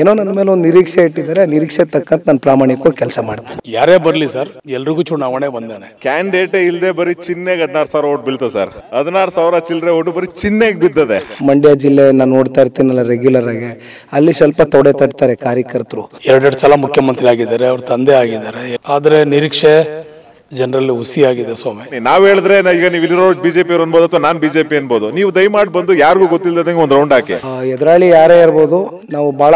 ಏನೋ ನನ್ನ ಮೇಲೆ ಒಂದು ನಿರೀಕ್ಷೆ ಇಟ್ಟಿದ್ದಾರೆ ನಿರೀಕ್ಷೆ ತಕ್ಕಂತ ನಾನು ಪ್ರಾಮಾಣಿಕವಾಗಿ ಕೆಲಸ ಮಾಡ್ತೇನೆ ಯಾರೇ ಬರಲಿ ಸರ್ ಎಲ್ರಿಗೂ ಚುನಾವಣೆ ಬಂದಾನೆ ಕ್ಯಾಂಡಿಡೇಟ್ ಇಲ್ಲದೆ ಬರೀ ಚಿಹ್ನೆಗೆ ಹದಿನಾರು ಸಾವಿರ ಓಟ್ ಬೀಳ್ತದೆ ಸರ್ ಹದಿನಾರು ಸಾವಿರ ಚಿಲ್ಲರೆ ಓಟು ಬರೀ ಚಿಹ್ನೆಗೆ ಬಿದ್ದದೆ ಮಂಡ್ಯ ಜಿಲ್ಲೆ ನಾನು ನೋಡ್ತಾ ಇರ್ತೀನಲ್ಲ ರೆಗ್ಯುಲರ್ ಆಗಿ ಅಲ್ಲಿ ಸ್ವಲ್ಪ ತೊಡೆ ತಟ್ತಾರೆ ಕಾರ್ಯಕರ್ತರು ಎರಡೆರಡು ಸಲ ಮುಖ್ಯಮಂತ್ರಿ ಆಗಿದ್ದಾರೆ ಅವ್ರ ತಂದೆ ಆಗಿದ್ದಾರೆ ಆದರೆ ನಿರೀಕ್ಷೆ ಜನರಲ್ಲಿ ಹುಸಿಯಾಗಿದೆ ಸೋಮೆ ನಾವು ಹೇಳಿದ್ರೆ ಈಗ ನೀವು ಇಲ್ಲಿರೋ ಬಿಜೆಪಿ ಅವ್ರು ಅನ್ಬೋದು ಅಥವಾ ನಾನು ಬಿಜೆಪಿ ಅನ್ಬೋದು ನೀವು ದಯಮಾಡಿ ಬಂದು ಯಾರಿಗೂ ಗೊತ್ತಿಲ್ಲದಂಗೆ ಒಂದು ರೌಂಡ್ ಹಾಕಿ ಎದುರಾಳಿ ಯಾರೇ ಇರ್ಬೋದು ನಾವು ಬಹಳ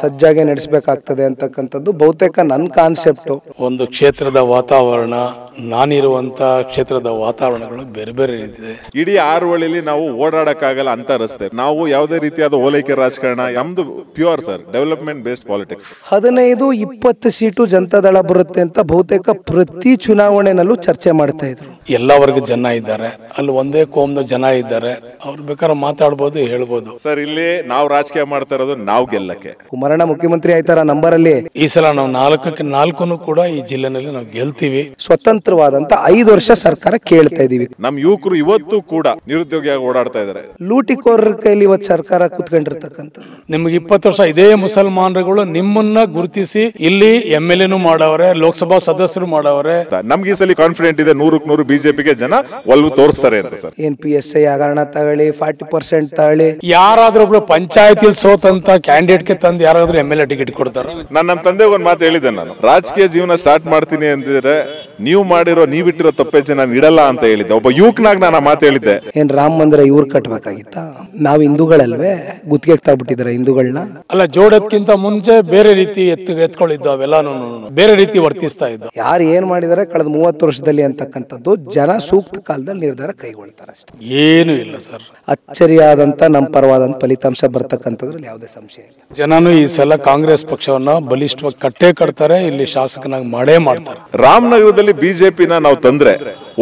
ಸಜ್ಜಾಗಿ ನಡೆಸಬೇಕಾಗ್ತದೆ ಅಂತಕ್ಕಂಥದ್ದು ಬಹುತೇಕ ನನ್ನ ಕಾನ್ಸೆಪ್ಟು ಒಂದು ಕ್ಷೇತ್ರದ ವಾತಾವರಣ ನಾನಿರುವಂತ ಕ್ಷೇತ್ರದ ವಾತಾವರಣಗಳು ಬೇರೆ ಬೇರೆ ಇದೆ ಇಡೀ ಆರುವಳಿಲಿ ನಾವು ಓಡಾಡಕ್ಕಾಗಲ್ಲ ಅಂತ ರಸ್ತೆ ನಾವು ಯಾವುದೇ ರೀತಿಯಾದ ಓಲೈಕೆ ರಾಜಕಾರಣ ನಮ್ದು pure sir development based politics ಹದಿನೈದು ಇಪ್ಪತ್ತು ಸೀಟು ಜನತಾದಳ ಬರುತ್ತೆ ಅಂತ ಬಹುತೇಕ ಪ್ರತಿ ಚುನಾವಣೆ ಚುನಾವಣೆನಲ್ಲೂ ಚರ್ಚೆ ಮಾಡ್ತಾ ಇದ್ರು ಎಲ್ಲ ವರ್ಗದ ಜನ ಇದ್ದಾರೆ ಅಲ್ಲಿ ಒಂದೇ ಕೋಮ್ನ ಜನ ಇದ್ದಾರೆ ಅವ್ರು ಬೇಕಾದ್ರೆ ಮಾತಾಡಬಹುದು ಹೇಳ್ಬೋದು ಸರ್ ಇಲ್ಲಿ ನಾವು ರಾಜಕೀಯ ಮಾಡ್ತಾ ಇರೋದು ನಾವು ಗೆಲ್ಲಕ್ಕೆ ಕುಮಾರಣ್ಣ ಮುಖ್ಯಮಂತ್ರಿ ಆಯ್ತಾರ ನಂಬರ್ ಅಲ್ಲಿ ಈ ಸಲ ನಾವು ನಾಲ್ಕಕ್ಕೆ ನಾಲ್ಕು ಕೂಡ ಈ ಜಿಲ್ಲೆನಲ್ಲಿ ನಾವು ಗೆಲ್ತೀವಿ ಸ್ವತಂತ್ರವಾದಂತ ಐದು ವರ್ಷ ಸರ್ಕಾರ ಕೇಳ್ತಾ ಇದೀವಿ ನಮ್ಮ ಯುವಕರು ಇವತ್ತು ಕೂಡ ನಿರುದ್ಯೋಗಿಯಾಗಿ ಓಡಾಡ್ತಾ ಇದ್ದಾರೆ ಲೂಟಿಕೋರರ ಕೈಲಿ ಇವತ್ತು ಸರ್ಕಾರ ಕುತ್ಕೊಂಡಿರ್ತಕ್ಕಂಥ ನಿಮ್ಗೆ ಇಪ್ಪತ್ತು ವರ್ಷ ಇದೇ ಮುಸಲ್ಮಾನರುಗಳು ನಿಮ್ಮನ್ನ ಗುರುತಿಸಿ ಇಲ್ಲಿ ಎಂ ಎಲ್ ಎನು ಮಾಡವ್ರೆ ಲೋಕಸಭಾ ಸದಸ್ಯರು ಮಾಡವ್ರೆ ನಮ್ಗೆ ಈ ಸಲ ಕಾನ್ಫಿಡೆಂಟ್ ಇದೆ ನೂರಕ್ಕೆ ನೂರು ಬಿಜೆಪಿಗೆ ಜನ ಒಲವು ತೋರಿಸ್ತಾರೆ ಅಂತ ಸರ್ ಏನ್ ಪಿ ಎಸ್ ಐ ಹಗರಣ ತಗೊಳ್ಳಿ ಫಾರ್ಟಿ ಪರ್ಸೆಂಟ್ ತಗೊಳ್ಳಿ ಯಾರಾದ್ರೂ ಒಬ್ರು ಪಂಚಾಯತಿಲ್ ಸೋತಂತ ಕ್ಯಾಂಡಿಡೇಟ್ ಗೆ ತಂದು ಯಾರಾದ್ರೂ ಎಮ್ ಎಲ್ ಎ ಟಿಕೆಟ್ ಕೊಡ್ತಾರೆ ನಾನು ನಮ್ಮ ತಂದೆ ಒಂದು ಮಾತು ಹೇಳಿದ್ದೆ ನಾನು ರಾಜಕೀಯ ಜೀವನ ಸ್ಟಾರ್ಟ್ ಮಾಡ್ತೀನಿ ಅಂದಿದ್ರೆ ನೀವು ಮಾಡಿರೋ ಇಟ್ಟಿರೋ ತಪ್ಪೇ ಜನ ಇಡಲ್ಲ ಅಂತ ಹೇಳಿದ್ದೆ ಒಬ್ಬ ಯುವಕನಾಗ ನಾನು ಆ ಮಾತು ಹೇಳಿದ್ದೆ ಏನ್ ರಾಮ ಮಂದಿರ ಇವ್ರು ಕಟ್ಬೇಕಾಗಿತ್ತ ನಾವ್ ಹಿಂದೂಗಳಲ್ವೇ ಗುತ್ತಿಗೆ ಬಿಟ್ಟಿದ್ದಾರೆ ಹಿಂದೂಗಳನ್ನ ಅಲ್ಲ ಜೋಡೋದ್ಕಿಂತ ಮುಂಚೆ ಬೇರೆ ರೀತಿ ಎತ್ತು ಎತ್ಕೊಳ್ಳಿದ್ದು ಅವೆಲ್ಲ ಬೇರೆ ರೀತಿ ವರ್ತಿಸ್ತಾ ಇದ್ದ ಯಾರು ಏನ್ ಮಾಡಿದಾರೆ ಕಳೆದ ಮೂವತ್ತು ವರ್ಷದಲ್ಲಿ ಅಂತಕ್ಕಂಥದ್ದು ಜನ ಸೂಕ್ತ ಕಾಲದಲ್ಲಿ ನಿರ್ಧಾರ ಕೈಗೊಳ್ತಾರೆ ಅಷ್ಟೇ ಏನು ಇಲ್ಲ ಸರ್ ಅಚ್ಚರಿಯಾದಂತ ನಮ್ಮ ಪರವಾದಂಥ ಫಲಿತಾಂಶ ಬರ್ತಕ್ಕಂಥದ್ರಲ್ಲಿ ಯಾವುದೇ ಸಂಶಯ ಇಲ್ಲ ಜನನು ಈ ಸಲ ಕಾಂಗ್ರೆಸ್ ಪಕ್ಷವನ್ನ ಬಲಿಷ್ಠವಾಗಿ ಕಟ್ಟೆ ಕಟ್ತಾರೆ ಇಲ್ಲಿ ಶಾಸಕನಾಗಿ ಮಾಡೇ ಮಾಡ್ತಾರೆ ರಾಮನಗರದಲ್ಲಿ ಬಿಜೆಪಿನ ನಾವು ತಂದ್ರೆ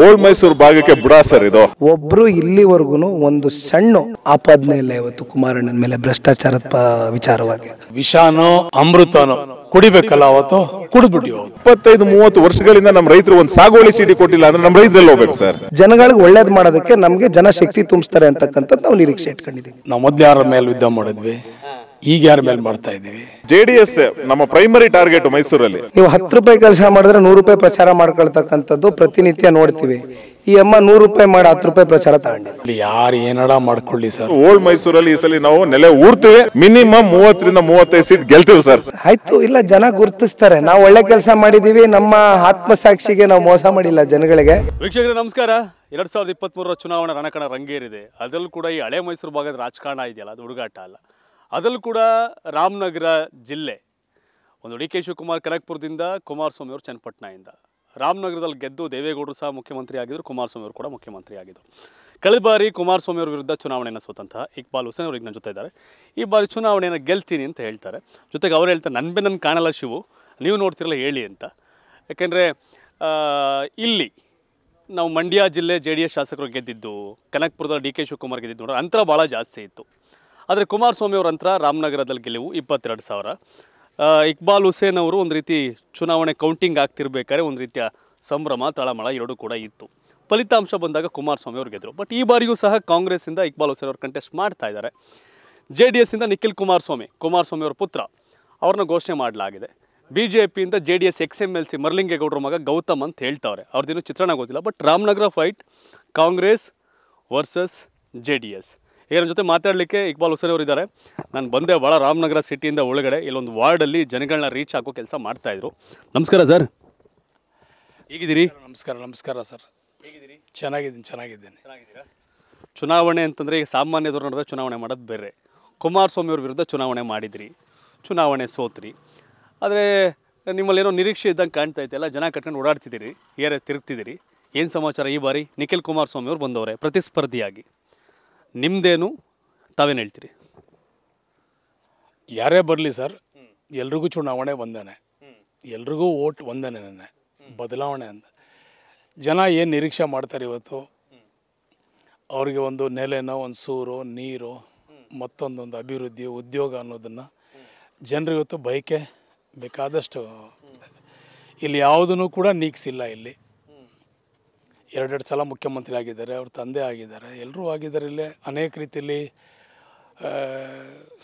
ಓಲ್ಡ್ ಮೈಸೂರು ಭಾಗಕ್ಕೆ ಬುಡ ಸರ್ ಇದು ಒಬ್ರು ಇಲ್ಲಿವರೆಗೂ ಒಂದು ಸಣ್ಣ ಆಪಾದನೆ ಇಲ್ಲ ಇವತ್ತು ಕುಮಾರಣ್ಣನ ಮೇಲೆ ಭ್ರಷ್ಟಾಚಾರದ ವಿಚಾರವಾಗಿ ವಿಷಾನೋ ಅಮೃತನೋ ಕುಡಿಬೇಕಲ್ಲ ಅವತ್ತು ಕುಡಿದ್ಬಿಟ್ಟು ಇಪ್ಪತ್ತೈದು ಮೂವತ್ತು ವರ್ಷಗಳಿಂದ ನಮ್ಮ ರೈತರು ಒಂದು ಸಾಗುವಳಿ ಸಿಡಿ ಕೊಟ್ಟಿಲ್ಲ ಅಂದ್ರೆ ನಮ್ಮ ರೈತರಲ್ಲಿ ಹೋಗ್ಬೇಕು ಸರ್ ಜನಗಳಿಗೆ ಒಳ್ಳೇದು ಮಾಡೋದಕ್ಕೆ ನಮಗೆ ಶಕ್ತಿ ತುಂಬಿಸ್ತಾರೆ ಅಂತಕ್ಕಂಥದ್ದು ನಾವು ನಿರೀಕ್ಷೆ ಇಟ್ಕೊಂಡಿದ್ದೀವಿ ನಾವು ಮೊದಲು ಯಾರ ಮೇಲೆ ಯುದ್ಧ ಮಾಡಿದ್ವಿ ಈಗ ಯಾರ ಮೇಲೆ ಮಾಡ್ತಾ ಇದ್ದೀವಿ ಜೆಡಿಎಸ್ ನಮ್ಮ ಪ್ರೈಮರಿ ಟಾರ್ಗೆಟ್ ಮೈಸೂರಲ್ಲಿ ನೀವು ಹತ್ತು ರೂಪಾಯಿ ಕೆಲಸ ಮಾಡಿದ್ರೆ ನೂರು ರೂಪಾಯಿ ಪ್ರಚಾರ ಮಾಡ್ಕೊಳ್ತಕ್ಕಂಥದ್ದು ಪ್ರತಿನಿತ್ಯ ನೋಡ್ತೀವಿ ಈ ಅಮ್ಮ ನೂರು ರೂಪಾಯಿ ಮಾಡಿ ಹತ್ತು ರೂಪಾಯಿ ಪ್ರಚಾರ ತಗೊಂಡು ಯಾರು ಏನಡ ಮಾಡ್ಕೊಳ್ಳಿ ಸರ್ ಓಲ್ಡ್ ಮೈಸೂರಲ್ಲಿ ಈ ಸಲ ನಾವು ನೆಲೆ ಊರ್ತೀವಿ ಮಿನಿಮಮ್ ಮೂವತ್ತರಿಂದ ಮೂವತ್ತೈದು ಸೀಟ್ ಗೆಲ್ತೀವಿ ಸರ್ ಆಯ್ತು ಇಲ್ಲ ಜನ ಗುರುತಿಸ್ತಾರೆ ನಾವು ಒಳ್ಳೆ ಕೆಲಸ ಮಾಡಿದೀವಿ ನಮ್ಮ ಆತ್ಮಸಾಕ್ಷಿಗೆ ನಾವು ಮೋಸ ಮಾಡಿಲ್ಲ ಜನಗಳಿಗೆ ವೀಕ್ಷಕರೇ ನಮಸ್ಕಾರ ಎರಡ್ ಸಾವಿರದ ಇಪ್ಪತ್ತ್ ಚುನಾವಣಾ ರಣಕಣ ರಂಗೇರಿದೆ ಅದರಲ್ಲೂ ಕೂಡ ಈ ಹಳೆ ಮೈಸೂರು ಭಾಗದ ರಾಜಕಾರಣ ಇದೆಯಲ್ಲ ಅದು ಹುಡುಗಾಟ ಅಲ್ಲ ಅದರಲ್ಲೂ ಕೂಡ ರಾಮನಗರ ಜಿಲ್ಲೆ ಒಂದು ಡಿ ಕೆ ಶಿವಕುಮಾರ್ ಕನಕ್ಪುರದಿಂದ ಕುಮಾರಸ್ವಾಮಿ ಅವರು ಚನ್ನಪಟ್ಟಣದಿಂದ ರಾಮನಗರದಲ್ಲಿ ಗೆದ್ದು ದೇವೇಗೌಡರು ಸಹ ಮುಖ್ಯಮಂತ್ರಿ ಆಗಿದ್ದರು ಕುಮಾರಸ್ವಾಮಿ ಅವರು ಕೂಡ ಮುಖ್ಯಮಂತ್ರಿ ಆಗಿದ್ದರು ಕಳೆದ ಬಾರಿ ಕುಮಾರಸ್ವಾಮಿ ಅವರ ವಿರುದ್ಧ ಚುನಾವಣೆಯನ್ನು ಸೋತಂತಹ ಇಕ್ಬಾಲ್ ಹುಸೇನ್ ಅವ್ರಿಗೆ ನನ್ನ ಜೊತೆ ಇದ್ದಾರೆ ಈ ಬಾರಿ ಚುನಾವಣೆಯನ್ನು ಗೆಲ್ತೀನಿ ಅಂತ ಹೇಳ್ತಾರೆ ಜೊತೆಗೆ ಅವ್ರು ಹೇಳ್ತಾರೆ ನನ್ನ ಭೇ ನನ್ನ ಕಾಣಲ್ಲ ಶಿವು ನೀವು ನೋಡ್ತಿರಲ್ಲ ಹೇಳಿ ಅಂತ ಯಾಕೆಂದರೆ ಇಲ್ಲಿ ನಾವು ಮಂಡ್ಯ ಜಿಲ್ಲೆ ಜೆ ಡಿ ಎಸ್ ಶಾಸಕರು ಗೆದ್ದಿದ್ದು ಕನಕ್ಪುರದ ಡಿ ಕೆ ಶಿವಕುಮಾರ್ ಗೆದ್ದಿದ್ದು ನೋಡೋ ಅಂತರ ಭಾಳ ಜಾಸ್ತಿ ಇತ್ತು ಆದರೆ ಕುಮಾರಸ್ವಾಮಿ ಅವರ ನಂತರ ರಾಮನಗರದಲ್ಲಿ ಗೆಲುವು ಇಪ್ಪತ್ತೆರಡು ಸಾವಿರ ಇಕ್ಬಾಲ್ ಹುಸೇನ್ ಅವರು ಒಂದು ರೀತಿ ಚುನಾವಣೆ ಕೌಂಟಿಂಗ್ ಆಗ್ತಿರ್ಬೇಕಾದ್ರೆ ಒಂದು ರೀತಿಯ ಸಂಭ್ರಮ ತಳಮಳ ಎರಡೂ ಕೂಡ ಇತ್ತು ಫಲಿತಾಂಶ ಬಂದಾಗ ಕುಮಾರಸ್ವಾಮಿ ಅವರು ಗೆದ್ದರು ಬಟ್ ಈ ಬಾರಿಯೂ ಸಹ ಕಾಂಗ್ರೆಸ್ಸಿಂದ ಇಕ್ಬಾಲ್ ಹುಸೇನ್ ಅವರು ಕಂಟೆಸ್ಟ್ ಮಾಡ್ತಾ ಇದ್ದಾರೆ ಜೆ ಡಿ ಎಸ್ಸಿಂದ ನಿಖಿಲ್ ಕುಮಾರಸ್ವಾಮಿ ಕುಮಾರಸ್ವಾಮಿ ಅವರ ಪುತ್ರ ಅವ್ರನ್ನ ಘೋಷಣೆ ಮಾಡಲಾಗಿದೆ ಬಿ ಜೆ ಪಿಯಿಂದ J D S X M L C ಮರಲಿಂಗೇಗೌಡರ ಮಗ ಗೌತಮ್ ಅಂತ ಹೇಳ್ತಾವ್ರೆ ಅವ್ರದ್ದೇನು ಚಿತ್ರಣ ಗೊತ್ತಿಲ್ಲ but Ramanagara fight Congress versus J D S ಈಗ ನಮ್ಮ ಜೊತೆ ಮಾತಾಡಲಿಕ್ಕೆ ಇಕ್ಬಾಲ್ ಹುಸೇನ್ ಅವರು ಇದ್ದಾರೆ ನಾನು ಬಂದೆ ಭಾಳ ರಾಮನಗರ ಸಿಟಿಯಿಂದ ಒಳಗಡೆ ಇಲ್ಲೊಂದು ವಾರ್ಡಲ್ಲಿ ಜನಗಳನ್ನ ರೀಚ್ ಹಾಕೋ ಕೆಲಸ ಮಾಡ್ತಾಯಿದ್ರು ನಮಸ್ಕಾರ ಸರ್ ಹೇಗಿದ್ದೀರಿ ನಮಸ್ಕಾರ ನಮಸ್ಕಾರ ಸರ್ ಹೇಗಿದ್ದೀರಿ ಚೆನ್ನಾಗಿದ್ದೀನಿ ಚೆನ್ನಾಗಿದ್ದೀನಿ ಚೆನ್ನಾಗಿದ್ದೀರಾ ಚುನಾವಣೆ ಅಂತಂದರೆ ಈಗ ಸಾಮಾನ್ಯದವ್ರ ನಡುವೆ ಚುನಾವಣೆ ಮಾಡೋದು ಬೇರೆ ಕುಮಾರಸ್ವಾಮಿ ಅವ್ರ ವಿರುದ್ಧ ಚುನಾವಣೆ ಮಾಡಿದ್ರಿ ಚುನಾವಣೆ ಸೋತ್ರಿ ಆದರೆ ಏನೋ ನಿರೀಕ್ಷೆ ಇದ್ದಂಗೆ ಕಾಣ್ತಾ ಇತ್ತು ಎಲ್ಲ ಜನ ಕಟ್ಕೊಂಡು ಓಡಾಡ್ತಿದ್ದೀರಿ ಏರೇ ತಿರುಗ್ತಿದ್ದೀರಿ ಏನು ಸಮಾಚಾರ ಈ ಬಾರಿ ನಿಖಿಲ್ ಕುಮಾರಸ್ವಾಮಿ ಅವರು ಬಂದವರೇ ಪ್ರತಿಸ್ಪರ್ಧಿಯಾಗಿ ನಿಮ್ಮದೇನು ತಾವೇನು ಹೇಳ್ತೀರಿ ಯಾರೇ ಬರಲಿ ಸರ್ ಎಲ್ರಿಗೂ ಚುನಾವಣೆ ಒಂದೇ ಎಲ್ರಿಗೂ ಓಟ್ ಒಂದೇನೆ ನೆನೆ ಬದಲಾವಣೆ ಅಂತ ಜನ ಏನು ನಿರೀಕ್ಷೆ ಮಾಡ್ತಾರೆ ಇವತ್ತು ಅವ್ರಿಗೆ ಒಂದು ನೆಲೆನೋ ಒಂದು ಸೂರು ನೀರು ಮತ್ತೊಂದೊಂದು ಅಭಿವೃದ್ಧಿ ಉದ್ಯೋಗ ಅನ್ನೋದನ್ನು ಇವತ್ತು ಬಯಕೆ ಬೇಕಾದಷ್ಟು ಇಲ್ಲಿ ಯಾವುದನ್ನು ಕೂಡ ನೀಗಿಸಿಲ್ಲ ಇಲ್ಲಿ ಎರಡೆರಡು ಸಲ ಮುಖ್ಯಮಂತ್ರಿ ಆಗಿದ್ದಾರೆ ಅವ್ರ ತಂದೆ ಆಗಿದ್ದಾರೆ ಎಲ್ಲರೂ ಆಗಿದ್ದಾರೆ ಇಲ್ಲೇ ಅನೇಕ ರೀತಿಯಲ್ಲಿ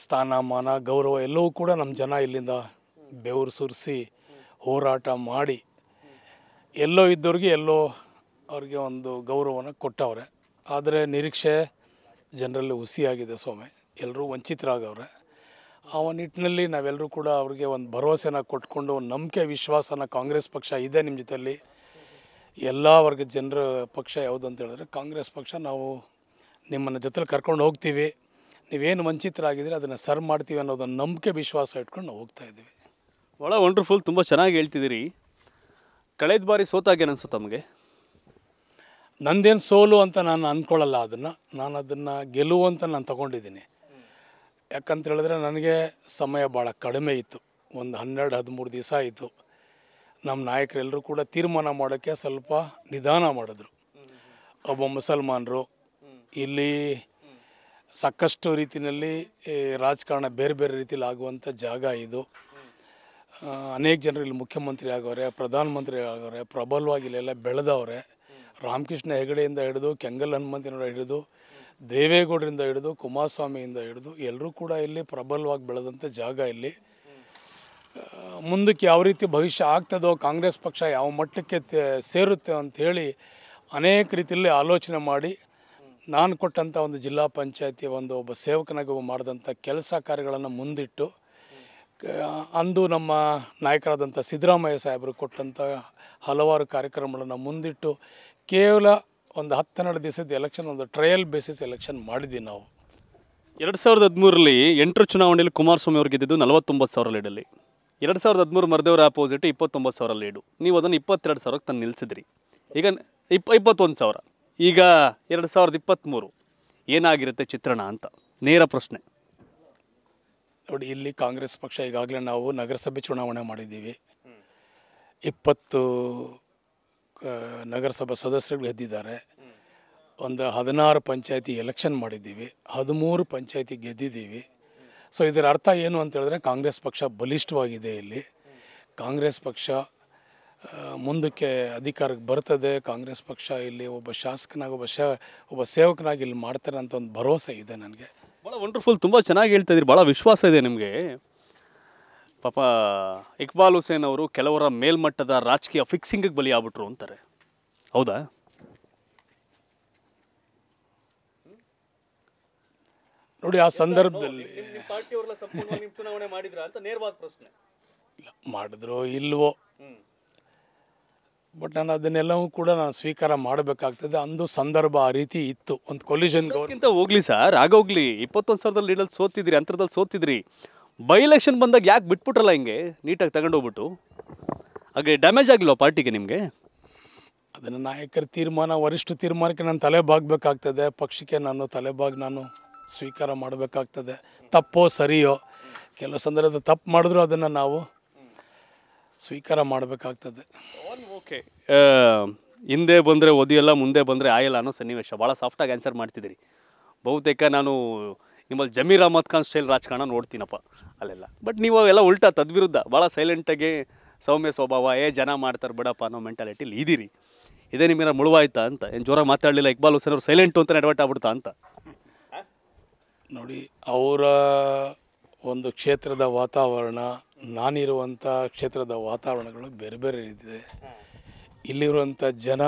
ಸ್ಥಾನಮಾನ ಗೌರವ ಎಲ್ಲವೂ ಕೂಡ ನಮ್ಮ ಜನ ಇಲ್ಲಿಂದ ಬೆವರು ಸುರಿಸಿ ಹೋರಾಟ ಮಾಡಿ ಎಲ್ಲೋ ಇದ್ದವ್ರಿಗೆ ಎಲ್ಲೋ ಅವ್ರಿಗೆ ಒಂದು ಗೌರವನ ಕೊಟ್ಟವ್ರೆ ಆದರೆ ನಿರೀಕ್ಷೆ ಜನರಲ್ಲಿ ಹುಸಿಯಾಗಿದೆ ಸ್ವಾಮಿ ಎಲ್ಲರೂ ವಂಚಿತರಾಗವ್ರೆ ಆ ನಿಟ್ಟಿನಲ್ಲಿ ನಾವೆಲ್ಲರೂ ಕೂಡ ಅವ್ರಿಗೆ ಒಂದು ಭರವಸೆನ ಕೊಟ್ಕೊಂಡು ನಂಬಿಕೆ ವಿಶ್ವಾಸನ ಕಾಂಗ್ರೆಸ್ ಪಕ್ಷ ಇದೆ ನಿಮ್ಮ ಜೊತೆಯಲ್ಲಿ ಎಲ್ಲ ವರ್ಗದ ಜನರ ಪಕ್ಷ ಯಾವುದು ಅಂತ ಹೇಳಿದ್ರೆ ಕಾಂಗ್ರೆಸ್ ಪಕ್ಷ ನಾವು ನಿಮ್ಮನ್ನು ಜೊತೆಲಿ ಕರ್ಕೊಂಡು ಹೋಗ್ತೀವಿ ನೀವೇನು ವಂಚಿತರಾಗಿದ್ದೀರಿ ಅದನ್ನು ಸರ್ವ್ ಮಾಡ್ತೀವಿ ಅನ್ನೋದನ್ನು ನಂಬಿಕೆ ವಿಶ್ವಾಸ ಇಟ್ಕೊಂಡು ನಾವು ಹೋಗ್ತಾ ಇದ್ದೀವಿ ಭಾಳ ವಂಡರ್ಫುಲ್ ತುಂಬ ಚೆನ್ನಾಗಿ ಹೇಳ್ತಿದ್ದೀರಿ ಕಳೆದ ಬಾರಿ ಅನಿಸು ತಮಗೆ ನಂದೇನು ಸೋಲು ಅಂತ ನಾನು ಅಂದ್ಕೊಳ್ಳಲ್ಲ ಅದನ್ನು ನಾನು ಅದನ್ನು ಗೆಲುವು ಅಂತ ನಾನು ತಗೊಂಡಿದ್ದೀನಿ ಯಾಕಂತ ಹೇಳಿದ್ರೆ ನನಗೆ ಸಮಯ ಭಾಳ ಕಡಿಮೆ ಇತ್ತು ಒಂದು ಹನ್ನೆರಡು ಹದಿಮೂರು ದಿವಸ ಆಯಿತು ನಮ್ಮ ನಾಯಕರೆಲ್ಲರೂ ಕೂಡ ತೀರ್ಮಾನ ಮಾಡೋಕ್ಕೆ ಸ್ವಲ್ಪ ನಿಧಾನ ಮಾಡಿದ್ರು ಒಬ್ಬ ಮುಸಲ್ಮಾನರು ಇಲ್ಲಿ ಸಾಕಷ್ಟು ರೀತಿಯಲ್ಲಿ ರಾಜಕಾರಣ ಬೇರೆ ಬೇರೆ ರೀತಿಯಲ್ಲಿ ಆಗುವಂಥ ಜಾಗ ಇದು ಅನೇಕ ಜನರು ಇಲ್ಲಿ ಮುಖ್ಯಮಂತ್ರಿ ಆಗೋರೆ ಪ್ರಧಾನಮಂತ್ರಿ ಆಗೋರೆ ಪ್ರಬಲವಾಗಿ ಇಲ್ಲೆಲ್ಲ ಬೆಳೆದವ್ರೆ ರಾಮಕೃಷ್ಣ ಹೆಗಡೆಯಿಂದ ಹಿಡಿದು ಕೆಂಗಲ್ ಹನುಮಂತಿನವರ ಹಿಡಿದು ದೇವೇಗೌಡರಿಂದ ಹಿಡಿದು ಕುಮಾರಸ್ವಾಮಿಯಿಂದ ಹಿಡಿದು ಎಲ್ಲರೂ ಕೂಡ ಇಲ್ಲಿ ಪ್ರಬಲವಾಗಿ ಬೆಳೆದಂಥ ಜಾಗ ಇಲ್ಲಿ ಮುಂದಕ್ಕೆ ಯಾವ ರೀತಿ ಭವಿಷ್ಯ ಆಗ್ತದೋ ಕಾಂಗ್ರೆಸ್ ಪಕ್ಷ ಯಾವ ಮಟ್ಟಕ್ಕೆ ಸೇರುತ್ತೆ ಅಂತ ಹೇಳಿ ಅನೇಕ ರೀತಿಯಲ್ಲಿ ಆಲೋಚನೆ ಮಾಡಿ ನಾನು ಕೊಟ್ಟಂಥ ಒಂದು ಜಿಲ್ಲಾ ಪಂಚಾಯತಿ ಒಂದು ಒಬ್ಬ ಸೇವಕನಾಗಿ ಮಾಡಿದಂಥ ಕೆಲಸ ಕಾರ್ಯಗಳನ್ನು ಮುಂದಿಟ್ಟು ಅಂದು ನಮ್ಮ ನಾಯಕರಾದಂಥ ಸಿದ್ದರಾಮಯ್ಯ ಸಾಹೇಬರು ಕೊಟ್ಟಂಥ ಹಲವಾರು ಕಾರ್ಯಕ್ರಮಗಳನ್ನು ಮುಂದಿಟ್ಟು ಕೇವಲ ಒಂದು ಹತ್ತೆರಡು ದಿವಸದ ಎಲೆಕ್ಷನ್ ಒಂದು ಟ್ರಯಲ್ ಬೇಸಿಸ್ ಎಲೆಕ್ಷನ್ ಮಾಡಿದ್ವಿ ನಾವು ಎರಡು ಸಾವಿರದ ಹದಿಮೂರರಲ್ಲಿ ಎಂಟರ ಚುನಾವಣೆಯಲ್ಲಿ ಕುಮಾರಸ್ವಾಮಿ ಅವ್ರಿಗೆ ಗೆದ್ದಿದ್ದು ನಲವತ್ತೊಂಬತ್ತು ಸಾವಿರ ಲೀಡಲ್ಲಿ ಎರಡು ಸಾವಿರದ ಹದಿಮೂರು ಮರದೇವರ ಅಪೋಸಿಟ್ ಇಪ್ಪತ್ತೊಂಬತ್ತು ಸಾವಿರ ಲೀಡು ನೀವು ಅದನ್ನು ಇಪ್ಪತ್ತೆರಡು ಸಾವಿರಕ್ಕೆ ತಂದು ನಿಲ್ಲಿಸಿದ್ರಿ ಈಗ ಇಪ್ಪ ಇಪ್ಪತ್ತೊಂದು ಸಾವಿರ ಈಗ ಎರಡು ಸಾವಿರದ ಇಪ್ಪತ್ತ್ಮೂರು ಏನಾಗಿರುತ್ತೆ ಚಿತ್ರಣ ಅಂತ ನೇರ ಪ್ರಶ್ನೆ ನೋಡಿ ಇಲ್ಲಿ ಕಾಂಗ್ರೆಸ್ ಪಕ್ಷ ಈಗಾಗಲೇ ನಾವು ನಗರಸಭೆ ಚುನಾವಣೆ ಮಾಡಿದ್ದೀವಿ ಇಪ್ಪತ್ತು ನಗರಸಭಾ ಸದಸ್ಯರುಗಳು ಗೆದ್ದಿದ್ದಾರೆ ಒಂದು ಹದಿನಾರು ಪಂಚಾಯತಿ ಎಲೆಕ್ಷನ್ ಮಾಡಿದ್ದೀವಿ ಹದಿಮೂರು ಪಂಚಾಯತಿ ಗೆದ್ದಿದ್ದೀವಿ ಸೊ ಇದರ ಅರ್ಥ ಏನು ಅಂತ ಹೇಳಿದ್ರೆ ಕಾಂಗ್ರೆಸ್ ಪಕ್ಷ ಬಲಿಷ್ಠವಾಗಿದೆ ಇಲ್ಲಿ ಕಾಂಗ್ರೆಸ್ ಪಕ್ಷ ಮುಂದಕ್ಕೆ ಅಧಿಕಾರಕ್ಕೆ ಬರ್ತದೆ ಕಾಂಗ್ರೆಸ್ ಪಕ್ಷ ಇಲ್ಲಿ ಒಬ್ಬ ಶಾಸಕನಾಗಿ ಒಬ್ಬ ಶ ಒಬ್ಬ ಸೇವಕನಾಗಿ ಇಲ್ಲಿ ಮಾಡ್ತಾರೆ ಅಂತ ಒಂದು ಭರವಸೆ ಇದೆ ನನಗೆ ಭಾಳ ವಂಡರ್ಫುಲ್ ತುಂಬ ಚೆನ್ನಾಗಿ ಹೇಳ್ತಾ ಇದ್ರಿ ಭಾಳ ವಿಶ್ವಾಸ ಇದೆ ನಿಮಗೆ ಪಾಪ ಇಕ್ಬಾಲ್ ಹುಸೇನ್ ಅವರು ಕೆಲವರ ಮೇಲ್ಮಟ್ಟದ ರಾಜಕೀಯ ಫಿಕ್ಸಿಂಗಿಗೆ ಬಲಿ ಆಗ್ಬಿಟ್ರು ಅಂತಾರೆ ಹೌದಾ ನೋಡಿ ಆ ಸಂದರ್ಭದಲ್ಲಿ ಚುನಾವಣೆ ಮಾಡಿದ್ರ ಅಂತ ನೇರವಾದ ಪ್ರಶ್ನೆ ಮಾಡಿದ್ರೋ ಇಲ್ವೋ ಬಟ್ ನಾನು ಅದನ್ನೆಲ್ಲವೂ ಕೂಡ ನಾನು ಸ್ವೀಕಾರ ಮಾಡಬೇಕಾಗ್ತದೆ ಅಂದು ಸಂದರ್ಭ ಆ ರೀತಿ ಇತ್ತು ಒಂದು ಕೊಲಿಷನ್ ಗೌರ್ಮೆಂಟ್ ಹೋಗ್ಲಿ ಸರ್ ಆಗೋಗ್ಲಿ ಇಪ್ಪತ್ತೊಂದು ಸಾವಿರದಲ್ಲಿ ಲೀಡಲ್ಲಿ ಸೋತಿದ್ರಿ ಅಂತರದಲ್ಲಿ ಸೋತಿದ್ರಿ ಬೈ ಎಲೆಕ್ಷನ್ ಬಂದಾಗ ಯಾಕೆ ಬಿಟ್ಬಿಟ್ರಲ್ಲ ಹಿಂಗೆ ನೀಟಾಗಿ ತಗೊಂಡೋಗ್ಬಿಟ್ಟು ಹಾಗೆ ಡ್ಯಾಮೇಜ್ ಆಗಿಲ್ವ ಪಾರ್ಟಿಗೆ ನಿಮಗೆ ಅದನ್ನು ನಾಯಕರ ತೀರ್ಮಾನ ವರಿಷ್ಠ ತೀರ್ಮಾನಕ್ಕೆ ನಾನು ತಲೆ ಬಾಗಬೇಕಾಗ್ತದೆ ಪಕ್ಷಕ್ಕೆ ನಾನು ತಲೆ ನಾನು ಸ್ವೀಕಾರ ಮಾಡಬೇಕಾಗ್ತದೆ ತಪ್ಪೋ ಸರಿಯೋ ಕೆಲವು ಸಂದರ್ಭದ ತಪ್ಪು ಮಾಡಿದ್ರು ಅದನ್ನು ನಾವು ಸ್ವೀಕಾರ ಮಾಡಬೇಕಾಗ್ತದೆ ಓಕೆ ಹಿಂದೆ ಬಂದರೆ ಒದಿಯಲ್ಲ ಮುಂದೆ ಬಂದರೆ ಆಯಲ್ಲ ಅನ್ನೋ ಸನ್ನಿವೇಶ ಭಾಳ ಸಾಫ್ಟಾಗಿ ಆನ್ಸರ್ ಮಾಡ್ತಿದ್ದೀರಿ ಬಹುತೇಕ ನಾನು ನಿಮ್ಮಲ್ಲಿ ಜಮೀರ್ ಅಹಮದ್ ಖಾನ್ ಸ್ಟೈಲ್ ರಾಜಕಾರಣ ನೋಡ್ತೀನಪ್ಪ ಅಲ್ಲೆಲ್ಲ ಬಟ್ ನೀವು ಅವೆಲ್ಲ ಉಲ್ಟಾ ತದ್ವಿರುದ್ಧ ಭಾಳ ಸೈಲೆಂಟಾಗಿ ಸೌಮ್ಯ ಸ್ವಭಾವ ಏ ಜನ ಮಾಡ್ತಾರೆ ಬಿಡಪ್ಪ ಅನ್ನೋ ಮೆಂಟಾಲಿಟಿಲಿ ಇದ್ದೀರಿ ಇದೇ ನಿಮಗೆ ಮುಳುವಾಯ್ತಾ ಅಂತ ಏನು ಜೋರಾಗಿ ಮಾತಾಡಲಿಲ್ಲ ಇಕ್ಬಾಲ್ ಹುಸೇನ್ ಅವ್ರು ಸೈಲೆಂಟು ಅಂತ ನೆಡವಟ್ಟಾಗ್ಬಿಡ್ತಾ ಅಂತ ನೋಡಿ ಅವರ ಒಂದು ಕ್ಷೇತ್ರದ ವಾತಾವರಣ ನಾನಿರುವಂಥ ಕ್ಷೇತ್ರದ ವಾತಾವರಣಗಳು ಬೇರೆ ಬೇರೆ ಇದೆ ಇಲ್ಲಿರುವಂಥ ಜನ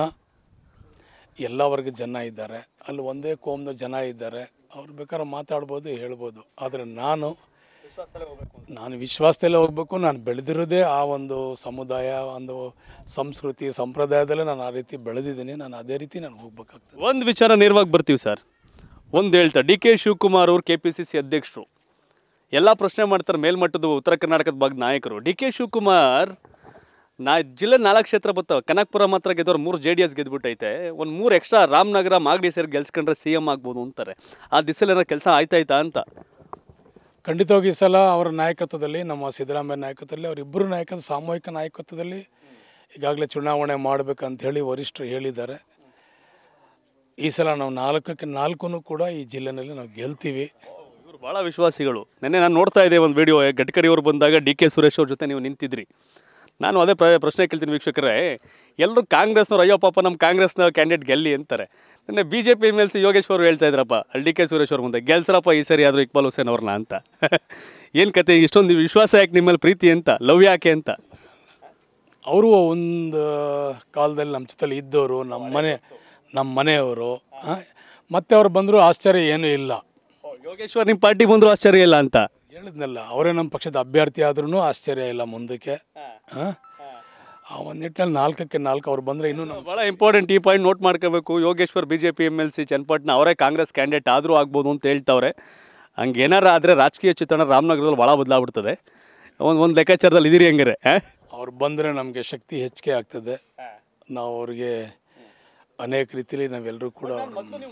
ಎಲ್ಲ ವರ್ಗ ಜನ ಇದ್ದಾರೆ ಅಲ್ಲಿ ಒಂದೇ ಕೋಮ್ನ ಜನ ಇದ್ದಾರೆ ಅವ್ರು ಬೇಕಾದ್ರೆ ಮಾತಾಡ್ಬೋದು ಹೇಳ್ಬೋದು ಆದರೆ ನಾನು ನಾನು ವಿಶ್ವಾಸದಲ್ಲೇ ಹೋಗಬೇಕು ನಾನು ಬೆಳೆದಿರೋದೇ ಆ ಒಂದು ಸಮುದಾಯ ಒಂದು ಸಂಸ್ಕೃತಿ ಸಂಪ್ರದಾಯದಲ್ಲೇ ನಾನು ಆ ರೀತಿ ಬೆಳೆದಿದ್ದೀನಿ ನಾನು ಅದೇ ರೀತಿ ನಾನು ಹೋಗ್ಬೇಕಾಗ್ತದೆ ಒಂದು ವಿಚಾರ ನೇರವಾಗಿ ಬರ್ತೀವಿ ಸರ್ ಒಂದು ಹೇಳ್ತಾ ಡಿ ಕೆ ಶಿವಕುಮಾರ್ ಅವರು ಕೆ ಪಿ ಸಿ ಸಿ ಅಧ್ಯಕ್ಷರು ಎಲ್ಲ ಪ್ರಶ್ನೆ ಮಾಡ್ತಾರೆ ಮೇಲ್ಮಟ್ಟದ ಉತ್ತರ ಕರ್ನಾಟಕದ ಬಗ್ಗೆ ನಾಯಕರು ಡಿ ಕೆ ಶಿವಕುಮಾರ್ ನಾ ಜಿಲ್ಲೆ ನಾಲ್ಕು ಕ್ಷೇತ್ರ ಬರ್ತಾವೆ ಕನಕಪುರ ಮಾತ್ರ ಗೆದ್ದವ್ರು ಮೂರು ಜೆ ಡಿ ಎಸ್ ಗೆದ್ಬಿಟ್ಟೈತೆ ಒಂದು ಮೂರು ಎಕ್ಸ್ಟ್ರಾ ರಾಮನಗರ ಮಾಗಡಿ ಸೇರಿ ಗೆಲ್ಸ್ಕೊಂಡ್ರೆ ಸಿ ಎಮ್ ಆಗ್ಬೋದು ಅಂತಾರೆ ಆ ದಿಸಲ್ಲಿ ಕೆಲಸ ಆಯ್ತಾಯ್ತಾ ಅಂತ ಖಂಡಿತವಾಗಿ ಈ ಸಲ ಅವರ ನಾಯಕತ್ವದಲ್ಲಿ ನಮ್ಮ ಸಿದ್ದರಾಮಯ್ಯ ನಾಯಕತ್ವದಲ್ಲಿ ಅವರಿಬ್ಬರು ನಾಯಕತ್ವ ಸಾಮೂಹಿಕ ನಾಯಕತ್ವದಲ್ಲಿ ಈಗಾಗಲೇ ಚುನಾವಣೆ ಮಾಡಬೇಕಂತ ಹೇಳಿ ವರಿಷ್ಠರು ಹೇಳಿದ್ದಾರೆ ಈ ಸಲ ನಾವು ನಾಲ್ಕಕ್ಕೆ ನಾಲ್ಕು ಕೂಡ ಈ ಜಿಲ್ಲೆನಲ್ಲಿ ನಾವು ಗೆಲ್ತೀವಿ ಇವರು ಭಾಳ ವಿಶ್ವಾಸಿಗಳು ನೆನ್ನೆ ನಾನು ನೋಡ್ತಾ ಇದ್ದೆ ಒಂದು ವಿಡಿಯೋ ಗಡ್ಕರಿ ಅವರು ಬಂದಾಗ ಡಿ ಕೆ ಸುರೇಶ್ ಅವ್ರ ಜೊತೆ ನೀವು ನಿಂತಿದ್ರಿ ನಾನು ಅದೇ ಪ್ರಶ್ನೆ ಕೇಳ್ತೀನಿ ವೀಕ್ಷಕರೇ ಎಲ್ಲರೂ ಕಾಂಗ್ರೆಸ್ನವ್ರು ಅಯ್ಯೋ ಪಾಪ ನಮ್ಮ ಕಾಂಗ್ರೆಸ್ನ ಕ್ಯಾಂಡಿಡೇಟ್ ಗೆಲ್ಲಿ ಅಂತಾರೆ ನೆನ್ನೆ B J P M L C Yogesh ಹೇಳ್ತಾ ಇದ್ರಪ್ಪ ಡಿ ಕೆ ಸುರೇಶ್ ಅವ್ರ ಮುಂದೆ ಗೆಲ್ಸ್ರಪ್ಪ ಈ ಸರಿ ಆದರೂ ಇಕ್ಬಾಲ್ ಹುಸೇನ್ ಅವ್ರನ್ನ ಅಂತ ಏನು ಕತೆ ಇಷ್ಟೊಂದು ವಿಶ್ವಾಸ ಯಾಕೆ ನಿಮ್ಮಲ್ಲಿ ಪ್ರೀತಿ ಅಂತ ಲವ್ ಯಾಕೆ ಅಂತ ಅವರು ಒಂದು ಕಾಲದಲ್ಲಿ ನಮ್ಮ ಜೊತೆಲಿ ಇದ್ದವರು ನಮ್ಮ ಮನೆ ನಮ್ಮ ಮನೆಯವರು ಮತ್ತೆ ಅವ್ರು ಬಂದರೂ ಆಶ್ಚರ್ಯ ಏನೂ ಇಲ್ಲ ಯೋಗೇಶ್ವರ್ ನಿಮ್ಮ ಪಾರ್ಟಿ ಬಂದರೂ ಆಶ್ಚರ್ಯ ಇಲ್ಲ ಅಂತ ಹೇಳಿದ್ನಲ್ಲ ಅವರೇ ನಮ್ಮ ಪಕ್ಷದ ಅಭ್ಯರ್ಥಿ ಆದ್ರೂ ಆಶ್ಚರ್ಯ ಇಲ್ಲ ಮುಂದಕ್ಕೆ ಆ ಒಂದು ನಿಟ್ಟಿನಲ್ಲಿ ನಾಲ್ಕಕ್ಕೆ ನಾಲ್ಕು ಅವ್ರು ಬಂದರೆ ಇನ್ನೂ ಭಾಳ ಇಂಪಾರ್ಟೆಂಟ್ ಈ ಪಾಯಿಂಟ್ ನೋಟ್ ಮಾಡ್ಕೋಬೇಕು Yogeshwar B J P M L C Channapatna ಅವರೇ ಕಾಂಗ್ರೆಸ್ ಕ್ಯಾಂಡಿಡೇಟ್ ಆದರೂ ಆಗ್ಬೋದು ಅಂತ ಹೇಳ್ತವ್ರೆ ಹಂಗೆ ಏನಾರು ಆದರೆ ರಾಜಕೀಯ ಚಿತ್ರಣ ರಾಮನಗರದಲ್ಲಿ ಭಾಳ ಬದಲಾಗ್ಬಿಡ್ತದೆ ಒಂದು ಒಂದು ಲೆಕ್ಕಾಚಾರದಲ್ಲಿ ಇದೀರಿ ಹಂಗಾರೆ ಅವ್ರು ಬಂದರೆ ನಮಗೆ ಶಕ್ತಿ ಹೆಚ್ಚಿಗೆ ಆಗ್ತದೆ ನಾವು ಅವ್ರಿಗೆ ಅನೇಕ ರೀತಿಯಲ್ಲಿ ನಾವೆಲ್ಲರೂ ಕೂಡ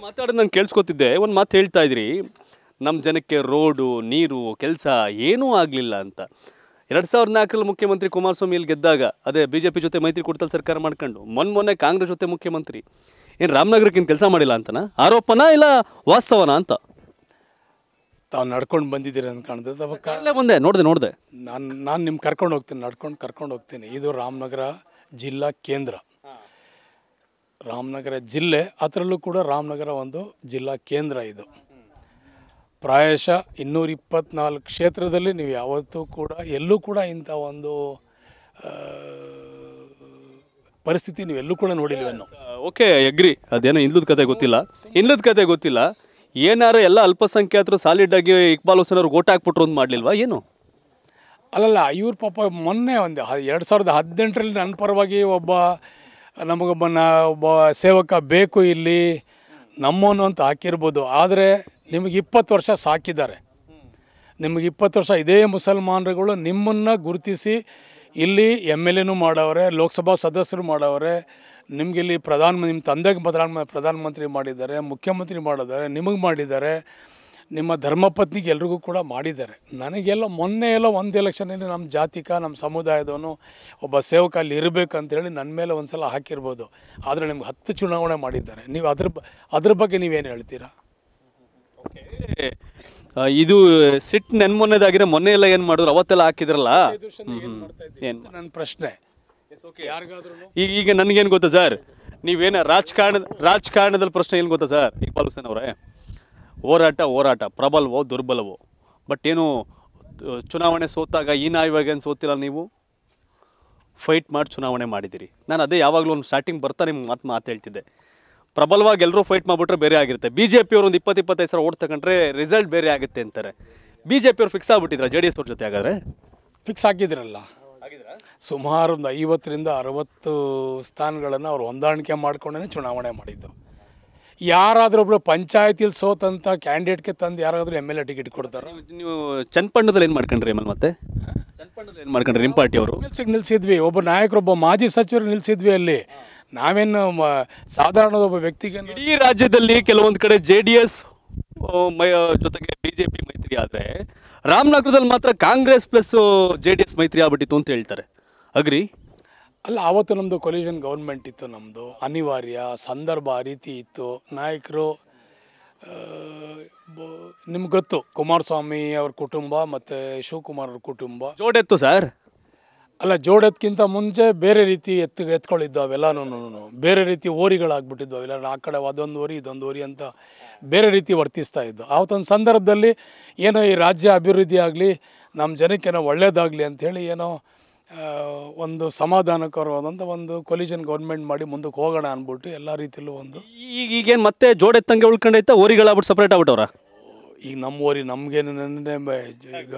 ಮಾತಾಡೋದು ನಾನು ಕೇಳಿಸ್ಕೊತಿದ್ದೆ ಒಂದು ಮಾತು ಹೇಳ್ತಾ ಇದ್ರಿ ನಮ್ಮ ಜನಕ್ಕೆ ರೋಡು ನೀರು ಕೆಲಸ ಏನೂ ಆಗಲಿಲ್ಲ ಅಂತ ಎರಡು ಸಾವಿರದ ನಾಲ್ಕರಲ್ಲಿ ಮುಖ್ಯಮಂತ್ರಿ ಕುಮಾರಸ್ವಾಮಿ ಇಲ್ಲಿ ಗೆದ್ದಾಗ ಅದೇ ಬಿ ಜೆ ಪಿ ಜೊತೆ ಮೈತ್ರಿ ಕೊಡ್ತಲ್ಲಿ ಸರ್ಕಾರ ಮಾಡ್ಕೊಂಡು ಮೊನ್ನೆ ಮೊನ್ನೆ ಕಾಂಗ್ರೆಸ್ ಜೊತೆ ಮುಖ್ಯಮಂತ್ರಿ ಏನು ರಾಮನಗರಕ್ಕಿಂತ ಕೆಲಸ ಮಾಡಿಲ್ಲ ಅಂತನ ಆರೋಪನ ಇಲ್ಲ ವಾಸ್ತವನ ಅಂತ ತಾವು ನಡ್ಕೊಂಡು ಬಂದಿದ್ದೀರಿ ಅಂತ ಕಾಣ್ತದೆ ಬಂದೆ ನೋಡಿದೆ ನೋಡಿದೆ ನಾನು ನಾನು ನಿಮ್ಮ ಕರ್ಕೊಂಡು ಹೋಗ್ತೀನಿ ನಡ್ಕೊಂಡು ಕರ್ಕೊಂಡು ಹೋಗ್ತೀನಿ ಇದು ರಾಮನಗರ ಜಿಲ್ಲಾ ಕೇಂದ್ರ ರಾಮನಗರ ಜಿಲ್ಲೆ ಅದರಲ್ಲೂ ಕೂಡ ರಾಮನಗರ ಒಂದು ಜಿಲ್ಲಾ ಕೇಂದ್ರ ಇದು ಪ್ರಾಯಶಃ ಇನ್ನೂರ ಇಪ್ಪತ್ತ್ನಾಲ್ಕು ಕ್ಷೇತ್ರದಲ್ಲಿ ನೀವು ಯಾವತ್ತೂ ಕೂಡ ಎಲ್ಲೂ ಕೂಡ ಇಂಥ ಒಂದು ಪರಿಸ್ಥಿತಿ ನೀವು ಎಲ್ಲೂ ಕೂಡ ನೋಡಿಲ್ವೇನು ಓಕೆ ಎಗ್ರಿ uh, ಅದೇನು ಹಿಂದ್ಲದ ಕತೆ ಗೊತ್ತಿಲ್ಲ ಹಿಂದ್ಲದ ಕತೆ ಗೊತ್ತಿಲ್ಲ ಏನಾರು ಎಲ್ಲ ಅಲ್ಪಸಂಖ್ಯಾತರು ಸಾಲಿಡ್ ಆಗಿ ಇಕ್ಬಾಲ್ ಹುಸೇನ್ ಅವ್ರು ಓಟ್ ಹಾಕ್ಬಿಟ್ರು ಒಂದು ಮಾಡಲಿಲ್ವಾ ಏನು ಅಲ್ಲಲ್ಲ ಇವ್ರ ಪಾಪ ಮೊನ್ನೆ ಒಂದು ಎರಡು ಸಾವಿರದ ಹದಿನೆಂಟರಲ್ಲಿ ನನ್ನ ಪರವಾಗಿ ಒಬ್ಬ ನಮಗೆ ಒಬ್ಬ ಸೇವಕ ಬೇಕು ಇಲ್ಲಿ ನಮ್ಮನ್ನು ಅಂತ ಹಾಕಿರ್ಬೋದು ಆದರೆ ನಿಮಗೆ ಇಪ್ಪತ್ತು ವರ್ಷ ಸಾಕಿದ್ದಾರೆ ನಿಮಗೆ ಇಪ್ಪತ್ತು ವರ್ಷ ಇದೇ ಮುಸಲ್ಮಾನರುಗಳು ನಿಮ್ಮನ್ನು ಗುರುತಿಸಿ ಇಲ್ಲಿ ಎಮ್ ಎಲ್ ಎನೂ ಮಾಡವ್ರೆ ಲೋಕಸಭಾ ಸದಸ್ಯರು ಮಾಡವ್ರೆ ನಿಮಗೆ ಇಲ್ಲಿ ಪ್ರಧಾನ ನಿಮ್ಮ ತಂದೆಗೆ ಪ್ರಧಾನ ಪ್ರಧಾನಮಂತ್ರಿ ಮಾಡಿದ್ದಾರೆ ಮುಖ್ಯಮಂತ್ರಿ ಮಾಡಿದ್ದಾರೆ ನಿಮಗೆ ಮಾಡಿದ್ದಾರೆ ನಿಮ್ಮ ಧರ್ಮಪತ್ನಿಗೆ ಎಲ್ರಿಗೂ ಕೂಡ ಮಾಡಿದ್ದಾರೆ ನನಗೆಲ್ಲ ಮೊನ್ನೆ ಎಲ್ಲ ಒಂದು ಎಲೆಕ್ಷನಲ್ಲಿ ನಮ್ಮ ಜಾತಿಕ ನಮ್ಮ ಸಮುದಾಯದವನು ಒಬ್ಬ ಸೇವಕ ಅಲ್ಲಿ ಇರಬೇಕು ಅಂತೇಳಿ ನನ್ನ ಮೇಲೆ ಒಂದು ಸಲ ಹಾಕಿರ್ಬೋದು ಆದರೆ ನಿಮ್ಗೆ ಹತ್ತು ಚುನಾವಣೆ ಮಾಡಿದ್ದಾರೆ ನೀವು ಅದ್ರ ಅದ್ರ ಬಗ್ಗೆ ನೀವೇನು ಹೇಳ್ತೀರಾ ಇದು ಸಿಟ್ ನೆನ್ಮೊನ್ನೆದಾಗಿರೋ ಮೊನ್ನೆ ಎಲ್ಲ ಏನು ಮಾಡಿದ್ರು ಅವತ್ತೆಲ್ಲ ಹಾಕಿದ್ರಲ್ಲ ನನ್ನ ಪ್ರಶ್ನೆ ಈಗ ಈಗ ನನಗೇನು ಗೊತ್ತಾ ಸರ್ ನೀವೇನ ರಾಜಕಾರಣ ರಾಜಕಾರಣದಲ್ಲಿ ಪ್ರಶ್ನೆ ಏನು ಗೊತ್ತಾ ಸರ್ ಇಕ್ಬಾಲ್ ಹುಸೇನ್ ಅವರೇ ಹೋರಾಟ ಹೋರಾಟ ಪ್ರಬಲವೋ ದುರ್ಬಲವೋ ಬಟ್ ಏನು ಚುನಾವಣೆ ಸೋತಾಗ ಈ ನಾಯಿವಾಗೇನು ಸೋತಿಲ್ಲ ನೀವು ಫೈಟ್ ಮಾಡಿ ಚುನಾವಣೆ ಮಾಡಿದ್ದೀರಿ ನಾನು ಅದೇ ಯಾವಾಗಲೂ ಒಂದು ಸ್ಟಾರ್ಟಿಂಗ್ ಬರ್ತಾ ನಿಮ್ಗೆ ಮಾತು ಮಾತು ಹೇಳ್ತಿದ್ದೆ ಪ್ರಬಲವಾಗಿ ಎಲ್ಲರೂ ಫೈಟ್ ಮಾಡಿಬಿಟ್ರೆ ಬೇರೆ ಆಗಿರುತ್ತೆ ಬಿ ಜೆ ಪಿಯವರು ಒಂದು ಇಪ್ಪತ್ತು ಇಪ್ಪತ್ತೈದು ಸಾವಿರ ಓಟ್ ತಗೊಂಡ್ರೆ ರಿಸಲ್ಟ್ ಬೇರೆ ಆಗುತ್ತೆ ಅಂತಾರೆ ಬಿ ಜೆ ಪಿಯವ್ರು ಫಿಕ್ಸ್ ಆಗಿಬಿಟ್ಟಿದ್ರೆ ಜೆ ಡಿ ಎಸ್ ಅವ್ರ ಜೊತೆ ಆದರೆ ಫಿಕ್ಸ್ ಆಗಿದ್ದೀರಲ್ಲ ಸುಮಾರು ಒಂದು ಐವತ್ತರಿಂದ ಅರವತ್ತು ಸ್ಥಾನಗಳನ್ನು ಅವ್ರು ಹೊಂದಾಣಿಕೆ ಮಾಡಿಕೊಂಡೇ ಚುನಾವಣೆ ಮಾಡಿದ್ದು ಯಾರಾದ್ರೊಬ್ರು ಪಂಚಾಯತಿಲಿ ಸೋತಂಥ ಕ್ಯಾಂಡಿಡೇಟ್ಗೆ ತಂದು ಯಾರಾದರೂ ಎಮ್ ಎಲ್ ಎ ಟಿಕೆಟ್ ಕೊಡ್ತಾರೆ ನೀವು ಚನ್ಪಣ್ಣದಲ್ಲಿ ಏನು ಮಾಡ್ಕೊಂಡ್ರಿ ಆಮೇಲೆ ಮತ್ತೆ ಚನ್ನಪಣ್ಣದಲ್ಲಿ ಏನು ಮಾಡ್ಕೊಂಡ್ರಿ ನಿಮ್ಮ ಪಾರ್ಟಿ ಅವರು ನಿಲ್ಸಿದ್ವಿ ಒಬ್ಬ ಒಬ್ಬ ಮಾಜಿ ಸಚಿವರು ನಿಲ್ಸಿದ್ವಿ ಅಲ್ಲಿ ನಾವೇನು ಸಾಧಾರಣ ಒಬ್ಬ ವ್ಯಕ್ತಿಗೆ ಇಡೀ ರಾಜ್ಯದಲ್ಲಿ ಕೆಲವೊಂದು ಕಡೆ ಜೆ ಡಿ ಎಸ್ ಜೊತೆಗೆ ಬಿಜೆಪಿ ಮೈತ್ರಿ ಆದರೆ ರಾಮನಗರದಲ್ಲಿ ಮಾತ್ರ Congress plus J D S ಮೈತ್ರಿ ಆಗ್ಬಿಟ್ಟಿತ್ತು ಅಂತ ಹೇಳ್ತಾರೆ ಅಗ್ರಿ ಅಲ್ಲ ಆವತ್ತು ನಮ್ಮದು ಕೊಲಿಷನ್ ಗೌರ್ಮೆಂಟ್ ಇತ್ತು ನಮ್ಮದು ಅನಿವಾರ್ಯ ಸಂದರ್ಭ ಆ ರೀತಿ ಇತ್ತು ನಾಯಕರು ನಿಮ್ಗೆ ಗೊತ್ತು ಕುಮಾರಸ್ವಾಮಿ ಅವ್ರ ಕುಟುಂಬ ಮತ್ತು ಶಿವಕುಮಾರ್ ಅವ್ರ ಕುಟುಂಬ ಜೋಡೆತ್ತು ಸರ್ ಅಲ್ಲ ಜೋಡೆತ್ಕಿಂತ ಮುಂಚೆ ಬೇರೆ ರೀತಿ ಎತ್ತು ಎತ್ಕೊಳ್ಳಿದ್ದು ಅವೆಲ್ಲನೂ ಬೇರೆ ರೀತಿ ಓರಿಗಳಾಗ್ಬಿಟ್ಟಿದ್ದು ಅವೆಲ್ಲ ಆ ಕಡೆ ಅದೊಂದು ಓರಿ ಇದೊಂದು ಓರಿ ಅಂತ ಬೇರೆ ರೀತಿ ವರ್ತಿಸ್ತಾ ಇದ್ದು ಆವತ್ತೊಂದು ಸಂದರ್ಭದಲ್ಲಿ ಏನೋ ಈ ರಾಜ್ಯ ಅಭಿವೃದ್ಧಿ ಆಗಲಿ ನಮ್ಮ ಜನಕ್ಕೇನೋ ಒಳ್ಳೇದಾಗಲಿ ಅಂಥೇಳಿ ಏನೋ ಒಂದು ಸಮಾಧಾನಕರವಾದಂಥ ಒಂದು ಕೊಲಿಜನ್ ಗೌರ್ಮೆಂಟ್ ಮಾಡಿ ಮುಂದಕ್ಕೆ ಹೋಗೋಣ ಅಂದ್ಬಿಟ್ಟು ಎಲ್ಲ ರೀತಿಯಲ್ಲೂ ಒಂದು ಈಗ ಈಗೇನು ಮತ್ತೆ ಜೋಡೆತ್ತಂಗೆ ಉಳ್ಕೊಂಡೈತೆ ಓರಿಗಳಾಗ್ಬಿಟ್ಟು ಸಪ್ರೇಟ್ ಆಗ್ಬಿಟ್ಟವ್ರ ಈಗ ನಮ್ಮ ಓರಿ ನಮ್ಗೇನು ನೆನ್ನೆ ಈಗ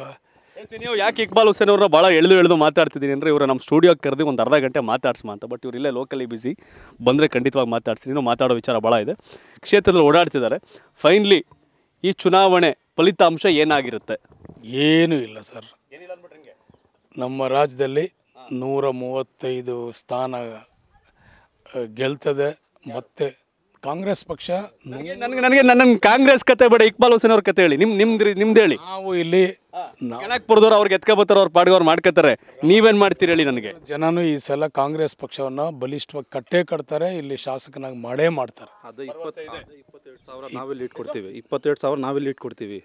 ನೀವು ಯಾಕೆ ಇಕ್ಬಾಲ್ ಹುಸೇನ್ ಅವ್ರನ್ನ ಭಾಳ ಎಳೆದು ಎಳೆದು ಮಾತಾಡ್ತಿದ್ದೀನಿ ಅಂದರೆ ಇವರು ನಮ್ಮ ಸ್ಟುಡಿಯೋಗೆ ಕರೆದು ಒಂದು ಅರ್ಧ ಗಂಟೆ ಮಾತಾಡ್ಸಮ ಅಂತ ಬಟ್ ಇವರಿಲ್ಲೇ ಲೋಕಲಿ ಬಿಸಿ ಬಂದರೆ ಖಂಡಿತವಾಗಿ ಮಾತಾಡ್ತೀನಿ ಇನ್ನೂ ಮಾತಾಡೋ ವಿಚಾರ ಭಾಳ ಇದೆ ಕ್ಷೇತ್ರದಲ್ಲಿ ಓಡಾಡ್ತಿದ್ದಾರೆ ಫೈನ್ಲಿ ಈ ಚುನಾವಣೆ ಫಲಿತಾಂಶ ಏನಾಗಿರುತ್ತೆ ಏನೂ ಇಲ್ಲ ಸರ್ ಏನಿಲ್ಲ ನಮ್ಮ ರಾಜ್ಯದಲ್ಲಿ ನೂರ ಮೂವತ್ತೈದು ಸ್ಥಾನ ಗೆಲ್ತದೆ ಮತ್ತೆ ಕಾಂಗ್ರೆಸ್ ಪಕ್ಷ ನನಗೆ ನನಗೆ ನನ್ನ ಕಾಂಗ್ರೆಸ್ ಕತೆ ಬೇಡ ಇಕ್ಬಾಲ್ ಹುಸೇನ್ ಅವ್ರ ಕತೆ ಹೇಳಿ ನಿಮ್ ನಿಮ್ದು ನಿಮ್ದು ಹೇಳಿ ನಾವು ಇಲ್ಲಿ ಬರ್ದವ್ರು ಅವ್ರಿಗೆ ಎತ್ಕೊಬತ್ತಾರ ಅವ್ರ ಪಾಡ್ಗವ್ರು ಮಾಡ್ಕೋತಾರೆ ನೀವೇನು ಮಾಡ್ತೀರಿ ಹೇಳಿ ನನಗೆ ಜನನು ಈ ಸಲ ಕಾಂಗ್ರೆಸ್ ಪಕ್ಷವನ್ನು ಬಲಿಷ್ಠವಾಗಿ ಕಟ್ಟೆ ಕಟ್ತಾರೆ ಇಲ್ಲಿ ಶಾಸಕನಾಗಿ ಮಾಡೇ ಮಾಡ್ತಾರೆ ಅದು ಸಾವಿರ ನಾವಿಲ್ಲಿ ಇಟ್ಕೊಡ್ತೀವಿ ಇಪ್ಪತ್ತೆರಡು ಸಾವಿರ ನಾವಿಲ್ಲಿ ಇಟ್ಕೊಡ್ತೀವಿ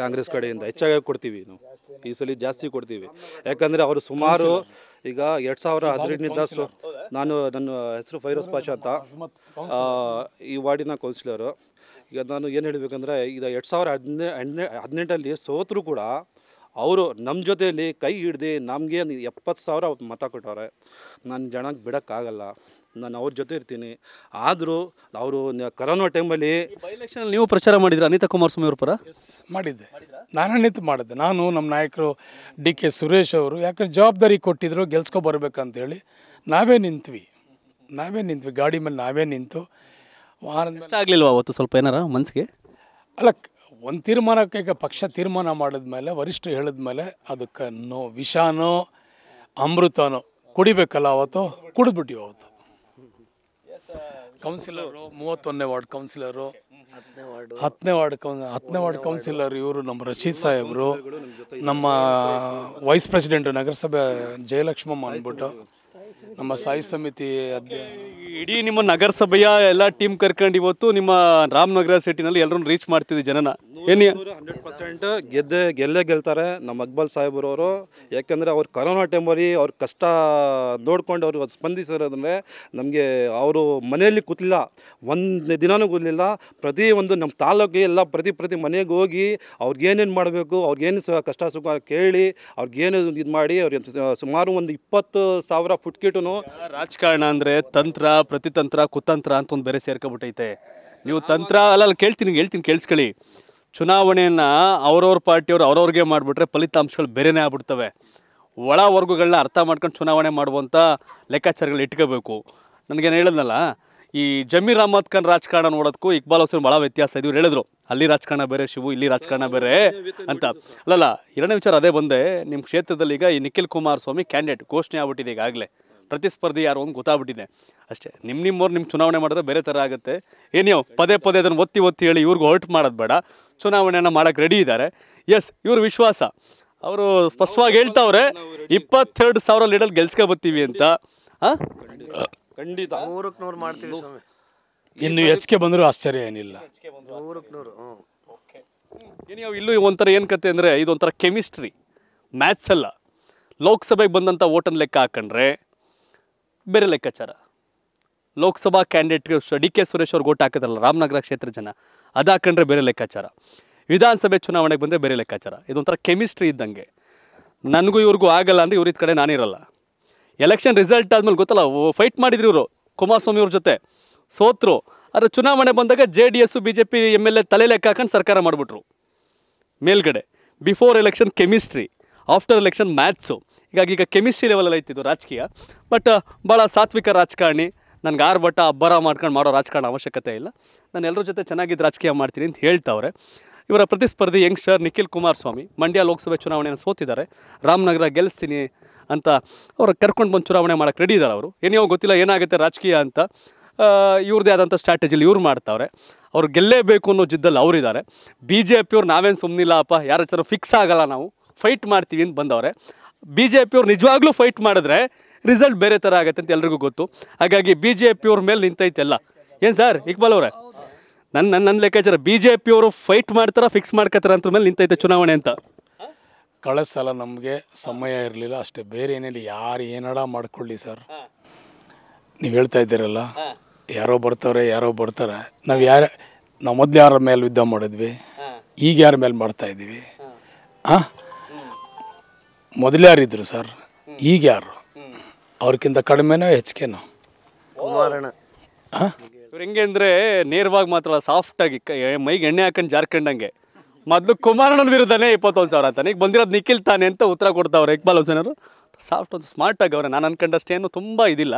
ಕಾಂಗ್ರೆಸ್ ಕಡೆಯಿಂದ ಹೆಚ್ಚಾಗಿ ಕೊಡ್ತೀವಿ ನಾವು ಈ ಸಲ ಜಾಸ್ತಿ ಕೊಡ್ತೀವಿ ಯಾಕಂದರೆ ಅವರು ಸುಮಾರು ಈಗ ಎರಡು ಸಾವಿರ ಹದಿನೆಂಟನಿಂದ ನಾನು ನನ್ನ ಹೆಸರು ಫೈರೋಸ್ ಪಾಷ ಅಂತ ಈ ವಾರ್ಡಿನ ಕೌನ್ಸಿಲರು ಈಗ ನಾನು ಏನು ಹೇಳಬೇಕಂದ್ರೆ ಈಗ ಎರಡು ಸಾವಿರ ಹದಿನೆ ಹದಿನೆಂಟಲ್ಲಿ ಸೋತರೂ ಕೂಡ ಅವರು ನಮ್ಮ ಜೊತೆಯಲ್ಲಿ ಕೈ ಹಿಡ್ದು ನಮಗೆ ಎಪ್ಪತ್ತು ಸಾವಿರ ಮತ ಕೊಟ್ಟವ್ರೆ ನಾನು ಜನಕ್ಕೆ ಬಿಡೋಕ್ಕಾಗಲ್ಲ ನಾನು ಅವ್ರ ಜೊತೆ ಇರ್ತೀನಿ ಆದರೂ ಅವರು ಕರೋನಾ ಟೈಮಲ್ಲಿ ಬೈ ನೀವು ಪ್ರಚಾರ ಮಾಡಿದ್ರೆ ಅನಿತಾ ಕುಮಾರಸ್ವಾಮಿ ಅವ್ರ ಪರ ಮಾಡಿದ್ದೆ ನಾನು ನಿಂತು ಮಾಡಿದ್ದೆ ನಾನು ನಮ್ಮ ನಾಯಕರು ಡಿ ಕೆ ಸುರೇಶ್ ಅವರು ಯಾಕಂದ್ರೆ ಜವಾಬ್ದಾರಿ ಕೊಟ್ಟಿದ್ರು ಗೆಲ್ಸ್ಕೊ ಹೇಳಿ ನಾವೇ ನಿಂತ್ವಿ ನಾವೇ ನಿಂತ್ವಿ ಗಾಡಿ ಮೇಲೆ ನಾವೇ ನಿಂತು ಇಷ್ಟ ಆಗಲಿಲ್ವ ಅವತ್ತು ಸ್ವಲ್ಪ ಏನಾರ ಮನಸ್ಸಿಗೆ ಅಲ್ಲ ಒಂದು ತೀರ್ಮಾನಕ್ಕೆ ಈಗ ಪಕ್ಷ ತೀರ್ಮಾನ ಮಾಡಿದ್ಮೇಲೆ ವರಿಷ್ಠ ಹೇಳಿದ್ಮೇಲೆ ಅದಕ್ಕೆ ನೋ ವಿಷಾನೋ ಅಮೃತನೋ ಕುಡಿಬೇಕಲ್ಲ ಅವತ್ತು ಕುಡಿದ್ಬಿಟ್ಟಿವಿ ಅವತ್ತು ಕೌನ್ಸಿಲರು ಮೂವತ್ತೊಂದನೇ ವಾರ್ಡ್ ಕೌನ್ಸಿಲರು ಹತ್ತನೇ ವಾರ್ಡ್ ಕೌನ್ ಹತ್ತನೇ ವಾರ್ಡ್ ಕೌನ್ಸಿಲರ್ ಇವರು ನಮ್ಮ ರಶೀದ್ ಸಾಹೇಬರು ನಮ್ಮ ವೈಸ್ ಪ್ರೆಸಿಡೆಂಟ್ ನಗರಸಭೆ ಜಯಲಕ್ಷ್ಮಮ್ಮ ಅಂದ್ಬಿಟ್ಟು ನಮ್ಮ ಸಾಯಿ ಸಮಿತಿ ಇಡೀ ನಿಮ್ಮ ನಗರಸಭೆಯ ಎಲ್ಲ ಟೀಮ್ ಕರ್ಕೊಂಡು ಇವತ್ತು ನಿಮ್ಮ ರಾಮನಗರ ಸಿಟಿನಲ್ಲಿ ಎಲ್ಲರೂ ರೀಚ್ ಮಾಡ್ತಿದ್ದೆ ಜನನ ಏನು ಹಂಡ್ರೆಡ್ ಪರ್ಸೆಂಟ್ ಗೆದ್ದೆ ಗೆಲ್ಲೇ ಗೆಲ್ತಾರೆ ನಮ್ಮ ಅಕ್ಬಲ್ ಅವರು ಯಾಕಂದರೆ ಅವ್ರು ಕರೋನಾ ಟೈಮಲ್ಲಿ ಅವ್ರ ಕಷ್ಟ ನೋಡ್ಕೊಂಡು ಅವ್ರಿಗೆ ಅದು ಸ್ಪಂದಿಸಿರೋದಂದರೆ ನಮಗೆ ಅವರು ಮನೆಯಲ್ಲಿ ಕೂತಿಲ್ಲ ಒಂದು ದಿನವೂ ಕೂತಿಲ್ಲ ಪ್ರತಿ ಒಂದು ನಮ್ಮ ತಾಲೂಕಿಗೆ ಎಲ್ಲ ಪ್ರತಿ ಪ್ರತಿ ಮನೆಗೆ ಹೋಗಿ ಅವ್ರಿಗೇನೇನು ಮಾಡಬೇಕು ಅವ್ರಿಗೇನು ಏನು ಕಷ್ಟ ಸುಖ ಕೇಳಿ ಅವ್ರಿಗೇನು ಇದು ಮಾಡಿ ಅವ್ರಿಗೆ ಸುಮಾರು ಒಂದು ಇಪ್ಪತ್ತು ಸಾವಿರ ಫುಟ್ಕಿಟು ರಾಜಕಾರಣ ಅಂದರೆ ತಂತ್ರ ಪ್ರತಿತಂತ್ರ ಕುತಂತ್ರ ಅಂತ ಒಂದು ಬೇರೆ ಸೇರ್ಕೊಬಿಟ್ಟೈತೆ ನೀವು ತಂತ್ರ ಅಲ್ಲ ಕೇಳ್ತೀನಿ ಹೇಳ್ತೀನಿ ಕೇಳಿಸ್ಕೊಳ್ಳಿ ಚುನಾವಣೆಯನ್ನು ಅವ್ರವ್ರ ಪಾರ್ಟಿಯವರು ಅವ್ರವ್ರಿಗೆ ಮಾಡಿಬಿಟ್ರೆ ಫಲಿತಾಂಶಗಳು ಬೇರೆನೇ ಆಗ್ಬಿಡ್ತವೆ ಒಳ ವರ್ಗಗಳನ್ನ ಅರ್ಥ ಮಾಡ್ಕೊಂಡು ಚುನಾವಣೆ ಮಾಡುವಂಥ ಲೆಕ್ಕಾಚಾರಗಳು ಇಟ್ಕೋಬೇಕು ನನಗೇನು ಹೇಳಿದ್ನಲ್ಲ ಈ ಜಮೀರ್ ಅಹಮದ್ ಖಾನ್ ರಾಜಕಾರಣ ನೋಡೋದಕ್ಕೂ ಇಕ್ಬಾಲ್ ಹುಸೇನ್ ಭಾಳ ವ್ಯತ್ಯಾಸ ಇದ್ರು ಹೇಳಿದ್ರು ಅಲ್ಲಿ ರಾಜಕಾರಣ ಬೇರೆ ಶಿವು ಇಲ್ಲಿ ರಾಜಕಾರಣ ಬೇರೆ ಅಂತ ಅಲ್ಲಲ್ಲ ಎರಡನೇ ವಿಚಾರ ಅದೇ ಬಂದೆ ನಿಮ್ಮ ಕ್ಷೇತ್ರದಲ್ಲಿ ಈಗ ಈ ನಿಖಿಲ್ ಕುಮಾರಸ್ವಾಮಿ ಕ್ಯಾಂಡಿಡೇಟ್ ಘೋಷಣೆ ಆಗ್ಬಿಟ್ಟಿದೆ ಈಗಾಗಲೇ ಪ್ರತಿಸ್ಪರ್ಧಿ ಯಾರು ಅಂತ ಗೊತ್ತಾಗ್ಬಿಟ್ಟಿದೆ ಅಷ್ಟೇ ನಿಮ್ಮ ನಿಮ್ಮವ್ರು ನಿಮ್ಮ ಚುನಾವಣೆ ಮಾಡಿದ್ರೆ ಬೇರೆ ಥರ ಆಗುತ್ತೆ ಏನೇ ಪದೇ ಪದೇ ಅದನ್ನು ಒತ್ತಿ ಒತ್ತಿ ಹೇಳಿ ಇವ್ರಿಗೆ ಹೊರ್ಟ್ ಮಾಡೋದು ಬೇಡ ಚುನಾವಣೆಯನ್ನು ಮಾಡೋಕ್ಕೆ ರೆಡಿ ಇದ್ದಾರೆ ಎಸ್ ಇವರು ವಿಶ್ವಾಸ ಅವರು ಸ್ಪಷ್ಟವಾಗಿ ಹೇಳ್ತಾವ್ರೆ ಇಪ್ಪತ್ತೆರಡು ಸಾವಿರ ಲೀಡರ್ ಗೆಲ್ಸ್ಕೊ ಬರ್ತೀವಿ ಅಂತ ಖಂಡಿತ ಮಾಡ್ತೀವಿ ಇನ್ನು ಹೆಚ್ಚಿಗೆ ಬಂದರೂ ಆಶ್ಚರ್ಯ ಏನಿಲ್ಲ ಏನೋ ಇಲ್ಲೂ ಒಂಥರ ಏನು ಕತೆ ಅಂದರೆ ಇದೊಂಥರ ಕೆಮಿಸ್ಟ್ರಿ ಮ್ಯಾಥ್ಸ್ ಅಲ್ಲ ಲೋಕಸಭೆಗೆ ಬಂದಂಥ ಓಟನ್ನು ಲೆಕ್ಕ ಹಾಕೊಂಡ್ರೆ ಬೇರೆ ಲೆಕ್ಕಾಚಾರ Lok Sabha candidate D K Suresh ಅವ್ರಿಗೆ ಓಟ್ ಹಾಕಿದ್ರಲ್ಲ ರಾಮನಗರ ಕ್ಷೇತ್ರ ಜನ ಅದು ಬೇರೆ ಲೆಕ್ಕಾಚಾರ ವಿಧಾನಸಭೆ ಚುನಾವಣೆಗೆ ಬಂದರೆ ಬೇರೆ ಲೆಕ್ಕಾಚಾರ ಇದೊಂಥರ ಕೆಮಿಸ್ಟ್ರಿ ಇದ್ದಂಗೆ ನನಗೂ ಇವ್ರಿಗೂ ಆಗಲ್ಲ ಅಂದರೆ ಇವ್ರ ಕಡೆ ನಾನಿರಲ್ಲ ಎಲೆಕ್ಷನ್ ರಿಸಲ್ಟ್ ಆದಮೇಲೆ ಗೊತ್ತಲ್ಲ ಫೈಟ್ ಮಾಡಿದ್ರು ಇವರು ಕುಮಾರಸ್ವಾಮಿ ಅವ್ರ ಜೊತೆ ಸೋತರು ಆದರೆ ಚುನಾವಣೆ ಬಂದಾಗ J D S B J P M L A ತಲೆ ಲೆಕ್ಕ ಹಾಕೊಂಡು ಸರ್ಕಾರ ಮಾಡಿಬಿಟ್ರು ಮೇಲ್ಗಡೆ before election chemistry after election maths ಹೀಗಾಗಿ ಈಗ ಕೆಮಿಸ್ಟ್ರಿ ಲೆವೆಲಲ್ಲಿ ಐತಿದ್ದು ರಾಜಕೀಯ uh, ಬಟ್ ಭಾಳ ಸಾತ್ವಿಕ ರಾಜಕಾರಣಿ ನನಗೆ ಆರು ಬಟ್ಟ ಅಬ್ಬರ ಮಾಡ್ಕೊಂಡು ಮಾಡೋ ರಾಜಕಾರಣ ಅವಶ್ಯಕತೆ ಇಲ್ಲ ನಾನು ಎಲ್ಲರ ಜೊತೆ ಚೆನ್ನಾಗಿದ್ದು ರಾಜಕೀಯ ಮಾಡ್ತೀನಿ ಅಂತ ಹೇಳ್ತಾವ್ರೆ ಇವರ ಪ್ರತಿಸ್ಪರ್ಧಿ ಯಂಗ್ಸ್ಟರ್ ನಿಖಿಲ್ ಕುಮಾರಸ್ವಾಮಿ ಮಂಡ್ಯ ಲೋಕಸಭೆ ಚುನಾವಣೆಯನ್ನು ಸೋತಿದ್ದಾರೆ ರಾಮನಗರ ಗೆಲ್ಲಿಸ್ತೀನಿ ಅಂತ ಅವರು ಕರ್ಕೊಂಡು ಬಂದು ಚುನಾವಣೆ ಮಾಡೋಕ್ಕೆ ರೆಡಿ ಇದ್ದಾರೆ ಅವರು ಏನೇ ಗೊತ್ತಿಲ್ಲ ಏನಾಗುತ್ತೆ ರಾಜಕೀಯ ಅಂತ ಇವ್ರದ್ದೇ ಆದಂಥ ಸ್ಟ್ರಾಟಜಿಲಿ ಇವ್ರು ಮಾಡ್ತಾವ್ರೆ ಅವ್ರು ಗೆಲ್ಲೇಬೇಕು ಅನ್ನೋ ಜಿದ್ದಲ್ಲಿ ಅವರಿದ್ದಾರೆ ಬಿ ಜೆ ಪಿಯವ್ರು ನಾವೇನು ಸುಮ್ಮನಿಲ್ಲ ಅಪ್ಪ ಯಾರ ಹತ್ರ ಫಿಕ್ಸ್ ಆಗಲ್ಲ ನಾವು ಫೈಟ್ ಮಾಡ್ತೀವಿ ಅಂತ ಬಂದವ್ರೆ ಬಿ ಜೆ ಪಿಯವ್ರು ನಿಜವಾಗ್ಲೂ ಫೈಟ್ ಮಾಡಿದ್ರೆ ರಿಸಲ್ಟ್ ಬೇರೆ ಥರ ಆಗುತ್ತೆ ಅಂತ ಎಲ್ರಿಗೂ ಗೊತ್ತು ಹಾಗಾಗಿ ಬಿ ಜೆ ಪಿಯವ್ರ ಮೇಲೆ ನಿಂತೈತೆಲ್ಲ ಏನು ಸರ್ ಇಕ್ಬಾಲ್ ಅವರೇ ನನ್ನ ನನ್ನ ನನ್ನ ಲೆಕ್ಕಾಚಾರ ಬಿ ಜೆ ಪಿಯವರು ಫೈಟ್ ಮಾಡ್ತಾರ ಫಿಕ್ಸ್ ಮಾಡ್ಕೋತಾರ ಅಂತ ಮೇಲೆ ನಿಂತೈತೆ ಚುನಾವಣೆ ಅಂತ ಕಳೆದ ಸಲ ನಮಗೆ ಸಮಯ ಇರಲಿಲ್ಲ ಅಷ್ಟೇ ಬೇರೆ ಏನಿಲ್ಲ ಯಾರು ಏನಡ ಮಾಡ್ಕೊಳ್ಳಿ ಸರ್ ನೀವು ಹೇಳ್ತಾ ಇದ್ದೀರಲ್ಲ ಯಾರೋ ಬರ್ತಾರೆ ಯಾರೋ ಬರ್ತಾರೆ ನಾವು ಯಾರ ನಾವು ಮೊದಲು ಯಾರ ಮೇಲೆ ಯುದ್ಧ ಮಾಡಿದ್ವಿ ಈಗ ಯಾರ ಮೇಲೆ ಮಾಡ್ತಾ ಇದ್ದೀವಿ ಹಾಂ ಮೊದಲು ಯಾರಿದ್ರು ಸರ್ ಈಗ ಯಾರು ಅವ್ರಕ್ಕಿಂತ ಕಡಿಮೆನೋ ಹೆಚ್ಚಿಗೆನೋ ಹೆಂಗೆ ಅಂದರೆ ನೇರವಾಗಿ ಮಾತ್ರ ಸಾಫ್ಟಾಗಿ ಮೈಗೆ ಎಣ್ಣೆ ಹಾಕೊಂಡು ಜಾರ್ಕೊಂಡಂಗೆ ಮೊದಲು ಕುಮಾರಣ್ಣನ ವಿರುದ್ಧನೇ ಇಪ್ಪತ್ತೊಂದು ಸಾವಿರ ಅಂತ ಈಗ ಬಂದಿರೋದು ನಿಖಿಲ್ ತಾನೆ ಅಂತ ಉತ್ತರ ಕೊಡ್ತಾವ್ರೆ ಇಕ್ಬಾಲ್ ಹುಸೇನರು ಸಾಫ್ಟ್ ಒಂದು ಸ್ಮಾರ್ಟ್ ಅವ್ರೆ ನಾನು ಅನ್ಕೊಂಡಷ್ಟು ಏನು ತುಂಬ ಇದಿಲ್ಲ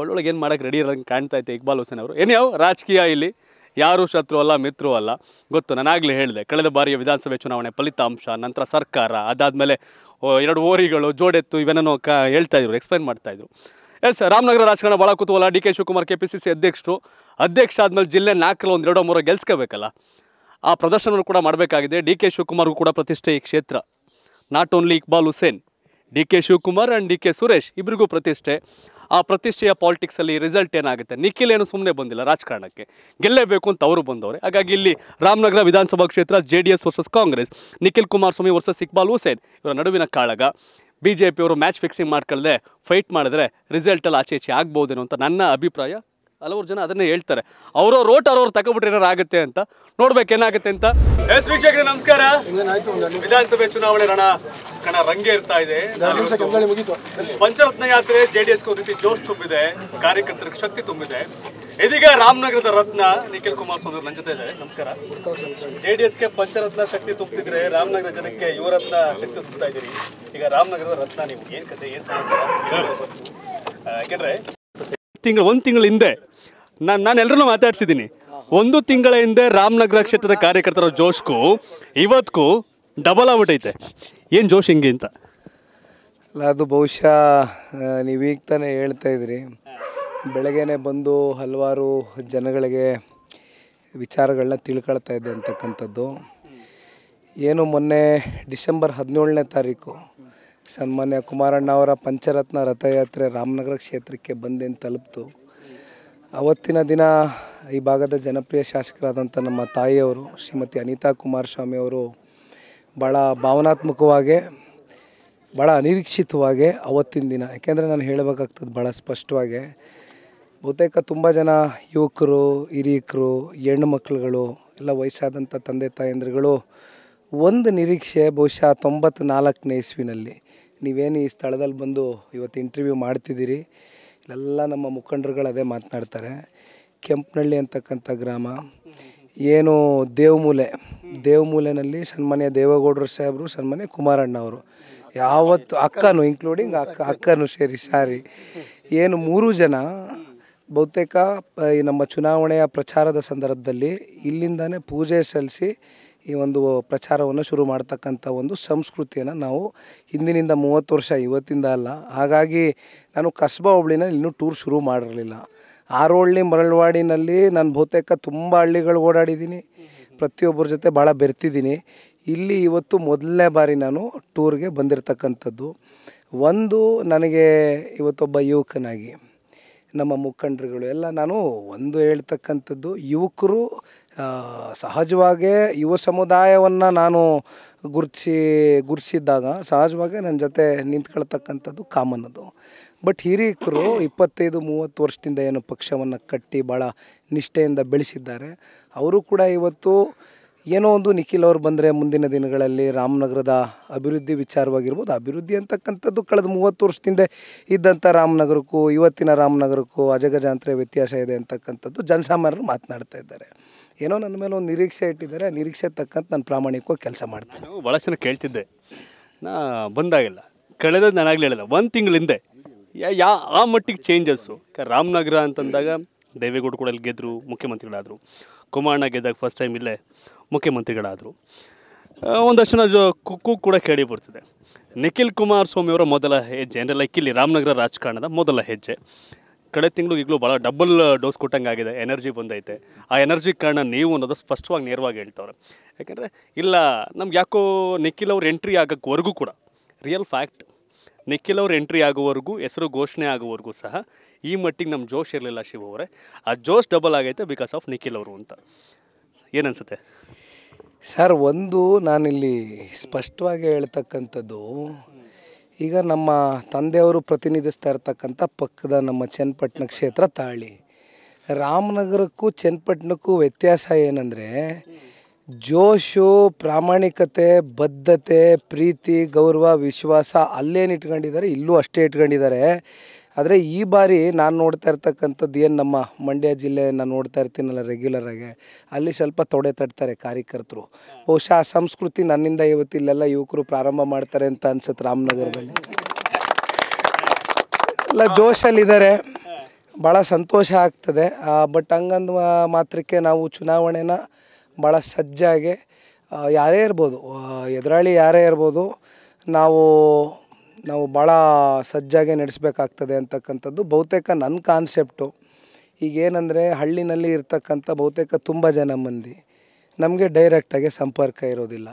ಒಳ್ಳೊಳಗೆ ಏನು ಮಾಡೋಕ್ಕೆ ರೆಡಿ ಇರೋದಂಗೆ ಕಾಣ್ತಾ ಇತ್ತು ಇಕ್ಬಾಲ್ ಹುಸೇನ್ ಅವರು ಯಾವ ರಾಜಕೀಯ ಇಲ್ಲಿ ಯಾರು ಶತ್ರು ಅಲ್ಲ ಮಿತ್ರು ಅಲ್ಲ ಗೊತ್ತು ನಾನಾಗಲೇ ಹೇಳಿದೆ ಕಳೆದ ಬಾರಿಯ ವಿಧಾನಸಭೆ ಚುನಾವಣೆ ಫಲಿತಾಂಶ ನಂತರ ಸರ್ಕಾರ ಅದಾದಮೇಲೆ ಎರಡು ಓರಿಗಳು ಜೋಡೆತ್ತು ಇವೆನೋ ಕ ಹೇಳ್ತಾ ಇದ್ರು ಎಕ್ಸ್ಪ್ಲೈನ್ ಮಾಡ್ತಾಯಿದ್ರು ಎಸ್ ರಾಮನಗರ ರಾಜಕಾರಣ ಭಾಳ ಕುತೂಹಲ D K Shivakumar K P C C ಅಧ್ಯಕ್ಷರು ಅಧ್ಯಕ್ಷ ಆದಮೇಲೆ ಜಿಲ್ಲೆ ನಾಲ್ಕರಲ್ಲಿ ಒಂದು ಎರಡೋ ಮೂರೋ ಗೆಲ್ಸ್ಕೋಬೇಕಲ್ಲ ಆ ಪ್ರದರ್ಶನವನ್ನು ಕೂಡ ಮಾಡಬೇಕಾಗಿದೆ ಡಿ ಕೆ ಶಿವಕುಮಾರ್ಗೂ ಕೂಡ ಪ್ರತಿಷ್ಠೆ ಈ ಕ್ಷೇತ್ರ not only Iqbal Hussain D K Shivakumar and D K Suresh ಇಬ್ಬರಿಗೂ ಪ್ರತಿಷ್ಠೆ ಆ ಪ್ರತಿಷ್ಠೆಯ ಪಾಲಿಟಿಕ್ಸಲ್ಲಿ ರಿಸಲ್ಟ್ ಏನಾಗುತ್ತೆ ನಿಖಿಲ್ ಏನು ಸುಮ್ಮನೆ ಬಂದಿಲ್ಲ ರಾಜಕಾರಣಕ್ಕೆ ಗೆಲ್ಲೇಬೇಕು ಅಂತ ಅವರು ಬಂದವರು ಹಾಗಾಗಿ ಇಲ್ಲಿ ರಾಮನಗರ ವಿಧಾನಸಭಾ ಕ್ಷೇತ್ರ J D S versus Congress Nikhil Kumaraswamy versus Iqbal Hussain ಇವರ ನಡುವಿನ ಕಾಳಗ ಬಿ ಜೆ ಪಿಯವರು ಮ್ಯಾಚ್ ಫಿಕ್ಸಿಂಗ್ ಮಾಡ್ಕೊಳ್ಳದೆ ಫೈಟ್ ಮಾಡಿದ್ರೆ ರಿಸಲ್ಟಲ್ಲಿ ಆಚೆ ಈಚೆ ಆಗ್ಬೋದೇನೋ ಅಂತ ನನ್ನ ಅಭಿಪ್ರಾಯ ಹಲವಾರು ಜನ ಅದನ್ನೇ ಹೇಳ್ತಾರೆ ಅವರ ರೋಟ್ ಅವ್ರವ್ರು ತಗೊಬಿಟ್ರೆ ಆಗುತ್ತೆ ಅಂತ ಏನಾಗುತ್ತೆ ಅಂತ ಎಸ್ ವೀಕ್ಷಕರೇ ನಮಸ್ಕಾರ ವಿಧಾನಸಭೆ ಚುನಾವಣೆ ರಣ ಕಣ ರಂಗೆ ಇರ್ತಾ ಇದೆ ಪಂಚರತ್ನ ಯಾತ್ರೆ ಜೆ ಡಿ ರೀತಿ ಜೋಶ್ ತುಂಬಿದೆ ಕಾರ್ಯಕರ್ತರ ಶಕ್ತಿ ತುಂಬಿದೆ ಇದೀಗ ರಾಮನಗರದ ರತ್ನ ನಿಖಿಲ್ ಕುಮಾರ್ ಸ್ವಾಮಿ ನನ್ನ ಜೊತೆ ಇದೆ ನಮಸ್ಕಾರ ಜೆ ಡಿ ಪಂಚರತ್ನ ಶಕ್ತಿ ತುಂಬಿದ್ರೆ ರಾಮನಗರ ಜನಕ್ಕೆ ಯುವರತ್ನ ಶಕ್ತಿ ತುಂಬ್ತಾ ಇದ್ದೀರಿ ಈಗ ರಾಮನಗರದ ರತ್ನ ನೀವು ಏನ್ ಕತೆ ಏನ್ ಸಮಾಚಾರ ಯಾಕೆಂದ್ರೆ ತಿಂಗಳು ಒಂದ್ ತಿಂಗಳ ಹಿಂದೆ ನಾನು ನಾನು ಎಲ್ಲರೂ ಮಾತಾಡ್ಸಿದ್ದೀನಿ ಒಂದು ತಿಂಗಳ ಹಿಂದೆ ರಾಮನಗರ ಕ್ಷೇತ್ರದ ಕಾರ್ಯಕರ್ತರ ಜೋಶ್ಗೂ ಇವತ್ತಿಗೂ ಡಬಲ್ ಐತೆ ಏನು ಜೋಶ್ ಹಿಂಗೆ ಅಂತ ಅಲ್ಲ ಅದು ಬಹುಶಃ ನೀವೀಗ ತಾನೇ ಹೇಳ್ತಾ ಇದ್ರಿ ಬೆಳಗ್ಗೆನೆ ಬಂದು ಹಲವಾರು ಜನಗಳಿಗೆ ವಿಚಾರಗಳನ್ನ ತಿಳ್ಕೊಳ್ತಾ ಇದೆ ಅಂತಕ್ಕಂಥದ್ದು ಏನು ಮೊನ್ನೆ ಡಿಸೆಂಬರ್ ಹದಿನೇಳನೇ ತಾರೀಕು ಸನ್ಮಾನ್ಯ ಕುಮಾರಣ್ಣ ಅವರ ಪಂಚರತ್ನ ರಥಯಾತ್ರೆ ರಾಮನಗರ ಕ್ಷೇತ್ರಕ್ಕೆ ಬಂದೇನು ತಲುಪ್ತು ಅವತ್ತಿನ ದಿನ ಈ ಭಾಗದ ಜನಪ್ರಿಯ ಶಾಸಕರಾದಂಥ ನಮ್ಮ ತಾಯಿಯವರು ಶ್ರೀಮತಿ ಅನಿತಾ ಕುಮಾರಸ್ವಾಮಿ ಅವರು ಭಾಳ ಭಾವನಾತ್ಮಕವಾಗಿ ಭಾಳ ಅನಿರೀಕ್ಷಿತವಾಗಿ ಅವತ್ತಿನ ದಿನ ಯಾಕೆಂದರೆ ನಾನು ಹೇಳಬೇಕಾಗ್ತದೆ ಭಾಳ ಸ್ಪಷ್ಟವಾಗಿ ಬಹುತೇಕ ತುಂಬ ಜನ ಯುವಕರು ಹಿರಿಯಕರು ಹೆಣ್ಣು ಮಕ್ಕಳುಗಳು ಎಲ್ಲ ವಯಸ್ಸಾದಂಥ ತಂದೆ ತಾಯಂದ್ರಿಗಳು ಒಂದು ನಿರೀಕ್ಷೆ ಬಹುಶಃ ತೊಂಬತ್ನಾಲ್ಕನೇ ಇಸ್ವಿನಲ್ಲಿ ನೀವೇನು ಈ ಸ್ಥಳದಲ್ಲಿ ಬಂದು ಇವತ್ತು ಇಂಟರ್ವ್ಯೂ ಮಾಡ್ತಿದ್ದೀರಿ ಎಲ್ಲ ನಮ್ಮ ಮುಖಂಡರುಗಳು ಅದೇ ಮಾತನಾಡ್ತಾರೆ ಕೆಂಪನಹಳ್ಳಿ ಅಂತಕ್ಕಂಥ ಗ್ರಾಮ ಏನು ದೇವಮೂಲೆ ದೇವಮೂಲೆನಲ್ಲಿ ಸನ್ಮಾನ್ಯ ದೇವೇಗೌಡರು ಸಾಹೇಬರು ಸನ್ಮಾನ್ಯ ಕುಮಾರಣ್ಣ ಅವರು ಯಾವತ್ತು ಅಕ್ಕನು ಇನ್ಕ್ಲೂಡಿಂಗ್ ಅಕ್ಕ ಅಕ್ಕನು ಸೇರಿ ಸಾರಿ ಏನು ಮೂರು ಜನ ಬಹುತೇಕ ನಮ್ಮ ಚುನಾವಣೆಯ ಪ್ರಚಾರದ ಸಂದರ್ಭದಲ್ಲಿ ಇಲ್ಲಿಂದಾನೆ ಪೂಜೆ ಸಲ್ಲಿಸಿ ಈ ಒಂದು ಪ್ರಚಾರವನ್ನು ಶುರು ಮಾಡ್ತಕ್ಕಂಥ ಒಂದು ಸಂಸ್ಕೃತಿಯನ್ನು ನಾವು ಹಿಂದಿನಿಂದ ಮೂವತ್ತು ವರ್ಷ ಇವತ್ತಿಂದ ಅಲ್ಲ ಹಾಗಾಗಿ ನಾನು ಕಸ್ಬಾ ಹುಬ್ಳಿನ ಇನ್ನೂ ಟೂರ್ ಶುರು ಮಾಡಿರಲಿಲ್ಲ ಆರೋಳ್ಳಿ ಮರಳ್ವಾಡಿನಲ್ಲಿ ನಾನು ಬಹುತೇಕ ತುಂಬ ಹಳ್ಳಿಗಳು ಓಡಾಡಿದ್ದೀನಿ ಪ್ರತಿಯೊಬ್ಬರ ಜೊತೆ ಭಾಳ ಬೆರ್ತಿದ್ದೀನಿ ಇಲ್ಲಿ ಇವತ್ತು ಮೊದಲನೇ ಬಾರಿ ನಾನು ಟೂರ್ಗೆ ಬಂದಿರತಕ್ಕಂಥದ್ದು ಒಂದು ನನಗೆ ಇವತ್ತೊಬ್ಬ ಯುವಕನಾಗಿ ನಮ್ಮ ಮುಖಂಡರುಗಳು ಎಲ್ಲ ನಾನು ಒಂದು ಹೇಳ್ತಕ್ಕಂಥದ್ದು ಯುವಕರು ಸಹಜವಾಗೇ ಯುವ ಸಮುದಾಯವನ್ನು ನಾನು ಗುರ್ಸಿ ಗುರ್ಸಿದ್ದಾಗ ಸಹಜವಾಗೇ ನನ್ನ ಜೊತೆ ನಿಂತ್ಕೊಳ್ತಕ್ಕಂಥದ್ದು ಕಾಮನ್ ಅದು ಬಟ್ ಹಿರಿಯಕರು ಇಪ್ಪತ್ತೈದು ಮೂವತ್ತು ವರ್ಷದಿಂದ ಏನು ಪಕ್ಷವನ್ನು ಕಟ್ಟಿ ಭಾಳ ನಿಷ್ಠೆಯಿಂದ ಬೆಳೆಸಿದ್ದಾರೆ ಅವರು ಕೂಡ ಇವತ್ತು ಏನೋ ಒಂದು ನಿಖಿಲ್ ಅವರು ಬಂದರೆ ಮುಂದಿನ ದಿನಗಳಲ್ಲಿ ರಾಮನಗರದ ಅಭಿವೃದ್ಧಿ ವಿಚಾರವಾಗಿರ್ಬೋದು ಅಭಿವೃದ್ಧಿ ಅಂತಕ್ಕಂಥದ್ದು ಕಳೆದ ಮೂವತ್ತು ವರ್ಷದಿಂದ ಇದ್ದಂಥ ರಾಮನಗರಕ್ಕೂ ಇವತ್ತಿನ ರಾಮನಗರಕ್ಕೂ ಅಜಗಜಾಂತ್ರೆ ವ್ಯತ್ಯಾಸ ಇದೆ ಅಂತಕ್ಕಂಥದ್ದು ಜನಸಾಮಾನ್ಯರು ಮಾತನಾಡ್ತಾ ಇದ್ದಾರೆ ಏನೋ ನನ್ನ ಮೇಲೆ ಒಂದು ನಿರೀಕ್ಷೆ ಇಟ್ಟಿದ್ದಾರೆ ನಿರೀಕ್ಷೆ ತಕ್ಕಂತ ನಾನು ಪ್ರಾಮಾಣಿಕವಾಗಿ ಕೆಲಸ ಮಾಡ್ತೇನೆ ಭಾಳ ಜನ ಕೇಳ್ತಿದ್ದೆ ನಾ ಬಂದಾಗಿಲ್ಲ ಕಳೆದ ನಾನಾಗಲೇ ಹೇಳಿಲ್ಲ ಒಂದು ತಿಂಗಳ ಹಿಂದೆ ಯಾ ಆ ಮಟ್ಟಿಗೆ ಚೇಂಜಸ್ಸು ರಾಮನಗರ ಅಂತಂದಾಗ ದೇವೇಗೌಡ ಕೂಡ ಅಲ್ಲಿ ಗೆದ್ದರು ಮುಖ್ಯಮಂತ್ರಿಗಳಾದರು ಕುಮಾರಣ್ಣ ಗೆದ್ದಾಗ ಫಸ್ಟ್ ಟೈಮ್ ಇಲ್ಲೇ ಮುಖ್ಯಮಂತ್ರಿಗಳಾದರು ಒಂದಷ್ಟು ಜನ ಕುಕ್ಕು ಕೂಡ ಕೇಳಿ ಬರ್ತಿದೆ ನಿಖಿಲ್ ಅವರ ಮೊದಲ ಹೆಜ್ಜೆ ಅಂದರೆ ಲೈಕ್ ಇಲ್ಲಿ ರಾಮನಗರ ರಾಜಕಾರಣದ ಮೊದಲ ಹೆಜ್ಜೆ ಕಳೆದ ತಿಂಗಳು ಈಗಲೂ ಭಾಳ ಡಬಲ್ ಡೋಸ್ ಕೊಟ್ಟಂಗೆ ಆಗಿದೆ ಎನರ್ಜಿ ಬಂದೈತೆ ಆ ಎನರ್ಜಿ ಕಾರಣ ನೀವು ಅನ್ನೋದು ಸ್ಪಷ್ಟವಾಗಿ ನೇರವಾಗಿ ಹೇಳ್ತವ್ರೆ ಯಾಕೆಂದರೆ ಇಲ್ಲ ನಮ್ಗೆ ಯಾಕೋ ನಿಖಿಲ್ ಅವ್ರ ಎಂಟ್ರಿ ಆಗೋಕ್ಕವರೆಗೂ ಕೂಡ ರಿಯಲ್ ಫ್ಯಾಕ್ಟ್ ನಿಖಿಲ್ ಅವ್ರ ಎಂಟ್ರಿ ಆಗೋವರೆಗೂ ಹೆಸರು ಘೋಷಣೆ ಆಗೋವರೆಗೂ ಸಹ ಈ ಮಟ್ಟಿಗೆ ನಮ್ಮ ಜೋಶ್ ಇರಲಿಲ್ಲ ಶಿವ ಅವರೇ ಆ ಜೋಶ್ ಡಬಲ್ ಆಗೈತೆ ಬಿಕಾಸ್ ಆಫ್ ನಿಖಿಲ್ ಅವರು ಅಂತ ಏನನ್ಸುತ್ತೆ ಸರ್ ಒಂದು ನಾನಿಲ್ಲಿ ಸ್ಪಷ್ಟವಾಗಿ ಹೇಳ್ತಕ್ಕಂಥದ್ದು ಈಗ ನಮ್ಮ ತಂದೆಯವರು ಪ್ರತಿನಿಧಿಸ್ತಾ ಇರ್ತಕ್ಕಂಥ ಪಕ್ಕದ ನಮ್ಮ ಚನ್ನಪಟ್ಟಣ ಕ್ಷೇತ್ರ ತಾಳಿ ರಾಮನಗರಕ್ಕೂ ಚನ್ನಪಟ್ಟಣಕ್ಕೂ ವ್ಯತ್ಯಾಸ ಏನಂದರೆ ಜೋಶು ಪ್ರಾಮಾಣಿಕತೆ ಬದ್ಧತೆ ಪ್ರೀತಿ ಗೌರವ ವಿಶ್ವಾಸ ಅಲ್ಲೇನು ಇಟ್ಕೊಂಡಿದ್ದಾರೆ ಇಲ್ಲೂ ಅಷ್ಟೇ ಇಟ್ಕೊಂಡಿದ್ದಾರೆ ಆದರೆ ಈ ಬಾರಿ ನಾನು ನೋಡ್ತಾ ಇರ್ತಕ್ಕಂಥದ್ದು ಏನು ನಮ್ಮ ಮಂಡ್ಯ ಜಿಲ್ಲೆ ನಾನು ನೋಡ್ತಾ ಇರ್ತೀನಲ್ಲ ರೆಗ್ಯುಲರಾಗಿ ಅಲ್ಲಿ ಸ್ವಲ್ಪ ತೊಡೆ ತಟ್ತಾರೆ ಕಾರ್ಯಕರ್ತರು ಬಹುಶಃ ಸಂಸ್ಕೃತಿ ನನ್ನಿಂದ ಇವತ್ತು ಇಲ್ಲೆಲ್ಲ ಯುವಕರು ಪ್ರಾರಂಭ ಮಾಡ್ತಾರೆ ಅಂತ ಅನ್ಸುತ್ತೆ ರಾಮನಗರದಲ್ಲಿ ಎಲ್ಲ ಜೋಶಲ್ಲಿದ್ದಾರೆ ಭಾಳ ಸಂತೋಷ ಆಗ್ತದೆ ಬಟ್ ಹಂಗಂದು ಮಾತ್ರಕ್ಕೆ ನಾವು ಚುನಾವಣೆನ ಭಾಳ ಸಜ್ಜಾಗಿ ಯಾರೇ ಇರ್ಬೋದು ಎದುರಾಳಿ ಯಾರೇ ಇರ್ಬೋದು ನಾವು ನಾವು ಭಾಳ ಸಜ್ಜಾಗೆ ನಡೆಸ್ಬೇಕಾಗ್ತದೆ ಅಂತಕ್ಕಂಥದ್ದು ಬಹುತೇಕ ನನ್ನ ಕಾನ್ಸೆಪ್ಟು ಈಗೇನೆಂದರೆ ಹಳ್ಳಿನಲ್ಲಿ ಇರ್ತಕ್ಕಂಥ ಬಹುತೇಕ ತುಂಬ ಜನ ಮಂದಿ ನಮಗೆ ಡೈರೆಕ್ಟಾಗಿ ಸಂಪರ್ಕ ಇರೋದಿಲ್ಲ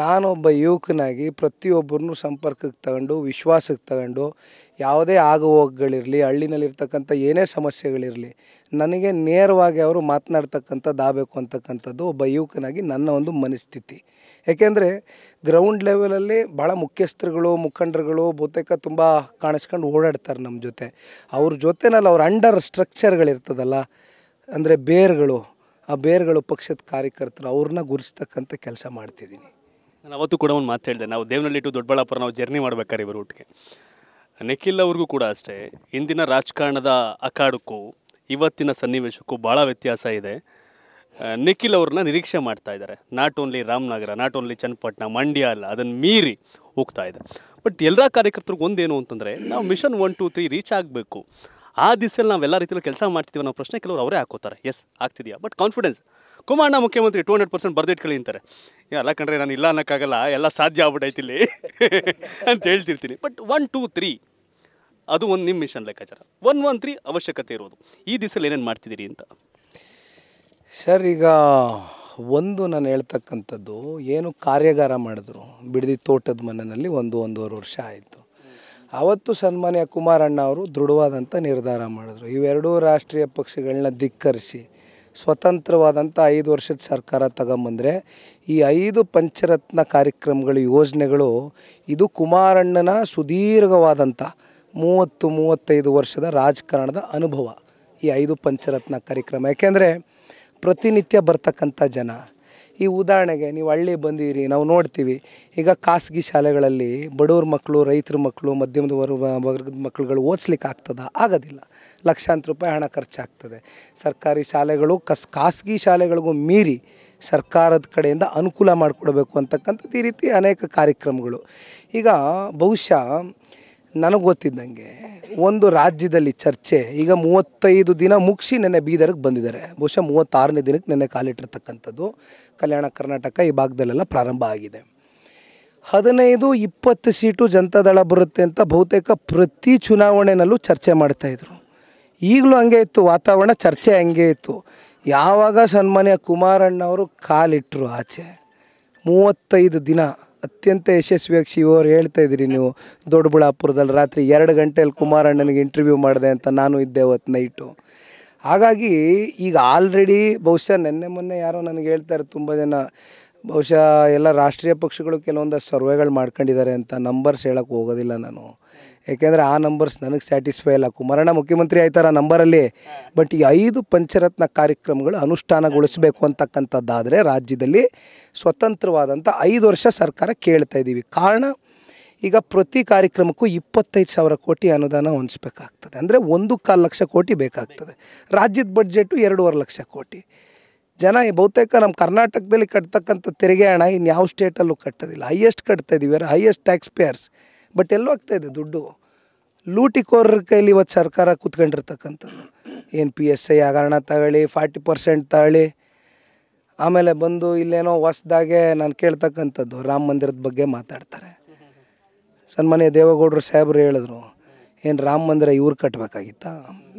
ನಾನೊಬ್ಬ ಯುವಕನಾಗಿ ಪ್ರತಿಯೊಬ್ಬರನ್ನು ಸಂಪರ್ಕಕ್ಕೆ ತಗೊಂಡು ವಿಶ್ವಾಸಕ್ಕೆ ತಗೊಂಡು ಯಾವುದೇ ಆಗು ಹೋಗುಗಳಿರಲಿ ಹಳ್ಳಿನಲ್ಲಿರ್ತಕ್ಕಂಥ ಏನೇ ಸಮಸ್ಯೆಗಳಿರಲಿ ನನಗೆ ನೇರವಾಗಿ ಅವರು ಆಗಬೇಕು ಅಂತಕ್ಕಂಥದ್ದು ಒಬ್ಬ ಯುವಕನಾಗಿ ನನ್ನ ಒಂದು ಮನಸ್ಥಿತಿ ಏಕೆಂದರೆ ಗ್ರೌಂಡ್ ಲೆವೆಲಲ್ಲಿ ಭಾಳ ಮುಖ್ಯಸ್ಥರುಗಳು ಮುಖಂಡರುಗಳು ಬಹುತೇಕ ತುಂಬ ಕಾಣಿಸ್ಕೊಂಡು ಓಡಾಡ್ತಾರೆ ನಮ್ಮ ಜೊತೆ ಅವ್ರ ಜೊತೆನಲ್ಲಿ ಅವ್ರ ಅಂಡರ್ ಸ್ಟ್ರಕ್ಚರ್ಗಳಿರ್ತದಲ್ಲ ಅಂದರೆ ಬೇರ್ಗಳು ಆ ಬೇರ್ಗಳು ಪಕ್ಷದ ಕಾರ್ಯಕರ್ತರು ಅವ್ರನ್ನ ಗುರುಸ್ತಕ್ಕಂಥ ಕೆಲಸ ಮಾಡ್ತಿದ್ದೀನಿ ನಾನು ಅವತ್ತು ಕೂಡ ಒಂದು ಮಾತು ಹೇಳಿದೆ ನಾವು ದೇವನಹಳ್ಳಿ ಟು ದೊಡ್ಡಬಳ್ಳಾಪುರ ನಾವು ಜರ್ನಿ ಮಾಡ್ಬೇಕಾದ್ರೆ ಇವರು ಊಟಕ್ಕೆ ನಿಖಿಲ್ ಅವ್ರಿಗೂ ಕೂಡ ಅಷ್ಟೇ ಇಂದಿನ ರಾಜಕಾರಣದ ಅಖಾಡಕ್ಕೂ ಇವತ್ತಿನ ಸನ್ನಿವೇಶಕ್ಕೂ ಭಾಳ ವ್ಯತ್ಯಾಸ ಇದೆ ನಿಖಿಲ್ ಅವ್ರನ್ನ ನಿರೀಕ್ಷೆ ಮಾಡ್ತಾ ಇದ್ದಾರೆ not only Ramanagara not only Channapatna Mandya ಅಲ್ಲ ಅದನ್ನು ಮೀರಿ ಹೋಗ್ತಾ ಇದೆ ಬಟ್ ಎಲ್ಲ ಕಾರ್ಯಕರ್ತರಿಗೆ ಒಂದೇನು ಅಂತಂದರೆ ನಾವು mission one two three reach ಆಗಬೇಕು ಆ ನಾವು ಎಲ್ಲ ರೀತಿಯಲ್ಲಿ ಕೆಲಸ ಮಾಡ್ತೀವಿ ಅನ್ನೋ ಪ್ರಶ್ನೆ ಕೆಲವರು ಅವರೇ ಹಾಕೋತಾರೆ ಎಸ್ ಆಗ್ತಿದೆಯಾ ಬಟ್ ಕಾನ್ಫಿಡೆನ್ಸ್ ಕುಮಾರಣ್ಣ ಮುಖ್ಯಮಂತ್ರಿ ಟೂ ಹಂಡ್ರೆಡ್ ಪರ್ಸೆಂಟ್ ಬರ್ದಿಟ್ಕೊಳ್ಳಿ ಅಂತಾರೆ ಎಲ್ಲ ಕಂಡ್ರೆ ನಾನು ಇಲ್ಲ ಅನ್ನೋಕ್ಕಾಗಲ್ಲ ಎಲ್ಲ ಸಾಧ್ಯ ಆಗ್ಬಿಟ್ಟೈತಿ ಇಲ್ಲಿ ಅಂತ ಹೇಳ್ತಿರ್ತೀನಿ ಬಟ್ ಒನ್ ಟೂ ತ್ರೀ ಅದು ಒಂದು ನಿಮ್ಮ ಮಿಷನ್ ಲೆಕ್ಕಾಚಾರ ಒನ್ ಒನ್ ತ್ರೀ ಅವಶ್ಯಕತೆ ಇರೋದು ಈ ದಿಸಲ್ಲಿ ಏನೇನು ಮಾಡ್ತಿದ್ದೀರಿ ಅಂತ ಸರ್ ಈಗ ಒಂದು ನಾನು ಹೇಳ್ತಕ್ಕಂಥದ್ದು ಏನು ಕಾರ್ಯಾಗಾರ ಮಾಡಿದ್ರು ಬಿಡದಿ ತೋಟದ ಮನೆಯಲ್ಲಿ ಒಂದು ಒಂದೂವರೆ ವರ್ಷ ಆಯಿತು ಆವತ್ತು ಸನ್ಮಾನ್ಯ ಕುಮಾರಣ್ಣ ಅವರು ದೃಢವಾದಂಥ ನಿರ್ಧಾರ ಮಾಡಿದ್ರು ಇವೆರಡೂ ರಾಷ್ಟ್ರೀಯ ಪಕ್ಷಗಳನ್ನ ಧಿಕ್ಕರಿಸಿ ಸ್ವತಂತ್ರವಾದಂಥ ಐದು ವರ್ಷದ ಸರ್ಕಾರ ತಗೊಂಬಂದರೆ ಈ ಐದು ಪಂಚರತ್ನ ಕಾರ್ಯಕ್ರಮಗಳು ಯೋಜನೆಗಳು ಇದು ಕುಮಾರಣ್ಣನ ಸುದೀರ್ಘವಾದಂಥ ಮೂವತ್ತು ಮೂವತ್ತೈದು ವರ್ಷದ ರಾಜಕಾರಣದ ಅನುಭವ ಈ ಐದು ಪಂಚರತ್ನ ಕಾರ್ಯಕ್ರಮ ಯಾಕೆಂದರೆ ಪ್ರತಿನಿತ್ಯ ಬರ್ತಕ್ಕಂಥ ಜನ ಈ ಉದಾಹರಣೆಗೆ ನೀವು ಹಳ್ಳಿ ಬಂದಿರಿ ನಾವು ನೋಡ್ತೀವಿ ಈಗ ಖಾಸಗಿ ಶಾಲೆಗಳಲ್ಲಿ ಬಡವ್ರ ಮಕ್ಕಳು ರೈತರ ಮಕ್ಕಳು ಮಧ್ಯಮದ ವರ್ಗ ವರ್ಗದ ಮಕ್ಕಳುಗಳು ಓದಿಸ್ಲಿಕ್ಕೆ ಆಗ್ತದ ಆಗೋದಿಲ್ಲ ಲಕ್ಷಾಂತರ ರೂಪಾಯಿ ಹಣ ಖರ್ಚಾಗ್ತದೆ ಸರ್ಕಾರಿ ಶಾಲೆಗಳು ಕಸ್ ಖಾಸಗಿ ಶಾಲೆಗಳಿಗೂ ಮೀರಿ ಸರ್ಕಾರದ ಕಡೆಯಿಂದ ಅನುಕೂಲ ಮಾಡಿಕೊಡಬೇಕು ಅಂತಕ್ಕಂಥದ್ದು ಈ ರೀತಿ ಅನೇಕ ಕಾರ್ಯಕ್ರಮಗಳು ಈಗ ಬಹುಶಃ ನನಗೆ ಗೊತ್ತಿದ್ದಂಗೆ ಒಂದು ರಾಜ್ಯದಲ್ಲಿ ಚರ್ಚೆ ಈಗ ಮೂವತ್ತೈದು ದಿನ ಮುಗಿಸಿ ನೆನ್ನೆ ಬೀದರ್ಗೆ ಬಂದಿದ್ದಾರೆ ಬಹುಶಃ ಮೂವತ್ತಾರನೇ ದಿನಕ್ಕೆ ನೆನ್ನೆ ಕಾಲಿಟ್ಟಿರ್ತಕ್ಕಂಥದ್ದು ಕಲ್ಯಾಣ ಕರ್ನಾಟಕ ಈ ಭಾಗದಲ್ಲೆಲ್ಲ ಪ್ರಾರಂಭ ಆಗಿದೆ ಹದಿನೈದು ಇಪ್ಪತ್ತು ಸೀಟು ಜನತಾದಳ ಬರುತ್ತೆ ಅಂತ ಬಹುತೇಕ ಪ್ರತಿ ಚುನಾವಣೆಯಲ್ಲೂ ಚರ್ಚೆ ಮಾಡ್ತಾಯಿದ್ರು ಈಗಲೂ ಹಂಗೆ ಇತ್ತು ವಾತಾವರಣ ಚರ್ಚೆ ಹಂಗೆ ಇತ್ತು ಯಾವಾಗ ಸನ್ಮಾನ್ಯ ಕುಮಾರಣ್ಣವರು ಕಾಲಿಟ್ಟರು ಆಚೆ ಮೂವತ್ತೈದು ದಿನ ಅತ್ಯಂತ ಯಶಸ್ವಿಯಾಗಿ ಸಿ ಅವ್ರು ಹೇಳ್ತಾ ಇದ್ದೀರಿ ನೀವು ದೊಡ್ಡಬಳ್ಳಾಪುರದಲ್ಲಿ ರಾತ್ರಿ ಎರಡು ಗಂಟೆಯಲ್ಲಿ ಕುಮಾರಣ್ಣನಿಗೆ ಇಂಟರ್ವ್ಯೂ ಮಾಡಿದೆ ಅಂತ ನಾನು ಇದ್ದೆ ಅವತ್ತು ನೈಟು ಹಾಗಾಗಿ ಈಗ ಆಲ್ರೆಡಿ ಬಹುಶಃ ನಿನ್ನೆ ಮೊನ್ನೆ ಯಾರೋ ನನಗೆ ಹೇಳ್ತಾರೆ ತುಂಬ ಜನ ಬಹುಶಃ ಎಲ್ಲ ರಾಷ್ಟ್ರೀಯ ಪಕ್ಷಗಳು ಕೆಲವೊಂದು ಸರ್ವೆಗಳು ಮಾಡ್ಕೊಂಡಿದ್ದಾರೆ ಅಂತ ನಂಬರ್ಸ್ ಹೇಳೋಕ್ಕೆ ಹೋಗೋದಿಲ್ಲ ನಾನು ಏಕೆಂದರೆ ಆ ನಂಬರ್ಸ್ ನನಗೆ ಸ್ಯಾಟಿಸ್ಫೈ ಇಲ್ಲ ಕುಮಾರಣ್ಣ ಮುಖ್ಯಮಂತ್ರಿ ಆಯ್ತಾರೆ ಆ ನಂಬರಲ್ಲಿ ಬಟ್ ಈ ಐದು ಪಂಚರತ್ನ ಕಾರ್ಯಕ್ರಮಗಳು ಅನುಷ್ಠಾನಗೊಳಿಸಬೇಕು ಅಂತಕ್ಕಂಥದ್ದಾದರೆ ರಾಜ್ಯದಲ್ಲಿ ಸ್ವತಂತ್ರವಾದಂಥ ಐದು ವರ್ಷ ಸರ್ಕಾರ ಕೇಳ್ತಾ ಇದ್ದೀವಿ ಕಾರಣ ಈಗ ಪ್ರತಿ ಕಾರ್ಯಕ್ರಮಕ್ಕೂ ಇಪ್ಪತ್ತೈದು ಸಾವಿರ ಕೋಟಿ ಅನುದಾನ ಹೊಂದಿಸ್ಬೇಕಾಗ್ತದೆ ಅಂದರೆ ಒಂದು ಕಾಲು ಲಕ್ಷ ಕೋಟಿ ಬೇಕಾಗ್ತದೆ ರಾಜ್ಯದ ಬಡ್ಜೆಟು ಎರಡೂವರೆ ಲಕ್ಷ ಕೋಟಿ ಜನ ಬಹುತೇಕ ನಮ್ಮ ಕರ್ನಾಟಕದಲ್ಲಿ ಕಟ್ತಕ್ಕಂಥ ತೆರಿಗೆ ಹಣ ಇನ್ಯಾವ ಸ್ಟೇಟಲ್ಲೂ ಕಟ್ಟೋದಿಲ್ಲ ಹೈಯೆಸ್ಟ್ ಕಟ್ತಾ ಇದ್ದೀವಿ ಹೈಯೆಸ್ಟ್ ಟ್ಯಾಕ್ಸ್ ಪೇಯರ್ಸ್ ಬಟ್ ಎಲ್ಲೋಗ್ತಾ ಇದೆ ದುಡ್ಡು ಲೂಟಿಕೋರ್ರ ಕೈಲಿ ಇವತ್ತು ಸರ್ಕಾರ ಕೂತ್ಕೊಂಡಿರ್ತಕ್ಕಂಥದ್ದು ಏನು ಪಿ ಎಸ್ ಐ ಹಗರಣ ತಗೊಳ್ಳಿ ಫಾರ್ಟಿ ಪರ್ಸೆಂಟ್ ತಗೊಳ್ಳಿ ಆಮೇಲೆ ಬಂದು ಇಲ್ಲೇನೋ ಹೊಸ್ದಾಗೆ ನಾನು ಕೇಳ್ತಕ್ಕಂಥದ್ದು ರಾಮ ಮಂದಿರದ ಬಗ್ಗೆ ಮಾತಾಡ್ತಾರೆ ಸನ್ಮಾನ್ಯ ದೇವೇಗೌಡರು ಸಾಹೇಬರು ಹೇಳಿದ್ರು ಏನು ರಾಮ ಮಂದಿರ ಇವ್ರು ಕಟ್ಟಬೇಕಾಗಿತ್ತಾ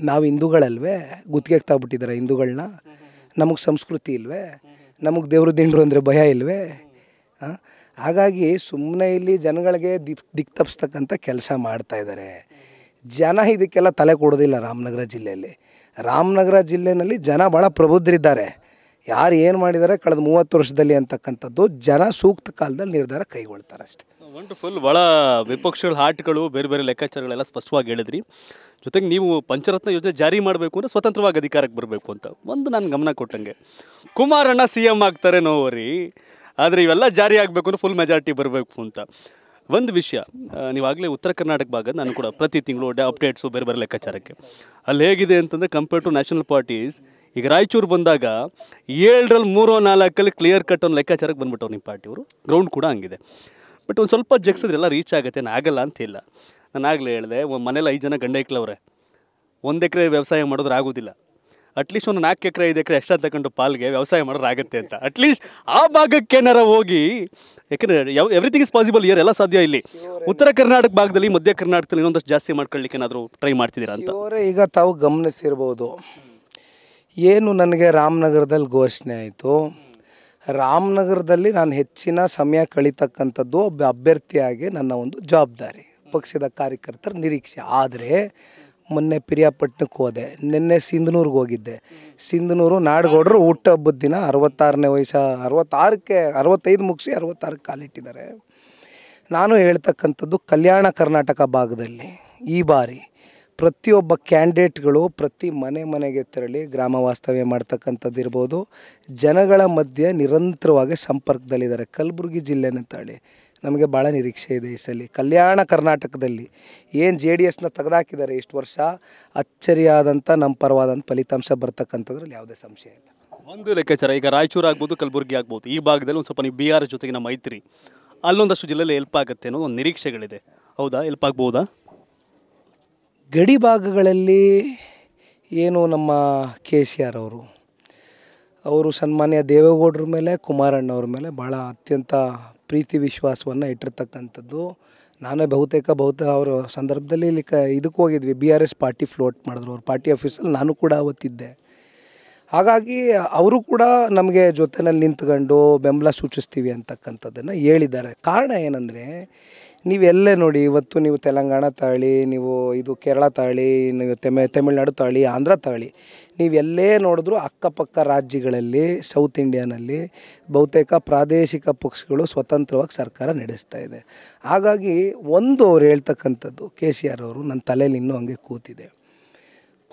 ನಾವು ಹಿಂದೂಗಳಲ್ವೇ ಗುತ್ತಿಗೆ ತಾಬಿಟ್ಟಿದ್ದಾರೆ ಹಿಂದೂಗಳನ್ನ ನಮಗೆ ಸಂಸ್ಕೃತಿ ಇಲ್ವೇ ನಮಗೆ ದೇವ್ರ ದಿಂಡ್ರು ಅಂದರೆ ಭಯ ಇಲ್ವೇ ಹಾಂ ಹಾಗಾಗಿ ಸುಮ್ಮನೆ ಇಲ್ಲಿ ಜನಗಳಿಗೆ ದಿಕ್ ದಿಕ್ ತಪ್ಪಿಸ್ತಕ್ಕಂಥ ಕೆಲಸ ಇದ್ದಾರೆ ಜನ ಇದಕ್ಕೆಲ್ಲ ತಲೆ ಕೊಡೋದಿಲ್ಲ ರಾಮನಗರ ಜಿಲ್ಲೆಯಲ್ಲಿ ರಾಮನಗರ ಜಿಲ್ಲೆಯಲ್ಲಿ ಜನ ಭಾಳ ಪ್ರಬುದ್ಧರಿದ್ದಾರೆ ಯಾರು ಏನು ಮಾಡಿದ್ದಾರೆ ಕಳೆದ ಮೂವತ್ತು ವರ್ಷದಲ್ಲಿ ಅಂತಕ್ಕಂಥದ್ದು ಜನ ಸೂಕ್ತ ಕಾಲದಲ್ಲಿ ನಿರ್ಧಾರ ಕೈಗೊಳ್ತಾರೆ ಅಷ್ಟೇ ವಂಡರ್ಫುಲ್ ಭಾಳ ವಿಪಕ್ಷಗಳ ಹಾಟ್ಗಳು ಬೇರೆ ಬೇರೆ ಲೆಕ್ಕಾಚಾರಗಳೆಲ್ಲ ಸ್ಪಷ್ಟವಾಗಿ ಹೇಳಿದ್ರಿ ಜೊತೆಗೆ ನೀವು ಪಂಚರತ್ನ ಯೋಜನೆ ಜಾರಿ ಮಾಡಬೇಕು ಅಂದರೆ ಸ್ವತಂತ್ರವಾಗಿ ಅಧಿಕಾರಕ್ಕೆ ಬರಬೇಕು ಅಂತ ಒಂದು ನಾನು ಗಮನ ಕೊಟ್ಟಂಗೆ ಕುಮಾರಣ್ಣ ಸಿ ಎಮ್ ಆಗ್ತಾರೆ ನೋವರಿ ಆದರೆ ಇವೆಲ್ಲ ಜಾರಿ ಆಗಬೇಕು ಅಂದ್ರೆ ಫುಲ್ ಮೆಜಾರಿಟಿ ಬರಬೇಕು ಅಂತ ಒಂದು ವಿಷಯ ನೀವಾಗಲೇ ಉತ್ತರ ಕರ್ನಾಟಕ ಭಾಗದ ನಾನು ಕೂಡ ಪ್ರತಿ ತಿಂಗಳು ಡೇ ಅಪ್ಡೇಟ್ಸು ಬೇರೆ ಬೇರೆ ಲೆಕ್ಕಾಚಾರಕ್ಕೆ ಅಲ್ಲಿ ಹೇಗಿದೆ ಅಂತಂದರೆ ಕಂಪೇರ್ ಟು ನ್ಯಾಷನಲ್ ಪಾರ್ಟೀಸ್ ಈಗ ರಾಯಚೂರು ಬಂದಾಗ ಏಳರಲ್ಲಿ ಮೂರೋ ನಾಲ್ಕಲ್ಲಿ ಕ್ಲಿಯರ್ ಕಟ್ ಒಂದು ಲೆಕ್ಕಾಚಾರಕ್ಕೆ ಬಂದ್ಬಿಟ್ಟವ್ರು ನಿಮ್ಮ ಪಾರ್ಟಿಯವರು ಗ್ರೌಂಡ್ ಕೂಡ ಹಂಗಿದೆ ಬಟ್ ಒಂದು ಸ್ವಲ್ಪ ಜಗ್ಸಿದ್ರೆಲ್ಲ ರೀಚ್ ಆಗುತ್ತೆ ನಾನು ಆಗಲ್ಲ ಅಂತಿಲ್ಲ ನಾನು ಆಗಲೇ ಹೇಳಿದೆ ಮನೇಲಿ ಐದು ಜನ ಗಂಡ ಒಂದು ಎಕರೆ ವ್ಯವಸಾಯ ಮಾಡೋದ್ರೆ ಆಗೋದಿಲ್ಲ ಅಟ್ಲೀಸ್ಟ್ ಒಂದು ನಾಲ್ಕು ಎಕರೆ ಐದು ಎಕರೆ ಎಕ್ಸ್ಟ್ರಾ ತಗೊಂಡು ಪಾಲ್ಗೆ ವ್ಯವಸಾಯ ಮಾಡೋರಾಗುತ್ತೆ ಅಂತ ಅಟ್ಲೀಸ್ಟ್ ಆ ಭಾಗಕ್ಕೇನಾರ ಹೋಗಿ ಯಾಕಂದ್ರೆ ಯಾವ ಎವ್ರಿಥಿಂಗ್ ಇಸ್ ಪಾಸಿಬಲ್ ಇಯರ್ ಎಲ್ಲ ಸಾಧ್ಯ ಇಲ್ಲಿ ಉತ್ತರ ಕರ್ನಾಟಕ ಭಾಗದಲ್ಲಿ ಮಧ್ಯ ಕರ್ನಾಟಕದಲ್ಲಿ ಇನ್ನೊಂದಷ್ಟು ಜಾಸ್ತಿ ಮಾಡ್ಕೊಳ್ಳಿಕ್ಕೆ ಏನಾದರೂ ಟ್ರೈ ಮಾಡ್ತಿದ್ದೀರಾ ಅಂತ ಅವರೇ ಈಗ ತಾವು ಗಮನಿಸಿರ್ಬೋದು ಏನು ನನಗೆ ರಾಮನಗರದಲ್ಲಿ ಘೋಷಣೆ ಆಯಿತು ರಾಮನಗರದಲ್ಲಿ ನಾನು ಹೆಚ್ಚಿನ ಸಮಯ ಕಳೀತಕ್ಕಂಥದ್ದು ಒಬ್ಬ ಅಭ್ಯರ್ಥಿಯಾಗಿ ನನ್ನ ಒಂದು ಜವಾಬ್ದಾರಿ ಪಕ್ಷದ ಕಾರ್ಯಕರ್ತರ ನಿರೀಕ್ಷೆ ಆದರೆ ಮೊನ್ನೆ ಪಿರಿಯಾಪಟ್ಟಣಕ್ಕೆ ಹೋದೆ ನಿನ್ನೆ ಸಿಂಧನೂರಿಗೆ ಹೋಗಿದ್ದೆ ಸಿಂಧನೂರು ನಾಡಗೌಡರು ಊಟ ಹಬ್ಬದ ದಿನ ಅರವತ್ತಾರನೇ ವಯಸ್ಸು ಅರವತ್ತಾರಕ್ಕೆ ಅರವತ್ತೈದು ಮುಗಿಸಿ ಅರವತ್ತಾರಕ್ಕೆ ಕಾಲಿಟ್ಟಿದ್ದಾರೆ ನಾನು ಹೇಳ್ತಕ್ಕಂಥದ್ದು ಕಲ್ಯಾಣ ಕರ್ನಾಟಕ ಭಾಗದಲ್ಲಿ ಈ ಬಾರಿ ಪ್ರತಿಯೊಬ್ಬ ಕ್ಯಾಂಡಿಡೇಟ್ಗಳು ಪ್ರತಿ ಮನೆ ಮನೆಗೆ ತೆರಳಿ ಗ್ರಾಮ ವಾಸ್ತವ್ಯ ಮಾಡ್ತಕ್ಕಂಥದ್ದಿರ್ಬೋದು ಜನಗಳ ಮಧ್ಯೆ ನಿರಂತರವಾಗಿ ಸಂಪರ್ಕದಲ್ಲಿದ್ದಾರೆ ಕಲಬುರಗಿ ಜಿಲ್ಲೆನ ತಳಿ ನಮಗೆ ಭಾಳ ನಿರೀಕ್ಷೆ ಇದೆ ಈ ಸಲ ಕಲ್ಯಾಣ ಕರ್ನಾಟಕದಲ್ಲಿ ಏನು ಜೆ ಡಿ ಎಸ್ನ ತೆಗೆದಾಕಿದ್ದಾರೆ ಇಷ್ಟು ವರ್ಷ ಅಚ್ಚರಿಯಾದಂಥ ನಮ್ಮ ಪರವಾದಂಥ ಫಲಿತಾಂಶ ಬರ್ತಕ್ಕಂಥದ್ರಲ್ಲಿ ಯಾವುದೇ ಸಂಶಯ ಇಲ್ಲ ಒಂದು ಲೆಕ್ಕಾಚಾರ ಈಗ ರಾಯಚೂರು ಆಗ್ಬೋದು ಕಲಬುರಗಿ ಆಗ್ಬೋದು ಈ ಭಾಗದಲ್ಲಿ ಒಂದು ಸ್ವಲ್ಪ ನೀವು ಬಿ ಆರ್ ಜೊತೆಗಿನ ಮೈತ್ರಿ ಅಲ್ಲೊಂದಷ್ಟು ಜಿಲ್ಲೆಯಲ್ಲಿ ಹೆಲ್ಪ್ ಆಗುತ್ತೆ ಅನ್ನೋ ಒಂದು ನಿರೀಕ್ಷೆಗಳಿದೆ ಹೌದಾ ಹೆಲ್ಪ್ ಆಗ್ಬೋದಾ ಗಡಿ ಭಾಗಗಳಲ್ಲಿ ಏನು ನಮ್ಮ ಕೆ ಸಿ ಆರ್ ಅವರು ಅವರು ಸನ್ಮಾನ್ಯ ದೇವೇಗೌಡರ ಮೇಲೆ ಕುಮಾರಣ್ಣವ್ರ ಮೇಲೆ ಭಾಳ ಅತ್ಯಂತ ಪ್ರೀತಿ ವಿಶ್ವಾಸವನ್ನು ಇಟ್ಟಿರ್ತಕ್ಕಂಥದ್ದು ನಾನೇ ಬಹುತೇಕ ಬಹುತ ಅವರ ಸಂದರ್ಭದಲ್ಲಿ ಇಲ್ಲಿ ಕ ಇದಕ್ಕೆ ಹೋಗಿದ್ವಿ B R S party float ಮಾಡಿದ್ರು ಅವ್ರ ಪಾರ್ಟಿ ಆಫೀಸಲ್ಲಿ ನಾನು ಕೂಡ ಅವತ್ತಿದ್ದೆ ಹಾಗಾಗಿ ಅವರು ಕೂಡ ನಮಗೆ ಜೊತೆಯಲ್ಲಿ ನಿಂತ್ಕೊಂಡು ಬೆಂಬಲ ಸೂಚಿಸ್ತೀವಿ ಅಂತಕ್ಕಂಥದ್ದನ್ನು ಹೇಳಿದ್ದಾರೆ ಕಾರಣ ಏನಂದರೆ ನೀವೆಲ್ಲೇ ನೋಡಿ ಇವತ್ತು ನೀವು ತೆಲಂಗಾಣ ತಾಳಿ ನೀವು ಇದು ಕೇರಳ ತಾಳಿ ನೀವು ತಮಿಳುನಾಡು ತಮಿಳ್ನಾಡು ತಾಳಿ ಆಂಧ್ರ ತಾಳಿ ನೀವೆಲ್ಲೇ ನೋಡಿದ್ರೂ ಅಕ್ಕಪಕ್ಕ ರಾಜ್ಯಗಳಲ್ಲಿ ಸೌತ್ ಇಂಡಿಯಾನಲ್ಲಿ ಬಹುತೇಕ ಪ್ರಾದೇಶಿಕ ಪಕ್ಷಗಳು ಸ್ವತಂತ್ರವಾಗಿ ಸರ್ಕಾರ ನಡೆಸ್ತಾ ಇದೆ ಹಾಗಾಗಿ ಒಂದು ಅವರು ಹೇಳ್ತಕ್ಕಂಥದ್ದು ಕೆ ಸಿ ಆರ್ ಅವರು ನನ್ನ ತಲೆಯಲ್ಲಿ ಇನ್ನೂ ಹಂಗೆ ಕೂತಿದೆ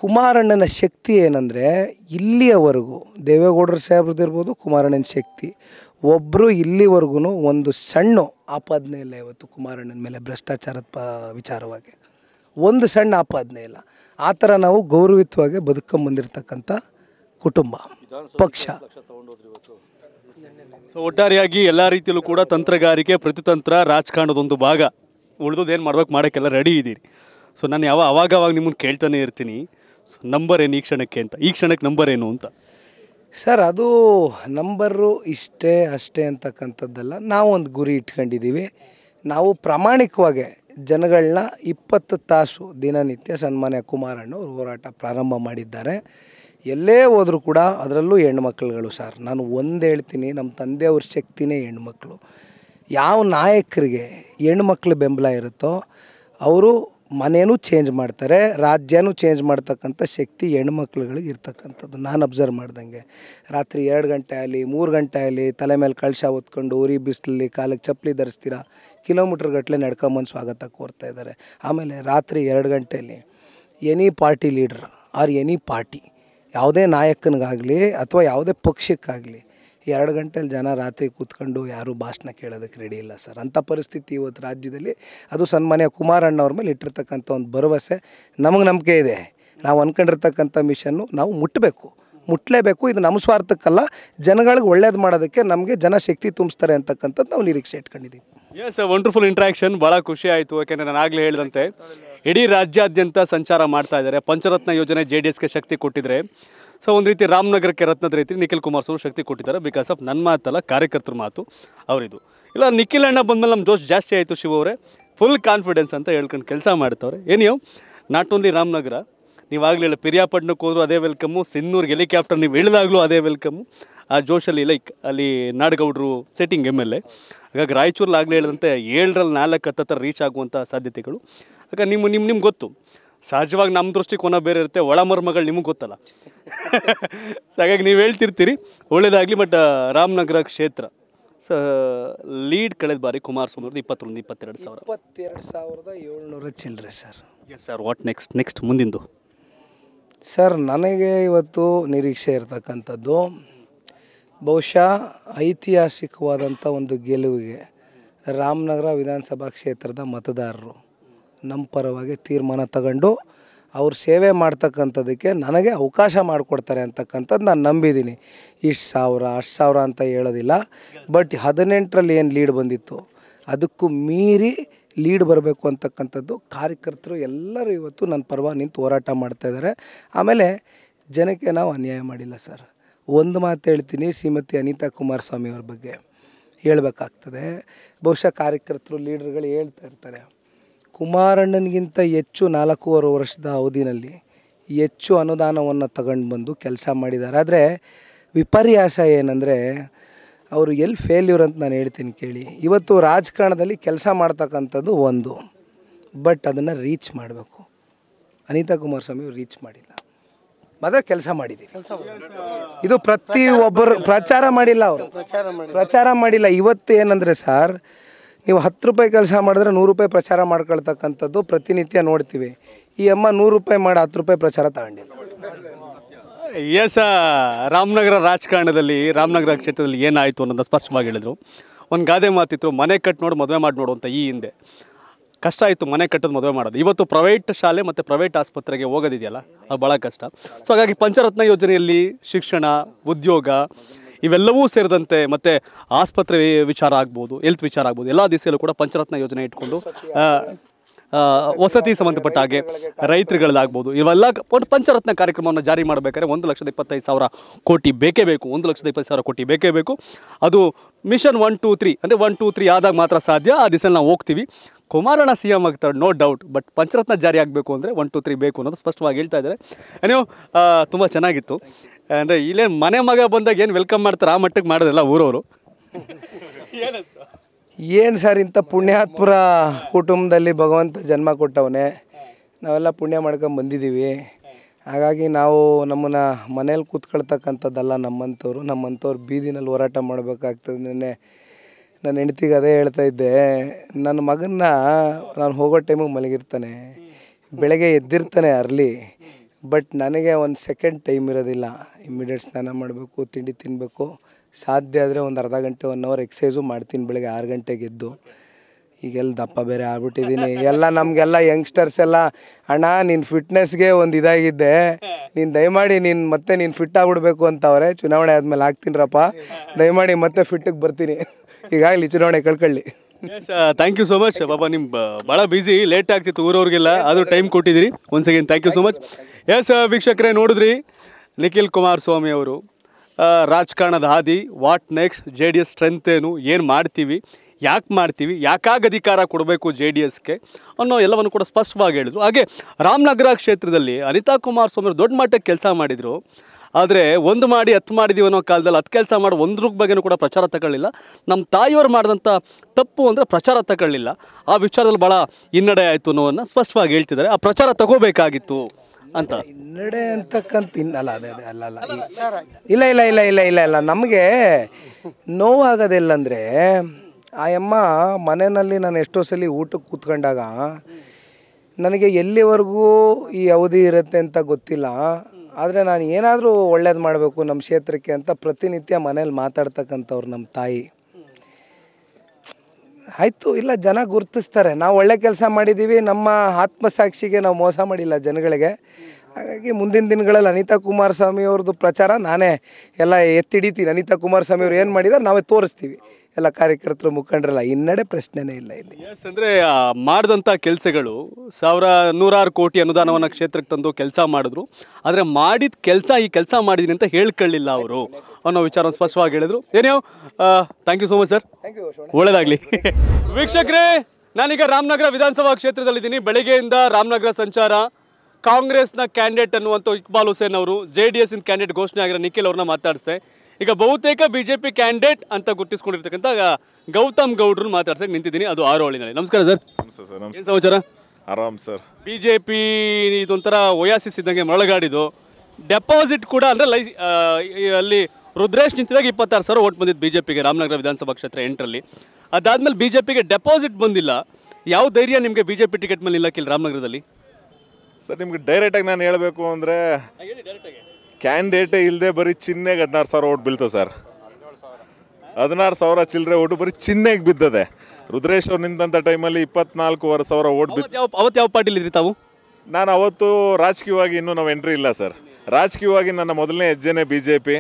ಕುಮಾರಣ್ಣನ ಶಕ್ತಿ ಏನಂದರೆ ಇಲ್ಲಿಯವರೆಗೂ ದೇವೇಗೌಡರ ಸಾಹೇಬ್ರದ್ದು ಇರ್ಬೋದು ಕುಮಾರಣ್ಣನ ಶಕ್ತಿ ಒಬ್ಬರು ಇಲ್ಲಿವರೆಗೂ ಒಂದು ಸಣ್ಣ ಆಪಾದನೆ ಇಲ್ಲ ಇವತ್ತು ಕುಮಾರಣ್ಣನ ಮೇಲೆ ಭ್ರಷ್ಟಾಚಾರದ ಪ ವಿಚಾರವಾಗಿ ಒಂದು ಸಣ್ಣ ಆಪಾದನೆ ಇಲ್ಲ ಆ ಥರ ನಾವು ಗೌರವಿತವಾಗಿ ಬದುಕೊಂಬಂದಿರತಕ್ಕಂಥ ಕುಟುಂಬ ಪಕ್ಷ ಸೊ ಒಟ್ಟಾರೆಯಾಗಿ ಎಲ್ಲ ರೀತಿಯಲ್ಲೂ ಕೂಡ ತಂತ್ರಗಾರಿಕೆ ಪ್ರತಿತಂತ್ರ ರಾಜಕಾರಣದೊಂದು ಭಾಗ ಏನು ಮಾಡ್ಬೇಕು ಮಾಡೋಕ್ಕೆಲ್ಲ ರೆಡಿ ಇದ್ದೀರಿ ಸೊ ನಾನು ಯಾವ ಅವಾಗವಾಗ ನಿಮ್ಮನ್ನು ಕೇಳ್ತಾನೆ ಇರ್ತೀನಿ ಸೊ ನಂಬರ್ ಏನು ಈ ಕ್ಷಣಕ್ಕೆ ಅಂತ ಈ ಕ್ಷಣಕ್ಕೆ ನಂಬರ್ ಏನು ಅಂತ ಸರ್ ಅದು ನಂಬರು ಇಷ್ಟೇ ಅಷ್ಟೇ ಅಂತಕ್ಕಂಥದ್ದಲ್ಲ ನಾವೊಂದು ಗುರಿ ಇಟ್ಕೊಂಡಿದ್ದೀವಿ ನಾವು ಪ್ರಾಮಾಣಿಕವಾಗಿ ಜನಗಳನ್ನ ಇಪ್ಪತ್ತು ತಾಸು ದಿನನಿತ್ಯ ಸನ್ಮಾನ್ಯ ಕುಮಾರಣ್ಣವ್ರು ಹೋರಾಟ ಪ್ರಾರಂಭ ಮಾಡಿದ್ದಾರೆ ಎಲ್ಲೇ ಹೋದರೂ ಕೂಡ ಅದರಲ್ಲೂ ಹೆಣ್ಮಕ್ಳುಗಳು ಸರ್ ನಾನು ಒಂದು ಹೇಳ್ತೀನಿ ನಮ್ಮ ತಂದೆಯವ್ರ ಶಕ್ತಿನೇ ಹೆಣ್ಮಕ್ಳು ಯಾವ ನಾಯಕರಿಗೆ ಹೆಣ್ಮಕ್ಳು ಬೆಂಬಲ ಇರುತ್ತೋ ಅವರು ಮನೆಯೂ ಚೇಂಜ್ ಮಾಡ್ತಾರೆ ರಾಜ್ಯನೂ ಚೇಂಜ್ ಮಾಡ್ತಕ್ಕಂಥ ಶಕ್ತಿ ಹೆಣ್ಮಕ್ಳುಗಳಿಗೆ ಇರ್ತಕ್ಕಂಥದ್ದು ನಾನು ಅಬ್ಸರ್ವ್ ಮಾಡ್ದಂಗೆ ರಾತ್ರಿ ಎರಡು ಗಂಟೆ ಆಗಲಿ ಮೂರು ಗಂಟೆ ಆಗಲಿ ತಲೆ ಮೇಲೆ ಕಳಶ ಹೊತ್ಕೊಂಡು ಉರಿ ಬಿಸಿಲಲ್ಲಿ ಕಾಲಿಗೆ ಚಪ್ಪಲಿ ಧರಿಸ್ತೀರಾ ಕಿಲೋಮೀಟ್ರ್ ಗಟ್ಟಲೆ ನಡ್ಕೊಂಬಂದು ಸ್ವಾಗತ ಕೋರ್ತಾ ಇದ್ದಾರೆ ಆಮೇಲೆ ರಾತ್ರಿ ಎರಡು ಗಂಟೆಯಲ್ಲಿ any party leader or any party ಯಾವುದೇ ನಾಯಕನಿಗಾಗಲಿ ಅಥವಾ ಯಾವುದೇ ಪಕ್ಷಕ್ಕಾಗಲಿ ಎರಡು ಗಂಟೆಯಲ್ಲಿ ಜನ ರಾತ್ರಿ ಕೂತ್ಕೊಂಡು ಯಾರೂ ಭಾಷಣ ಕೇಳೋದಕ್ಕೆ ರೆಡಿ ಇಲ್ಲ ಸರ್ ಅಂಥ ಪರಿಸ್ಥಿತಿ ಇವತ್ತು ರಾಜ್ಯದಲ್ಲಿ ಅದು ಸನ್ಮಾನ್ಯ ಕುಮಾರಣ್ಣವ್ರ ಮೇಲೆ ಇಟ್ಟಿರ್ತಕ್ಕಂಥ ಒಂದು ಭರವಸೆ ನಮಗೆ ನಂಬಿಕೆ ಇದೆ ನಾವು ಅಂದ್ಕೊಂಡಿರ್ತಕ್ಕಂಥ ಮಿಷನ್ನು ನಾವು ಮುಟ್ಟಬೇಕು ಮುಟ್ಟಲೇಬೇಕು ಇದು ನಮ್ಮ ಸ್ವಾರ್ಥಕ್ಕಲ್ಲ ಜನಗಳಿಗೆ ಒಳ್ಳೇದು ಮಾಡೋದಕ್ಕೆ ನಮಗೆ ಜನ ಶಕ್ತಿ ತುಂಬಿಸ್ತಾರೆ ಅಂತಕ್ಕಂಥದ್ದು ನಾವು ನಿರೀಕ್ಷೆ ಇಟ್ಕೊಂಡಿದ್ದೀವಿ ಎಸ್ ವಂಡರ್ಫುಲ್ ಇಂಟ್ರಾಕ್ಷನ್ ಭಾಳ ಖುಷಿ ಆಯಿತು ಯಾಕೆಂದರೆ ನಾನು ಆಗಲೇ ಹೇಳಿದಂತೆ ಇಡೀ ರಾಜ್ಯಾದ್ಯಂತ ಸಂಚಾರ ಮಾಡ್ತಾ ಇದ್ದಾರೆ ಪಂಚರತ್ನ ಯೋಜನೆ ಜೆ ಡಿ ಎಸ್ಗೆ ಶಕ್ತಿ ಕೊಟ್ಟಿದ್ರೆ ಸೊ ಒಂದು ರೀತಿ ರಾಮನಗರಕ್ಕೆ ರತ್ನದ ರೀತಿ ನಿಖಿಲ್ ಕುಮಾರ್ ಸರ್ ಶಕ್ತಿ ಕೊಟ್ಟಿದ್ದಾರೆ ಬಿಕಾಸ್ ಆಫ್ ನನ್ನ ಮಾತಲ್ಲ ಕಾರ್ಯಕರ್ತರ ಮಾತು ಅವರಿದು ಇಲ್ಲ ನಿಖಿಲ್ ಅಣ್ಣ ಬಂದಮೇಲೆ ನಮ್ಮ ಜೋಶ್ ಜಾಸ್ತಿ ಆಯಿತು ಶಿವ ಅವರೇ ಫುಲ್ ಕಾನ್ಫಿಡೆನ್ಸ್ ಅಂತ ಹೇಳ್ಕೊಂಡು ಕೆಲಸ ಮಾಡ್ತವ್ರೆ ಏನಿಯೋ ನಾಟ್ ಓನ್ಲಿ ರಾಮನಗರ ಇಲ್ಲ ಪಿರಿಯಾಪಟ್ಟಣಕ್ಕೆ ಹೋದರೂ ಅದೇ ವೆಲ್ಕಮ್ಮು ಸಿನ್ನೂರ್ಗೆ ಹೆಲಿಕಾಪ್ಟರ್ ನೀವು ಇಳಿದಾಗಲೂ ಅದೇ ವೆಲ್ಕಮ್ಮು ಆ ಜೋಶಲ್ಲಿ ಲೈಕ್ ಅಲ್ಲಿ ನಾಡಗೌಡರು ಸೆಟ್ಟಿಂಗ್ ಎಮ್ ಎಲ್ ಎ ಹಾಗಾಗಿ ರಾಯಚೂರಲ್ಲಿ ಆಗಲೇ ಹೇಳಿದಂತೆ ಏಳರಲ್ಲಿ ನಾಲ್ಕು ಹತ್ತತ್ರ ರೀಚ್ ಆಗುವಂಥ ಸಾಧ್ಯತೆಗಳು ಹಾಗಾಗಿ ನಿಮ್ಮ ನಿಮ್ಮ ನಿಮ್ಗೆ ಗೊತ್ತು ಸಹಜವಾಗಿ ನಮ್ಮ ದೃಷ್ಟಿಕೋನ ಬೇರೆ ಇರುತ್ತೆ ಒಳಮರ್ಮಗಳು ನಿಮಗೆ ಗೊತ್ತಲ್ಲ ಹಾಗಾಗಿ ನೀವು ಹೇಳ್ತಿರ್ತೀರಿ ಒಳ್ಳೇದಾಗಲಿ ಬಟ್ ರಾಮನಗರ ಕ್ಷೇತ್ರ ಸ ಲೀಡ್ ಕಳೆದ ಬಾರಿ ಕುಮಾರಸ್ವಾಮಿ ಅವ್ರದ್ದು ಇಪ್ಪತ್ತೊಂದು ಇಪ್ಪತ್ತೆರಡು ಸಾವಿರ ಇಪ್ಪತ್ತೆರಡು ಸಾವಿರದ ಏಳ್ನೂರ ಚಿಲ್ಲರೆ sir yes sir what next next ಮುಂದಿಂದು ಸರ್ ನನಗೆ ಇವತ್ತು ನಿರೀಕ್ಷೆ ಇರತಕ್ಕಂಥದ್ದು ಬಹುಶಃ ಐತಿಹಾಸಿಕವಾದಂಥ ಒಂದು ಗೆಲುವಿಗೆ ರಾಮನಗರ ವಿಧಾನಸಭಾ ಕ್ಷೇತ್ರದ ಮತದಾರರು ನಮ್ಮ ಪರವಾಗಿ ತೀರ್ಮಾನ ತಗೊಂಡು ಅವ್ರ ಸೇವೆ ಮಾಡ್ತಕ್ಕಂಥದ್ದಕ್ಕೆ ನನಗೆ ಅವಕಾಶ ಮಾಡಿಕೊಡ್ತಾರೆ ಅಂತಕ್ಕಂಥದ್ದು ನಾನು ನಂಬಿದ್ದೀನಿ ಇಷ್ಟು ಸಾವಿರ ಅಷ್ಟು ಸಾವಿರ ಅಂತ ಹೇಳೋದಿಲ್ಲ ಬಟ್ ಹದಿನೆಂಟರಲ್ಲಿ ಏನು ಲೀಡ್ ಬಂದಿತ್ತು ಅದಕ್ಕೂ ಮೀರಿ ಲೀಡ್ ಬರಬೇಕು ಅಂತಕ್ಕಂಥದ್ದು ಕಾರ್ಯಕರ್ತರು ಎಲ್ಲರೂ ಇವತ್ತು ನನ್ನ ಪರವಾಗಿ ನಿಂತು ಹೋರಾಟ ಮಾಡ್ತಾಯಿದ್ದಾರೆ ಆಮೇಲೆ ಜನಕ್ಕೆ ನಾವು ಅನ್ಯಾಯ ಮಾಡಿಲ್ಲ ಸರ್ ಒಂದು ಮಾತು ಹೇಳ್ತೀನಿ ಶ್ರೀಮತಿ ಅನಿತಾ ಕುಮಾರಸ್ವಾಮಿ ಅವ್ರ ಬಗ್ಗೆ ಹೇಳಬೇಕಾಗ್ತದೆ ಬಹುಶಃ ಕಾರ್ಯಕರ್ತರು ಲೀಡರ್ಗಳು ಹೇಳ್ತಾ ಇರ್ತಾರೆ ಕುಮಾರಣ್ಣನಿಗಿಂತ ಹೆಚ್ಚು ನಾಲ್ಕೂವರೆ ವರ್ಷದ ಅವಧಿನಲ್ಲಿ ಹೆಚ್ಚು ಅನುದಾನವನ್ನು ತಗೊಂಡು ಬಂದು ಕೆಲಸ ಮಾಡಿದ್ದಾರೆ ಆದರೆ ವಿಪರ್ಯಾಸ ಏನಂದರೆ ಅವರು ಎಲ್ಲಿ ಫೇಲ್ಯೂರ್ ಅಂತ ನಾನು ಹೇಳ್ತೀನಿ ಕೇಳಿ ಇವತ್ತು ರಾಜಕಾರಣದಲ್ಲಿ ಕೆಲಸ ಮಾಡ್ತಕ್ಕಂಥದ್ದು ಒಂದು ಬಟ್ ಅದನ್ನು ರೀಚ್ ಮಾಡಬೇಕು ಅನಿತಾ ಕುಮಾರಸ್ವಾಮಿ ಅವ್ರು ರೀಚ್ ಮಾಡಿಲ್ಲ ಮಾತ್ರ ಕೆಲಸ ಮಾಡಿದೆ ಇದು ಪ್ರತಿ ಒಬ್ಬರು ಪ್ರಚಾರ ಮಾಡಿಲ್ಲ ಅವರು ಪ್ರಚಾರ ಮಾಡಿಲ್ಲ ಇವತ್ತು ಏನಂದರೆ ಸರ್ ನೀವು ಹತ್ತು ರೂಪಾಯಿ ಕೆಲಸ ಮಾಡಿದ್ರೆ ನೂರು ರೂಪಾಯಿ ಪ್ರಚಾರ ಮಾಡ್ಕೊಳ್ತಕ್ಕಂಥದ್ದು ಪ್ರತಿನಿತ್ಯ ನೋಡ್ತೀವಿ ಈ ಅಮ್ಮ ನೂರು ರೂಪಾಯಿ ಮಾಡಿ ಹತ್ತು ರೂಪಾಯಿ ಪ್ರಚಾರ ತಗೊಂಡಿಲ್ಲ ಎಸ್ ರಾಮನಗರ ರಾಜಕಾರಣದಲ್ಲಿ ರಾಮನಗರ ಕ್ಷೇತ್ರದಲ್ಲಿ ಏನಾಯಿತು ಅನ್ನೋದನ್ನು ಸ್ಪಷ್ಟವಾಗಿ ಹೇಳಿದರು ಒಂದು ಗಾದೆ ಮಾತಿತ್ತು ಮನೆ ಕಟ್ ನೋಡಿ ಮದುವೆ ಮಾಡಿ ನೋಡು ಅಂತ ಈ ಹಿಂದೆ ಕಷ್ಟ ಆಯಿತು ಮನೆ ಕಟ್ಟೋದು ಮದುವೆ ಮಾಡೋದು ಇವತ್ತು ಪ್ರೈವೇಟ್ ಶಾಲೆ ಮತ್ತು ಪ್ರೈವೇಟ್ ಆಸ್ಪತ್ರೆಗೆ ಹೋಗೋದಿದೆಯಲ್ಲ ಅದು ಭಾಳ ಕಷ್ಟ ಸೊ ಹಾಗಾಗಿ ಪಂಚರತ್ನ ಯೋಜನೆಯಲ್ಲಿ ಶಿಕ್ಷಣ ಉದ್ಯೋಗ ಇವೆಲ್ಲವೂ ಸೇರಿದಂತೆ ಮತ್ತು ಆಸ್ಪತ್ರೆ ವಿಚಾರ ಆಗ್ಬೋದು ಹೆಲ್ತ್ ವಿಚಾರ ಆಗ್ಬೋದು ಎಲ್ಲ ದಿಸೆಯಲ್ಲೂ ಕೂಡ ಪಂಚರತ್ನ ಯೋಜನೆ ಇಟ್ಕೊಂಡು ವಸತಿ ಸಂಬಂಧಪಟ್ಟ ಹಾಗೆ ರೈತರುಗಳದ್ದಾಗ್ಬೋದು ಇವೆಲ್ಲ ಒಂದು ಪಂಚರತ್ನ ಕಾರ್ಯಕ್ರಮವನ್ನು ಜಾರಿ ಮಾಡಬೇಕಾದ್ರೆ ಒಂದು ಲಕ್ಷದ ಇಪ್ಪತ್ತೈದು ಸಾವಿರ ಕೋಟಿ ಬೇಕೇ ಬೇಕು ಒಂದು ಲಕ್ಷದ ಇಪ್ಪತ್ತು ಸಾವಿರ ಕೋಟಿ ಬೇಕೇ ಬೇಕು ಅದು ಮಿಷನ್ ಒನ್ ಟೂ ತ್ರೀ ಅಂದರೆ ಒನ್ ಟೂ ತ್ರೀ ಆದಾಗ ಮಾತ್ರ ಸಾಧ್ಯ ಆ ದಿಸೆಯಲ್ಲಿ ನಾವು ಹೋಗ್ತೀವಿ ಕುಮಾರಣ್ಣ ಸಿ ಎಮ್ ಆಗ್ತಾರೆ ನೋ ಡೌಟ್ ಬಟ್ ಪಂಚರತ್ನ ಜಾರಿ ಆಗಬೇಕು ಅಂದರೆ ಒನ್ ಟೂ ತ್ರೀ ಬೇಕು ಅನ್ನೋದು ಸ್ಪಷ್ಟವಾಗಿ ಹೇಳ್ತಾ ಇದ್ದಾರೆ ಏನೋ ತುಂಬ ಚೆನ್ನಾಗಿತ್ತು ಅಂದರೆ ಇಲ್ಲೇನು ಮನೆ ಮಗ ಬಂದಾಗ ಏನು ವೆಲ್ಕಮ್ ಮಾಡ್ತಾರೆ ಆ ಮಟ್ಟಕ್ಕೆ ಮಾಡೋದಿಲ್ಲ ಊರವರು ಏನು ಸರ್ ಇಂಥ ಪುಣ್ಯಾತ್ಪುರ ಕುಟುಂಬದಲ್ಲಿ ಭಗವಂತ ಜನ್ಮ ಕೊಟ್ಟವನೇ ನಾವೆಲ್ಲ ಪುಣ್ಯ ಮಾಡ್ಕೊಂಡು ಬಂದಿದ್ದೀವಿ ಹಾಗಾಗಿ ನಾವು ನಮ್ಮನ್ನ ಮನೇಲಿ ಕೂತ್ಕೊಳ್ತಕ್ಕಂಥದ್ದಲ್ಲ ನಮ್ಮಂಥವ್ರು ನಮ್ಮಂಥವ್ರು ಬೀದಿನಲ್ಲಿ ಹೋರಾಟ ಮಾಡಬೇಕಾಗ್ತದೆ ನೆನ್ನೆ ನನ್ನ ಹೆಂಡ್ತಿಗೆ ಅದೇ ಹೇಳ್ತಾ ಇದ್ದೆ ನನ್ನ ಮಗನ್ನ ನಾನು ಹೋಗೋ ಟೈಮಿಗೆ ಮಲಗಿರ್ತಾನೆ ಬೆಳಗ್ಗೆ ಎದ್ದಿರ್ತಾನೆ ಅರ್ಲಿ ಬಟ್ ನನಗೆ ಒಂದು ಸೆಕೆಂಡ್ ಟೈಮ್ ಇರೋದಿಲ್ಲ ಇಮ್ಮಿಡಿಯೇಟ್ ಸ್ನಾನ ಮಾಡಬೇಕು ತಿಂಡಿ ತಿನ್ನಬೇಕು ಸಾಧ್ಯ ಆದರೆ ಒಂದು ಅರ್ಧ ಗಂಟೆ ಒನ್ ಅವರ್ ಎಕ್ಸಸೈಸು ಮಾಡ್ತೀನಿ ಬೆಳಗ್ಗೆ ಆರು ಗಂಟೆಗೆ ಎದ್ದು ಈಗೆಲ್ಲ ದಪ್ಪ ಬೇರೆ ಆಗ್ಬಿಟ್ಟಿದ್ದೀನಿ ಎಲ್ಲ ನಮಗೆಲ್ಲ ಯಂಗ್ಸ್ಟರ್ಸ್ ಎಲ್ಲ ಅಣ್ಣ ನಿನ್ನ ಫಿಟ್ನೆಸ್ಗೆ ಒಂದು ಇದಾಗಿದ್ದೆ ನೀನು ದಯಮಾಡಿ ನೀನು ಮತ್ತೆ ನೀನು ಫಿಟ್ ಆಗ್ಬಿಡ್ಬೇಕು ಅಂತವ್ರೆ ಚುನಾವಣೆ ಆದಮೇಲೆ ರಪ್ಪ ದಯಮಾಡಿ ಮತ್ತೆ ಫಿಟ್ಟಿಗೆ ಬರ್ತೀನಿ ಈಗಾಗಲಿ ಚುನಾವಣೆ ಕಳ್ಕೊಳ್ಳಿ yes thank you so much ಬಾಬಾ ನಿಮ್ಮ ಭಾಳ ಬಿಸಿ ಲೇಟ್ ಆಗ್ತಿತ್ತು ಊರವ್ರಿಗೆಲ್ಲ ಆದರೂ ಟೈಮ್ ಕೊಟ್ಟಿದ್ದೀರಿ ಒಂದು again thank you so much yes ವೀಕ್ಷಕರೇ ನೋಡಿದ್ರಿ ನಿಖಿಲ್ ಸ್ವಾಮಿ ಅವರು ರಾಜಕಾರಣದ ಹಾದಿ what next J D S strength ಏನು ಏನು ಮಾಡ್ತೀವಿ ಯಾಕೆ ಮಾಡ್ತೀವಿ ಯಾಕಾಗ ಅಧಿಕಾರ ಕೊಡಬೇಕು ಜೆ ಡಿ ಎಸ್ಗೆ ಅನ್ನೋ ಎಲ್ಲವನ್ನು ಕೂಡ ಸ್ಪಷ್ಟವಾಗಿ ಹೇಳಿದರು ಹಾಗೆ ರಾಮನಗರ ಕ್ಷೇತ್ರದಲ್ಲಿ ಅನಿತಾ ಕುಮಾರಸ್ವಾಮಿ ದೊಡ್ಡ ಮಟ್ಟಕ್ಕೆ ಕೆಲಸ ಮಾಡಿದರು ಆದರೆ ಒಂದು ಮಾಡಿ ಹತ್ತು ಮಾಡಿದೀವಿ ಅನ್ನೋ ಕಾಲದಲ್ಲಿ ಹತ್ತು ಕೆಲಸ ಮಾಡಿ ಒಂದ್ರ ಬಗ್ಗೆ ಕೂಡ ಪ್ರಚಾರ ತಗೊಳ್ಳಿಲ್ಲ ನಮ್ಮ ತಾಯಿಯವರು ಮಾಡಿದಂಥ ತಪ್ಪು ಅಂದರೆ ಪ್ರಚಾರ ತಗೊಳ್ಳಿಲ್ಲ ಆ ವಿಚಾರದಲ್ಲಿ ಭಾಳ ಹಿನ್ನಡೆ ಆಯಿತು ಅನ್ನೋವನ್ನು ಸ್ಪಷ್ಟವಾಗಿ ಹೇಳ್ತಿದ್ದಾರೆ ಆ ಪ್ರಚಾರ ತಗೋಬೇಕಾಗಿತ್ತು ಅಂತ ಹಿನ್ನಡೆ ಅಂತಕ್ಕಂಥ ಇನ್ನಲ್ಲ ಅದೇ ಅದೇ ಅಲ್ಲ ಅಲ್ಲ ಇಲ್ಲ ಇಲ್ಲ ಇಲ್ಲ ಇಲ್ಲ ಇಲ್ಲ ಇಲ್ಲ ನಮಗೆ ನೋವಾಗೋದಿಲ್ಲಂದರೆ ಆ ಅಮ್ಮ ಮನೆಯಲ್ಲಿ ನಾನು ಎಷ್ಟೋ ಸಲ ಊಟಕ್ಕೆ ಕೂತ್ಕೊಂಡಾಗ ನನಗೆ ಎಲ್ಲಿವರೆಗೂ ಈ ಅವಧಿ ಇರುತ್ತೆ ಅಂತ ಗೊತ್ತಿಲ್ಲ ಆದರೆ ನಾನು ಏನಾದರೂ ಒಳ್ಳೇದು ಮಾಡಬೇಕು ನಮ್ಮ ಕ್ಷೇತ್ರಕ್ಕೆ ಅಂತ ಪ್ರತಿನಿತ್ಯ ಮನೇಲಿ ಮಾತಾಡ್ತಕ್ಕಂಥವ್ರು ನಮ್ಮ ತಾಯಿ ಆಯಿತು ಇಲ್ಲ ಜನ ಗುರುತಿಸ್ತಾರೆ ನಾವು ಒಳ್ಳೆ ಕೆಲಸ ಮಾಡಿದ್ದೀವಿ ನಮ್ಮ ಆತ್ಮಸಾಕ್ಷಿಗೆ ನಾವು ಮೋಸ ಮಾಡಿಲ್ಲ ಜನಗಳಿಗೆ ಹಾಗಾಗಿ ಮುಂದಿನ ದಿನಗಳಲ್ಲಿ ಅನಿತಾ ಕುಮಾರಸ್ವಾಮಿಯವ್ರದ್ದು ಪ್ರಚಾರ ನಾನೇ ಎಲ್ಲ ಎತ್ತಿಡಿತೀನಿ ಅನಿತಾ ಕುಮಾರಸ್ವಾಮಿಯವ್ರು ಏನು ಮಾಡಿದಾರೆ ನಾವೇ ತೋರಿಸ್ತೀವಿ ಎಲ್ಲ ಕಾರ್ಯಕರ್ತರು ಮುಖಂಡರೆಲ್ಲ ಹಿನ್ನಡೆ ಪ್ರಶ್ನೆನೇ ಇಲ್ಲ ಇಲ್ಲಿ ಎಸ್ ಅಂದರೆ ಮಾಡಿದಂಥ ಕೆಲಸಗಳು ಸಾವಿರ ನೂರಾರು ಕೋಟಿ ಅನುದಾನವನ್ನು ಕ್ಷೇತ್ರಕ್ಕೆ ತಂದು ಕೆಲಸ ಮಾಡಿದ್ರು ಆದರೆ ಮಾಡಿದ ಕೆಲಸ ಈ ಕೆಲಸ ಮಾಡಿದೀನಿ ಅಂತ ಹೇಳ್ಕೊಳ್ಳಿಲ್ಲ ಅವರು ಅನ್ನೋ ವಿಚಾರ ಸ್ಪಷ್ಟವಾಗಿ ಹೇಳಿದ್ರು ಏನೇ thank you so much sir ಒಳ್ಳೇದಾಗಲಿ ವೀಕ್ಷಕರೇ ನಾನೀಗ ರಾಮನಗರ ವಿಧಾನಸಭಾ ಕ್ಷೇತ್ರದಲ್ಲಿದ್ದೀನಿ ಬೆಳಗ್ಗೆಯಿಂದ ರಾಮನಗರ ಸಂಚಾರ ಕಾಂಗ್ರೆಸ್ನ ಕ್ಯಾಂಡಿಡೇಟ್ ಅನ್ನುವಂಥ ಇಕ್ಬಾಲ್ ಹುಸೇನ್ ಅವರು ಜೆ ಡಿ ಇನ್ ಕ್ಯಾಂಡಿಡೇಟ್ ಘೋಷಣೆ ಆಗಿರೋ ನಿಖಿಲ್ ಅವ್ರನ್ನ ಮಾತಾಡಿಸ್ದೆ ಈಗ ಬಹುತೇಕ ಬಿ ಜೆ ಪಿ ಕ್ಯಾಂಡಿಡೇಟ್ ಅಂತ ಗುರುತಿಸ್ಕೊಂಡಿರ್ತಕ್ಕಂಥ ಗೌತಮ್ ಗೌಡ್ರು ಮಾತಾಡ್ಸಕ್ಕೆ ನಿಂತಿದ್ದೀನಿ ಅದು ಆರು ಆರೋಳಿನಲ್ಲಿ ನಮಸ್ಕಾರ ಸರ್ ನಮಸ್ತೆ ಸರ್ ಸಮಾಚಾರ ಆರಾಮ್ ಸರ್ ಬಿ ಜೆ ಪಿ ಇದೊಂಥರ ಒಯಾಸಿಸ್ ಇದ್ದಂಗೆ ಮೊಳಗಾಡಿದು ಡೆಪಾಸಿಟ್ ಕೂಡ ಅಂದರೆ ಲೈ ಅಲ್ಲಿ ರುದ್ರೇಶ್ ನಿಂತಿದಾಗ ಇಪ್ಪತ್ತಾರು ಸಾವಿರ ಓಟ್ ಬಂದಿದ್ದು ಬಿ ಜೆ ಪಿಗೆ ರಾಮನಗರ ವಿಧಾನಸಭಾ ಕ್ಷೇತ್ರ ಎಂಟರಲ್ಲಿ ಅದಾದ್ಮೇಲೆ ಬಿ ಜೆ ಪಿಗೆ ಡೆಪಾಸಿಟ್ ಬಂದಿಲ್ಲ ಯಾವ ಧೈರ್ಯ ನಿಮಗೆ ಬಿ ಜೆ ಪಿ ಟಿಕೆಟ್ ಮೇಲೆ ಕಿಲ್ ರಾಮನಗರದಲ್ಲಿ ಸರ್ ನಿಮ್ಗೆ ಡೈರೆಕ್ಟಾಗಿ ನಾನು ಹೇಳಬೇಕು ಅಂದರೆ ಕ್ಯಾಂಡಿಡೇಟೇ ಇಲ್ಲದೆ ಬರೀ ಚಿನ್ನೆಗೆ ಹದಿನಾರು ಸಾವಿರ ಓಟ್ ಬೀಳ್ತದೆ ಸರ್ ಹದಿನಾರು ಸಾವಿರ ಚಿಲ್ಲರೆ ಓಟು ಬರೀ ಚಿನ್ನೆಗೆ ಬಿದ್ದದೆ ರುದ್ರೇಶ್ ಅವ್ರು ನಿಂತಂಥ ಟೈಮಲ್ಲಿ ಇಪ್ಪತ್ನಾಲ್ಕೂವರೆ ಸಾವಿರ ಓಟ್ ಬಿತ್ತು ಅವತ್ತು ಯಾವ ಪಾರ್ಟಿಲಿ ಇದ್ರಿ ತಾವು ನಾನು ಅವತ್ತು ರಾಜಕೀಯವಾಗಿ ಇನ್ನೂ ನಾವು ಎಂಟ್ರಿ ಇಲ್ಲ ಸರ್ ರಾಜಕೀಯವಾಗಿ ನನ್ನ ಮೊದಲನೇ ಹೆಜ್ಜೆನೇ ಬಿ ಜೆ ಪಿ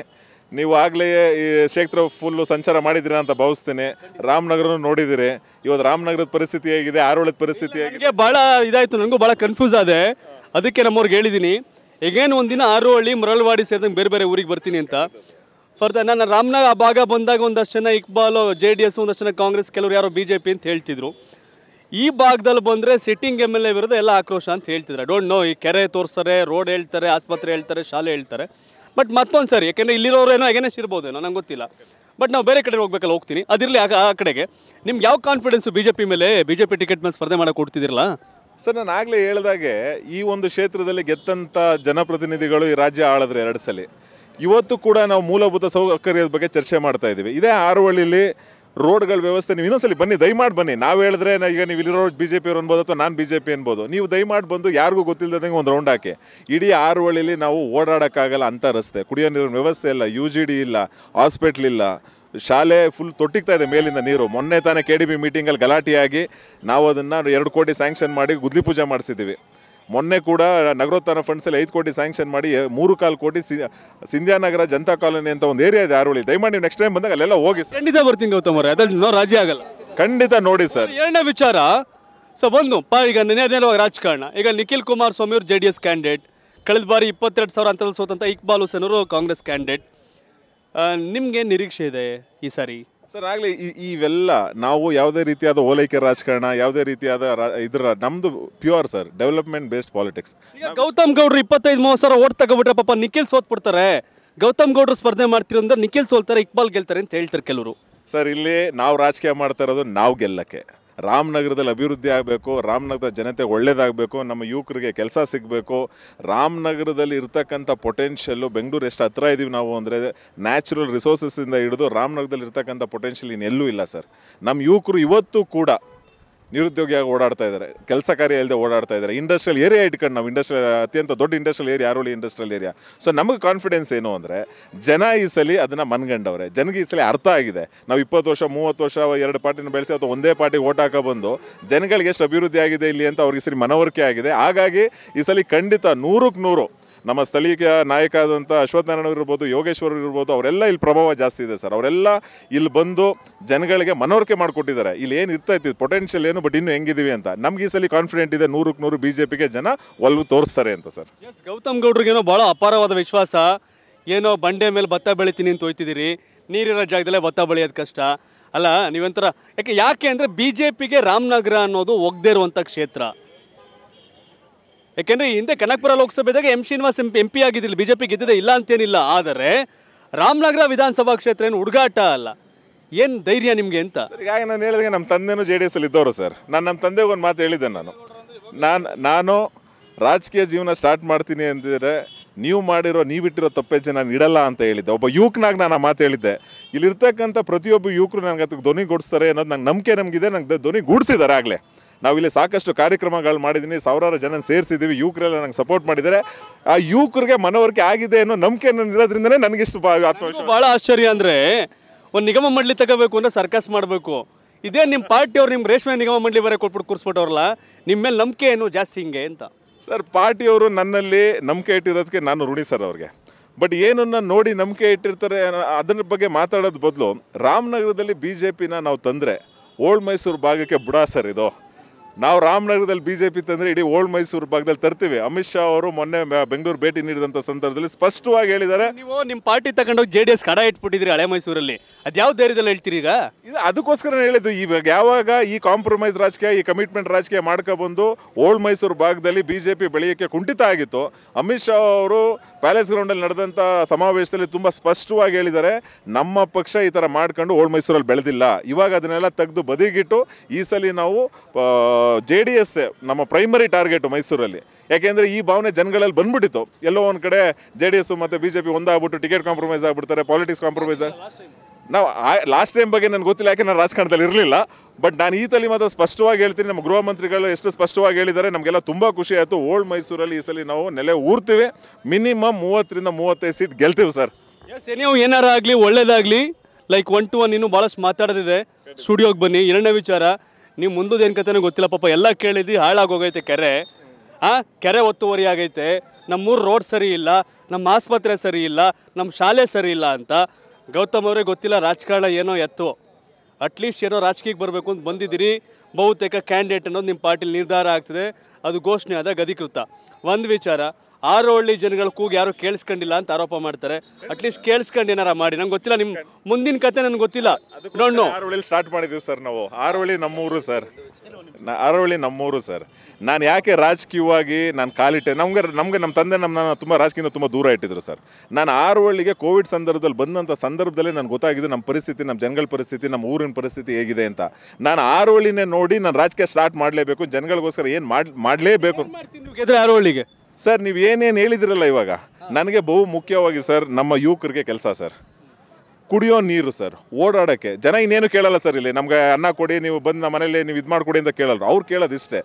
ನೀವು ಆಗಲೇ ಈ ಕ್ಷೇತ್ರ ಫುಲ್ಲು ಸಂಚಾರ ಮಾಡಿದ್ದೀರಾ ಅಂತ ಭಾವಿಸ್ತೀನಿ ರಾಮನಗರನು ನೋಡಿದ್ದೀರಿ ಇವತ್ತು ರಾಮನಗರದ ಪರಿಸ್ಥಿತಿ ಹೇಗಿದೆ ಆರೋಳದ ಪರಿಸ್ಥಿತಿ ಹೇಗಿದೆ ಭಾಳ ಇದಾಯಿತು ನನಗೂ ಭಾಳ ಕನ್ಫ್ಯೂಸ್ ಆದೆ ಅದಕ್ಕೆ ನಮ್ಮವ್ರಿಗೆ ಹೇಳಿದ್ದೀನಿ ಈಗೇನು ಒಂದಿನ ಆರೋಹಳ್ಳಿ ಮರಳವಾಡಿ ಸೇರಿದಂಗೆ ಬೇರೆ ಬೇರೆ ಊರಿಗೆ ಬರ್ತೀನಿ ಅಂತ ಫರ್ದ ನಾನು ರಾಮನಗರ ಆ ಭಾಗ ಬಂದಾಗ ಒಂದಷ್ಟು ಜನ ಇಕ್ಬಾಲು ಜೆ ಡಿ ಎಸ್ ಒಂದಷ್ಟು ಜನ ಕಾಂಗ್ರೆಸ್ ಕೆಲವರು ಯಾರೋ ಬಿ ಜೆ ಪಿ ಅಂತ ಹೇಳ್ತಿದ್ರು ಈ ಭಾಗದಲ್ಲಿ ಬಂದರೆ ಸಿಟ್ಟಿಂಗ್ ಎಮ್ ಎಲ್ ಎ ವಿರುದ್ಧ ಎಲ್ಲ ಆಕ್ರೋಶ ಅಂತ ಹೇಳ್ತಿದ್ರು ಡೋಂಟ್ ನೋ ಈ ಕೆರೆ ತೋರಿಸ್ತಾರೆ ರೋಡ್ ಹೇಳ್ತಾರೆ ಆಸ್ಪತ್ರೆ ಹೇಳ್ತಾರೆ ಶಾಲೆ ಹೇಳ್ತಾರೆ ಬಟ್ ಮತ್ತೊಂದು ಸರಿ ಯಾಕೆಂದರೆ ಇಲ್ಲಿರೋರೇನೋ ಅಗೇನೆಸ್ಟ್ ಇರ್ಬೋದೇನೋ ನಂಗೆ ಗೊತ್ತಿಲ್ಲ ಬಟ್ ನಾವು ಬೇರೆ ಕಡೆ ಹೋಗ್ಬೇಕಲ್ಲ ಹೋಗ್ತೀನಿ ಅದಿರಲಿ ಆ ಕಡೆಗೆ ನಿಮ್ಗೆ ಯಾವ ಕಾನ್ಫಿಡೆನ್ಸು ಬಿ ಜೆ ಪಿ ಮೇಲೆ ಬಿ ಜೆ ಪಿ ಟಿಕೆಟ್ ಮೇಲೆ ಸ್ಪರ್ಧೆ ಮಾಡೋಕೆ ಕೊಡ್ತಿದ್ದಿರಲ್ಲ ಸರ್ ನಾನು ಆಗಲೇ ಹೇಳಿದಾಗೆ ಈ ಒಂದು ಕ್ಷೇತ್ರದಲ್ಲಿ ಗೆದ್ದಂಥ ಜನಪ್ರತಿನಿಧಿಗಳು ಈ ರಾಜ್ಯ ಆಳಿದ್ರೆ ಎರಡು ಸಲ ಇವತ್ತು ಕೂಡ ನಾವು ಮೂಲಭೂತ ಸೌಕರ್ಯದ ಬಗ್ಗೆ ಚರ್ಚೆ ಮಾಡ್ತಾ ಇದ್ದೀವಿ ಇದೇ ಆರುವಳ್ಳಿಲಿ ರೋಡ್ಗಳ ವ್ಯವಸ್ಥೆ ನೀವು ಇನ್ನೊಂದ್ಸಲಿ ಬನ್ನಿ ದಯಮಾಡಿ ಬನ್ನಿ ನಾವು ಹೇಳಿದ್ರೆ ಈಗ ನೀವು ಇಲ್ಲಿರೋ ಬಿ ಜೆ ಪಿ ಅವ್ರು ಅನ್ಬೋದು ಅಥವಾ ನಾನು ಬಿ ಜೆ ಪಿ ಅನ್ಬೋದು ನೀವು ದಯಮಾಡಿ ಬಂದು ಯಾರಿಗೂ ಗೊತ್ತಿಲ್ಲದಂಗೆ ಒಂದು ರೌಂಡ್ ಹಾಕಿ ಇಡೀ ಆರುವಳ್ಳಿಲಿ ನಾವು ಓಡಾಡೋಕ್ಕಾಗಲ್ಲ ಅಂಥ ರಸ್ತೆ ಕುಡಿಯೋ ನೀರಿನ ವ್ಯವಸ್ಥೆ ಇಲ್ಲ ಯು ಜಿ ಡಿ ಇಲ್ಲ ಹಾಸ್ಪಿಟ್ಲ್ ಇಲ್ಲ ಶಾಲೆ ಫುಲ್ ತೊಟ್ಟಿಗ್ತಾ ಇದೆ ಮೇಲಿಂದ ನೀರು ಮೊನ್ನೆ ತಾನೇ ಕೆ ಡಿ ಬಿ ಮೀಟಿಂಗಲ್ಲಿ ಗಲಾಟೆಯಾಗಿ ನಾವು ಅದನ್ನು ಎರಡು ಕೋಟಿ ಸ್ಯಾಂಕ್ಷನ್ ಮಾಡಿ ಗುದ್ಲಿ ಪೂಜೆ ಮಾಡಿಸಿದ್ದೀವಿ ಮೊನ್ನೆ ಕೂಡ ನಗರೋತ್ಥಾನ ಫಂಡ್ಸಲ್ಲಿ ಐದು ಕೋಟಿ ಸ್ಯಾಂಕ್ಷನ್ ಮಾಡಿ ಮೂರು ಕಾಲು ಕೋಟಿ ಸಿ ನಗರ ಜನತಾ ಕಾಲೋನಿ ಅಂತ ಒಂದು ಏರಿಯಾ ಇದೆ ಆರೋಳಿ ದಯಮಾಡಿ ನೀವು ನೆಕ್ಸ್ಟ್ ಟೈಮ್ ಬಂದಾಗ ಅಲ್ಲೆಲ್ಲ ಹೋಗಿ ಸರ್ ಖಂಡಿತ ಬರ್ತೀನಿ ಗೌತಮ್ ಅವರೇ ಅದ್ರಲ್ಲಿ ರಾಜಿ ಆಗಲ್ಲ ಖಂಡಿತ ನೋಡಿ ಸರ್ ಎರಡನೇ ವಿಚಾರ ಸೊ ಒಂದು ಪಾ ಈಗ ಅದೇ ರಾಜಕಾರಣ ಈಗ ನಿಖಿಲ್ ಕುಮಾರಸ್ವಾಮಿ ಅವರು ಜೆ ಡಿ ಎಸ್ ಕ್ಯಾಂಡಿಡೇಟ್ ಕಳೆದ ಬಾರಿ ಇಪ್ಪತ್ತೆರಡು ಸಾವಿರ ಅಂತ ಸೋತಂಥ ಇಕ್ಬಾಲ್ ಹುಸೇನ್ ಅವರು ಕಾಂಗ್ರೆಸ್ ಕ್ಯಾಂಡಿಡೇಟ್ ನಿಮಗೆ ನಿರೀಕ್ಷೆ ಇದೆ ಈ ಸಾರಿ ಸರ್ ಆಗಲಿ ಇವೆಲ್ಲ ನಾವು ಯಾವುದೇ ರೀತಿಯಾದ ಓಲೈಕೆ ರಾಜಕಾರಣ ಯಾವುದೇ ರೀತಿಯಾದ ಇದರ ನಮ್ದು pure sir development based politics Gautam ಗೌಡ್ರು ಇಪ್ಪತ್ತೈದು ಮೂವತ್ತು ಸಾವಿರ ಓಟ್ ತಗೊಬಿಟ್ರೆ ಪಾಪ ನಿಖಿಲ್ ಸೋತ್ಬಿಡ್ತಾರೆ ಗೌತಮ್ ಗೌಡ್ರು ಸ್ಪರ್ಧೆ ಅಂದ್ರೆ ನಿಖಿಲ್ ಸೋಲ್ತಾರೆ ಇಕ್ಬಾಲ್ ಗೆಲ್ತಾರೆ ಅಂತ ಹೇಳ್ತಾರೆ ಕೆಲವರು ಸರ್ ಇಲ್ಲಿ ನಾವು ರಾಜಕೀಯ ಮಾಡ್ತಾ ಇರೋದು ನಾವು ಗೆಲ್ಲಕ್ಕೆ ರಾಮನಗರದಲ್ಲಿ ಅಭಿವೃದ್ಧಿ ಆಗಬೇಕು ರಾಮನಗರದ ಜನತೆ ಒಳ್ಳೆಯದಾಗಬೇಕು ನಮ್ಮ ಯುವಕರಿಗೆ ಕೆಲಸ ಸಿಗಬೇಕು ರಾಮನಗರದಲ್ಲಿ ಇರ್ತಕ್ಕಂಥ ಪೊಟೆನ್ಷಿಯಲ್ಲು ಬೆಂಗಳೂರು ಎಷ್ಟು ಹತ್ರ ಇದ್ದೀವಿ ನಾವು ಅಂದರೆ ನ್ಯಾಚುರಲ್ ರಿಸೋರ್ಸಸ್ಸಿಂದ ಹಿಡಿದು ರಾಮನಗರದಲ್ಲಿ ಇರ್ತಕ್ಕಂಥ ಪೊಟೆನ್ಷಿಯಲ್ ಇನ್ನೆಲ್ಲೂ ಇಲ್ಲ ಸರ್ ನಮ್ಮ ಯುವಕರು ಇವತ್ತು ಕೂಡ ನಿರುದ್ಯೋಗಿಯಾಗಿ ಓಡಾಡ್ತಾ ಇದ್ದಾರೆ ಕೆಲಸ ಕಾರ್ಯ ಇಲ್ಲದೆ ಓಡಾಡ್ತಾ ಇದ್ದಾರೆ ಇಂಡಸ್ಟ್ರಿಯಲ್ ಏರಿಯಾ ಇಟ್ಕೊಂಡು ನಾವು ಇಂಡಸ್ಟ್ರಿಯಲ್ ಅತ್ಯಂತ ದೊಡ್ಡ ಇಂಡಸ್ಟ್ರಿಯಲ್ ಏರಿಯಾ ಯಾರೋಳಿ ಇಂಡಸ್ಟ್ರಿಯಲ್ ಏರಿಯಾ ಸೊ ನಮಗೆ ಕಾನ್ಫಿಡೆನ್ಸ್ ಏನು ಅಂದರೆ ಜನ ಈ ಸಲ ಅದನ್ನು ಮನ್ಗಂಡವ್ರೆ ಜನಗೆ ಈ ಸಲ ಅರ್ಥ ಆಗಿದೆ ನಾವು ಇಪ್ಪತ್ತು ವರ್ಷ ಮೂವತ್ತು ವರ್ಷ ಎರಡು ಪಾರ್ಟಿನ ಬೆಳೆಸಿ ಅಥವಾ ಒಂದೇ ಪಾರ್ಟಿಗೆ ಓಟ್ ಬಂದು ಜನಗಳಿಗೆ ಎಷ್ಟು ಅಭಿವೃದ್ಧಿ ಆಗಿದೆ ಇಲ್ಲಿ ಅಂತ ಅವ್ರಿಗೆ ಸರಿ ಮನವರಿಕೆ ಆಗಿದೆ ಹಾಗಾಗಿ ಈ ಸಲ ಖಂಡಿತ ನೂರಕ್ಕೆ ನೂರು ನಮ್ಮ ಸ್ಥಳೀಯ ನಾಯಕ ಆದಂಥ ಅಶ್ವತ್ಥನಾರಾಯಣ ಇರ್ಬೋದು ಯೋಗೇಶ್ವರ ಇರ್ಬೋದು ಅವರೆಲ್ಲ ಇಲ್ಲಿ ಪ್ರಭಾವ ಜಾಸ್ತಿ ಇದೆ ಸರ್ ಅವರೆಲ್ಲ ಇಲ್ಲಿ ಬಂದು ಜನಗಳಿಗೆ ಮನವರಿಕೆ ಮಾಡಿಕೊಟ್ಟಿದ್ದಾರೆ ಇಲ್ಲಿ ಏನು ಇರ್ತಾ ಇತ್ತು ಪೊಟೆನ್ಷಿಯಲ್ ಏನು ಬಟ್ ಇನ್ನೂ ಹೆಂಗಿದೀವಿ ಅಂತ ನಮ್ಗೆ ಈ ಸಲ ಕಾನ್ಫಿಡೆಂಟ್ ಇದೆ ನೂರಕ್ಕೆ ನೂರು ಬಿ ಜೆ ಪಿಗೆ ಜನ ಒಲವು ತೋರಿಸ್ತಾರೆ ಅಂತ ಸರ್ ಎಸ್ ಗೌತಮ್ ಗೌಡ್ರಿಗೇನೋ ಭಾಳ ಅಪಾರವಾದ ವಿಶ್ವಾಸ ಏನೋ ಬಂಡೆ ಮೇಲೆ ಭತ್ತ ಬೆಳಿತೀನಿ ಅಂತ ಹೋಯ್ತಿದ್ದೀರಿ ನೀರಿರೋ ಜಾಗದಲ್ಲೇ ಭತ್ತ ಬೆಳೆಯೋದು ಕಷ್ಟ ಅಲ್ಲ ನೀವಂತರ ಯಾಕೆ ಯಾಕೆ ಅಂದರೆ ಬಿ ಜೆ ಪಿಗೆ ರಾಮನಗರ ಅನ್ನೋದು ಒಗ್ದೇ ಇರುವಂಥ ಕ್ಷೇತ್ರ ಯಾಕೆಂದ್ರೆ ಹಿಂದೆ ಕನಕಪುರ ಲೋಕಸಭೆದಾಗ M Srinivas M M P ಆಗಿದ್ದಿಲ್ಲ ಬಿ ಜೆ ಪಿ ಗೆದ್ದಿದೆ ಇಲ್ಲ ಅಂತೇನಿಲ್ಲ ಆದರೆ ರಾಮನಗರ ವಿಧಾನಸಭಾ ಕ್ಷೇತ್ರ ಏನು ಹುಡುಗಾಟ ಅಲ್ಲ ಏನು ಧೈರ್ಯ ನಿಮಗೆ ಅಂತ ಈಗ ನಾನು ಹೇಳಿದಾಗ ನಮ್ಮ ತಂದೆನೂ ಜೆ ಡಿ ಎಸ್ ಅಲ್ಲಿ ಇದ್ದವರು ಸರ್ ನಾನು ನಮ್ಮ ತಂದೆಗೆ ಒಂದು ಮಾತು ಹೇಳಿದ್ದೆ ನಾನು ನಾನು ನಾನು ರಾಜಕೀಯ ಜೀವನ ಸ್ಟಾರ್ಟ್ ಮಾಡ್ತೀನಿ ಅಂದಿದ್ರೆ ನೀವು ಮಾಡಿರೋ ನೀವು ಇಟ್ಟಿರೋ ತಪ್ಪೆಜ್ಜೆ ನಾನು ಇಡಲ್ಲ ಅಂತ ಹೇಳಿದ್ದೆ ಒಬ್ಬ ಯುವಕನಾಗ ನಾನು ಆ ಮಾತು ಹೇಳಿದ್ದೆ ಇಲ್ಲಿರ್ತಕ್ಕಂಥ ಪ್ರತಿಯೊಬ್ಬ ಯುವಕರು ನನಗೆ ಅದಕ್ಕೆ ಧ್ವನಿ ಗುಡಿಸ್ತಾರೆ ಅನ್ನೋದು ನಂಗೆ ನಂಬಿಕೆ ನಮಗಿದೆ ನಂಗೆ ಧ್ವನಿ ಗೂಡಿಸಿದ್ದಾರೆ ಆಗಲೇ ನಾವಿಲ್ಲಿ ಸಾಕಷ್ಟು ಕಾರ್ಯಕ್ರಮಗಳು ಮಾಡಿದ್ದೀನಿ ಸಾವಿರಾರು ಜನ ಸೇರಿಸಿದ್ದೀವಿ ಯುವಕರೆಲ್ಲ ನಂಗೆ ಸಪೋರ್ಟ್ ಮಾಡಿದರೆ ಆ ಯುವಕರಿಗೆ ಮನವರಿಕೆ ಆಗಿದೆ ಅನ್ನೋ ನಂಬಿಕೆ ಇರೋದ್ರಿಂದನೇ ನನಗಿಷ್ಟು ಆತ್ಮವಿಶ್ವಾಸ ಭಾಳ ಆಶ್ಚರ್ಯ ಅಂದರೆ ಒಂದು ನಿಗಮ ಮಂಡಳಿ ತಗೋಬೇಕು ಅಂದರೆ ಸರ್ಕಸ್ ಮಾಡಬೇಕು ಇದೇ ನಿಮ್ಮ ಪಾರ್ಟಿಯವ್ರು ನಿಮ್ಮ ರೇಷ್ಮೆ ನಿಗಮ ಮಂಡಳಿ ಬರೋ ಕೊಟ್ಬಿಟ್ಟು ಕೂರಿಸ್ಬಿಟ್ಟವ್ರಲ್ಲ ನಿಮ್ಮ ಮೇಲೆ ನಂಬಿಕೆ ಏನು ಜಾಸ್ತಿ ಹಿಂಗೆ ಅಂತ ಸರ್ ಪಾರ್ಟಿಯವರು ನನ್ನಲ್ಲಿ ನಂಬಿಕೆ ಇಟ್ಟಿರೋದಕ್ಕೆ ನಾನು ಋಣಿ ಸರ್ ಅವ್ರಿಗೆ ಬಟ್ ಏನನ್ನ ನೋಡಿ ನಂಬಿಕೆ ಇಟ್ಟಿರ್ತಾರೆ ಅದರ ಬಗ್ಗೆ ಮಾತಾಡೋದು ಬದಲು ರಾಮನಗರದಲ್ಲಿ ಬಿ ಜೆ ಪಿನ ನಾವು ತಂದರೆ ಓಲ್ಡ್ ಮೈಸೂರು ಭಾಗಕ್ಕೆ ಬುಡ ಸರ್ ಇದು ನಾವು ರಾಮನಗರದಲ್ಲಿ ಬಿ ಜೆ ಪಿ ತಂದರೆ ಇಡೀ ಓಲ್ಡ್ ಮೈಸೂರು ಭಾಗದಲ್ಲಿ ತರ್ತೀವಿ ಅಮಿತ್ ಶಾ ಅವರು ಮೊನ್ನೆ ಬೆಂಗಳೂರು ಭೇಟಿ ನೀಡಿದಂಥ ಸಂದರ್ಭದಲ್ಲಿ ಸ್ಪಷ್ಟವಾಗಿ ಹೇಳಿದ್ದಾರೆ ನೀವು ನಿಮ್ಮ ಪಾರ್ಟಿ ತಗೊಂಡೋಗಿ ಜೆ ಡಿ ಎಸ್ ಕಡ ಇಟ್ಬಿಟ್ಟಿದ್ರಿ ಹಳೆ ಮೈಸೂರಲ್ಲಿ ಅದು ಯಾವ ಧೈರ್ಯದಲ್ಲಿ ಹೇಳ್ತೀರಿ ಈಗ ಇದು ಅದಕ್ಕೋಸ್ಕರ ಹೇಳಿದ್ದು ಇವಾಗ ಯಾವಾಗ ಈ ಕಾಂಪ್ರಮೈಸ್ ರಾಜಕೀಯ ಈ ಕಮಿಟ್ಮೆಂಟ್ ರಾಜಕೀಯ ಮಾಡ್ಕೊಬಂದು ಓಲ್ಡ್ ಮೈಸೂರು ಭಾಗದಲ್ಲಿ ಬಿ ಜೆ ಪಿ ಬೆಳೆಯೋಕ್ಕೆ ಕುಂಠಿತ ಆಗಿತ್ತು ಅಮಿತ್ ಶಾ ಅವರು ಪ್ಯಾಲೇಸ್ ಗ್ರೌಂಡಲ್ಲಿ ನಡೆದಂಥ ಸಮಾವೇಶದಲ್ಲಿ ತುಂಬ ಸ್ಪಷ್ಟವಾಗಿ ಹೇಳಿದ್ದಾರೆ ನಮ್ಮ ಪಕ್ಷ ಈ ಥರ ಮಾಡ್ಕೊಂಡು ಓಲ್ಡ್ ಮೈಸೂರಲ್ಲಿ ಬೆಳೆದಿಲ್ಲ ಇವಾಗ ಅದನ್ನೆಲ್ಲ ತೆಗೆದು ಬದಿಗಿಟ್ಟು ಈ ಸಲ ನಾವು ಜೆ ಡಿ ಎಸ್ ನಮ್ಮ ಪ್ರೈಮರಿ ಟಾರ್ಗೆಟು ಮೈಸೂರಲ್ಲಿ ಯಾಕೆಂದರೆ ಈ ಭಾವನೆ ಜನಗಳಲ್ಲಿ ಬಂದ್ಬಿಟ್ಟಿತ್ತು ಎಲ್ಲೋ ಒಂದು ಕಡೆ ಜೆ ಡಿ ಎಸ್ಸು ಮತ್ತು ಬಿ ಜೆ ಪಿ ಒಂದಾಗ್ಬಿಟ್ಟು ಟಿಕೆಟ್ ಕಾಂಪ್ರಮೈಸ್ ಆಗಿಬಿಡ್ತಾರೆ ಪಾಲಿಟಿಕ್ಸ್ ಕಾಂಪ್ರಮೈಸ್ ನಾವು ಲಾಸ್ಟ್ ಟೈಮ್ ಬಗ್ಗೆ ನನಗೆ ಗೊತ್ತಿಲ್ಲ ಯಾಕೆ ನಾನು ರಾಜಕಾರಣದಲ್ಲಿ ಇರಲಿಲ್ಲ ಬಟ್ ನಾನು ಈ ತಲೆ ಮಾತ್ರ ಸ್ಪಷ್ಟವಾಗಿ ಹೇಳ್ತೀನಿ ನಮ್ಮ ಗೃಹ ಮಂತ್ರಿಗಳು ಎಷ್ಟು ಸ್ಪಷ್ಟವಾಗಿ ಹೇಳಿದ್ದಾರೆ ನಮಗೆಲ್ಲ ತುಂಬ ಖುಷಿ ಆಯಿತು ಓಲ್ಡ್ ಮೈಸೂರಲ್ಲಿ ಈ ಸಲ ನಾವು ನೆಲೆ ಊರ್ತೀವಿ ಮಿನಿಮಮ್ ಮೂವತ್ತರಿಂದ ಮೂವತ್ತೈದು ಸೀಟ್ ಗೆಲ್ತೀವಿ ಸರ್ ಎಸ್ ನೀವು ಏನಾರು ಆಗಲಿ ಒಳ್ಳೇದಾಗಲಿ ಲೈಕ್ ಒನ್ ಟು ಒನ್ ಇನ್ನೂ ಭಾಳಷ್ಟು ಮಾತಾಡೋದಿದೆ ಸ್ಟುಡಿಯೋಗೆ ಬನ್ನಿ ಎರಡನೇ ವಿಚಾರ ನೀವು ಮುಂದದ್ದು ಏನು ಕತೆನೂ ಗೊತ್ತಿಲ್ಲ ಪಾಪ ಎಲ್ಲ ಕೇಳಿದ್ದು ಹಾಳಾಗೋಗೈತೆ ಕೆರೆ ಹಾಂ ಕೆರೆ ಒತ್ತುವರಿ ಆಗೈತೆ ನಮ್ಮೂರು ರೋಡ್ ಸರಿ ಇಲ್ಲ ನಮ್ಮ ಆಸ್ಪತ್ರೆ ಸರಿ ಇಲ್ಲ ನಮ್ಮ ಶಾಲೆ ಸರಿ ಇಲ್ಲ ಅಂತ ಗೌತಮ್ ಅವರೇ ಗೊತ್ತಿಲ್ಲ ರಾಜಕಾರಣ ಏನೋ ಎತ್ತು ಅಟ್ಲೀಸ್ಟ್ ಏನೋ ರಾಜಕೀಯಕ್ಕೆ ಬರಬೇಕು ಅಂತ ಬಂದಿದ್ದೀರಿ ಬಹುತೇಕ ಕ್ಯಾಂಡಿಡೇಟ್ ಅನ್ನೋದು ನಿಮ್ಮ ಪಾರ್ಟಿಲಿ ನಿರ್ಧಾರ ಆಗ್ತದೆ ಅದು ಘೋಷಣೆ ಆದ ಗದಿಕೃತ ಒಂದು ವಿಚಾರ ಆರು ಜನಗಳ ಕೂಗಿ ಯಾರು ಕೇಳಿಸ್ಕೊಂಡಿಲ್ಲ ಅಂತ ಆರೋಪ ಮಾಡ್ತಾರೆ ಅಟ್ಲೀಸ್ಟ್ ಕೇಳಿಸ್ಕೊಂಡು ಏನಾರ ಮಾಡಿ ನಂಗೆ ಗೊತ್ತಿಲ್ಲ ನಿಮ್ಮ ಮುಂದಿನ ಕತೆ ನನ್ಗೆ ಗೊತ್ತಿಲ್ಲ ನೋಡು ಸ್ಟಾರ್ಟ್ ಮಾಡಿದ್ವಿ ಸರ್ ನಾವು ಆರೋಳಿ ನಮ್ಮೂರು ಸರ್ ಆರೋಳಿ ನಮ್ಮೂರು ಸರ್ ನಾನು ಯಾಕೆ ರಾಜಕೀಯವಾಗಿ ನಾನು ಕಾಲಿಟ್ಟೆ ನಮ್ಗೆ ನಮಗೆ ನಮ್ಮ ತಂದೆ ನಮ್ಮನ್ನ ತುಂಬ ರಾಜಕೀಯದಿಂದ ತುಂಬ ದೂರ ಇಟ್ಟಿದ್ರು ಸರ್ ನಾನು ಆರೋಳಿಗೆ ಕೋವಿಡ್ ಸಂದರ್ಭದಲ್ಲಿ ಬಂದಂಥ ಸಂದರ್ಭದಲ್ಲಿ ನನಗೆ ಗೊತ್ತಾಗಿದ್ದು ನಮ್ಮ ಪರಿಸ್ಥಿತಿ ನಮ್ಮ ಜನಗಳ ಪರಿಸ್ಥಿತಿ ನಮ್ಮ ಊರಿನ ಪರಿಸ್ಥಿತಿ ಹೇಗಿದೆ ಅಂತ ನಾನು ಆರೋಳಿನೇ ನೋಡಿ ನಾನು ರಾಜಕೀಯ ಸ್ಟಾರ್ಟ್ ಮಾಡಲೇಬೇಕು ಜನಗಳಿಗೋಸ್ಕರ ಏನು ಮಾಡ್ ಮಾಡಲೇಬೇಕು ಆರೋಳಿಗೆ ಸರ್ ನೀವು ಏನೇನು ಹೇಳಿದಿರಲ್ಲ ಇವಾಗ ನನಗೆ ಬಹು ಮುಖ್ಯವಾಗಿ ಸರ್ ನಮ್ಮ ಯುವಕರಿಗೆ ಕೆಲಸ ಸರ್ ಕುಡಿಯೋ ನೀರು ಸರ್ ಓಡಾಡೋಕ್ಕೆ ಜನ ಇನ್ನೇನು ಕೇಳಲ್ಲ ಸರ್ ಇಲ್ಲಿ ನಮಗೆ ಅನ್ನ ಕೊಡಿ ನೀವು ಬಂದು ನಮ್ಮ ಮನೇಲಿ ನೀವು ಇದು ಮಾಡಿಕೊಡಿ ಅಂತ ಕೇಳಲ್ಲ ಅವ್ರು ಕೇಳೋದಿಷ್ಟೇ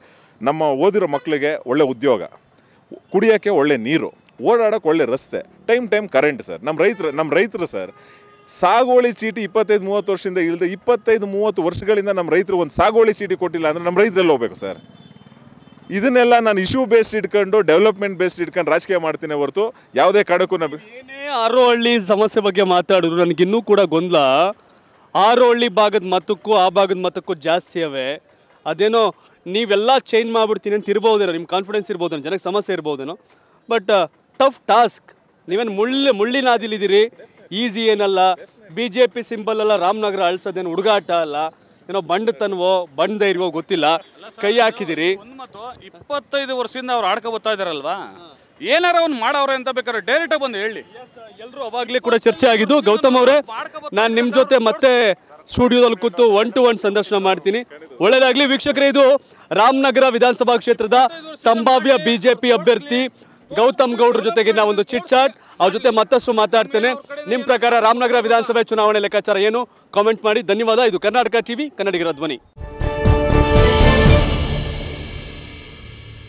ನಮ್ಮ ಓದಿರೋ ಮಕ್ಕಳಿಗೆ ಒಳ್ಳೆ ಉದ್ಯೋಗ ಕುಡಿಯೋಕ್ಕೆ ಒಳ್ಳೆ ನೀರು ಓಡಾಡೋಕ್ಕೆ ಒಳ್ಳೆ ರಸ್ತೆ ಟೈಮ್ ಟೈಮ್ ಕರೆಂಟ್ ಸರ್ ನಮ್ಮ ರೈತರು ನಮ್ಮ ರೈತರು ಸರ್ ಸಾಗುವಳಿ ಚೀಟಿ ಇಪ್ಪತ್ತೈದು ಮೂವತ್ತು ವರ್ಷದಿಂದ ಇಳಿದು ಇಪ್ಪತ್ತೈದು ಮೂವತ್ತು ವರ್ಷಗಳಿಂದ ನಮ್ಮ ರೈತರು ಒಂದು ಸಾಗುವಳಿ ಚೀಟಿ ಕೊಟ್ಟಿಲ್ಲ ಅಂದರೆ ನಮ್ಮ ರೈತರಲ್ಲಿ ಹೋಗ್ಬೇಕು ಸರ್ ಇದನ್ನೆಲ್ಲ ನಾನು ಇಶ್ಯೂ ಬೇಸ್ಡ್ ಇಟ್ಕೊಂಡು ಡೆವಲಪ್ಮೆಂಟ್ ಬೇಸ್ಡ್ ಇಟ್ಕೊಂಡು ರಾಜಕೀಯ ಮಾಡ್ತೀನಿ ಹೊರತು ಯಾವುದೇ ಕಾಡಕ್ಕೂ ನಮಗೆ ಏನೇ ಆರೋ ಹಳ್ಳಿ ಸಮಸ್ಯೆ ಬಗ್ಗೆ ಮಾತಾಡಿದ್ರು ನನಗಿನ್ನೂ ಕೂಡ ಗೊಂದಲ ಆರೋ ಹಳ್ಳಿ ಭಾಗದ ಮತಕ್ಕೂ ಆ ಭಾಗದ ಮತಕ್ಕೂ ಜಾಸ್ತಿ ಅವೆ ಅದೇನೋ ನೀವೆಲ್ಲ ಚೇಂಜ್ ಮಾಡಿಬಿಡ್ತೀನಿ ಅಂತ ಇರ್ಬೋದೇನೋ ನಿಮ್ಮ ಕಾನ್ಫಿಡೆನ್ಸ್ ಇರ್ಬೋದೇನೋ ಜನಕ್ಕೆ ಸಮಸ್ಯೆ ಇರ್ಬೋದೇನೋ ಬಟ್ ಟಫ್ ಟಾಸ್ಕ್ ನೀವೇನು ಮುಳ್ಳಿ ಮುಳ್ಳಿನಾದಿಲಿದ್ದೀರಿ ಈಸಿ ಏನಲ್ಲ ಬಿ ಜೆ ಪಿ ಸಿಂಬಲ್ ಅಲ್ಲ ರಾಮನಗರ ಅಳಿಸೋದೇನು ಹುಡುಗಾಟ ಅಲ್ಲ ಏನೋ ಬಂಡ್ ತನ್ವೋ ಬಂಡ್ ಧೈರ್ಯವೋ ಗೊತ್ತಿಲ್ಲ ಕೈ ಹಾಕಿದಿರಿ ಮತ್ತು ಇಪ್ಪತ್ತೈದು ವರ್ಷದಿಂದ ಅವ್ರು ಆಡ್ಕೊ ಬರ್ತಾ ಇದಾರಲ್ವಾ ಏನಾರ ಅವ್ನು ಮಾಡವ್ರೆ ಅಂತ ಬೇಕಾದ್ರೆ ಡೈರೆಕ್ಟ್ ಬಂದು ಹೇಳಿ ಎಲ್ಲರೂ ಅವಾಗಲೇ ಕೂಡ ಚರ್ಚೆ ಆಗಿದ್ದು ಗೌತಮ್ ಅವರೇ ನಾನು ನಿಮ್ಮ ಜೊತೆ ಮತ್ತೆ ಸ್ಟುಡಿಯೋದಲ್ಲಿ ಕೂತು ಒನ್ ಟು ಒನ್ ಸಂದರ್ಶನ ಮಾಡ್ತೀನಿ ಒಳ್ಳೇದಾಗ್ಲಿ ವೀಕ್ಷಕರೇ ಇದು ರಾಮನಗರ ವಿಧಾನಸಭಾ ಕ್ಷೇತ್ರದ ಸಂಭಾವ್ಯ ಬಿಜೆಪಿ ಅಭ್ಯರ್ಥಿ ಗೌತಮ್ ಗೌಡ್ರ ಜೊತೆಗಿನ ಒಂದು ಚಿಟ್ ಚಾಟ್ ಅವ್ರ ಜೊತೆ ಮತ್ತಷ್ಟು ಮಾತಾಡ್ತೇನೆ ನಿಮ್ಮ ಪ್ರಕಾರ ರಾಮನಗರ ವಿಧಾನಸಭೆ ಚುನಾವಣೆ ಲೆಕ್ಕಾಚಾರ ಏನು ಕಾಮೆಂಟ್ ಮಾಡಿ ಧನ್ಯವಾದ ಇದು ಕರ್ನಾಟಕ ಟಿವಿ ಕನ್ನಡಿಗರ ಧ್ವನಿ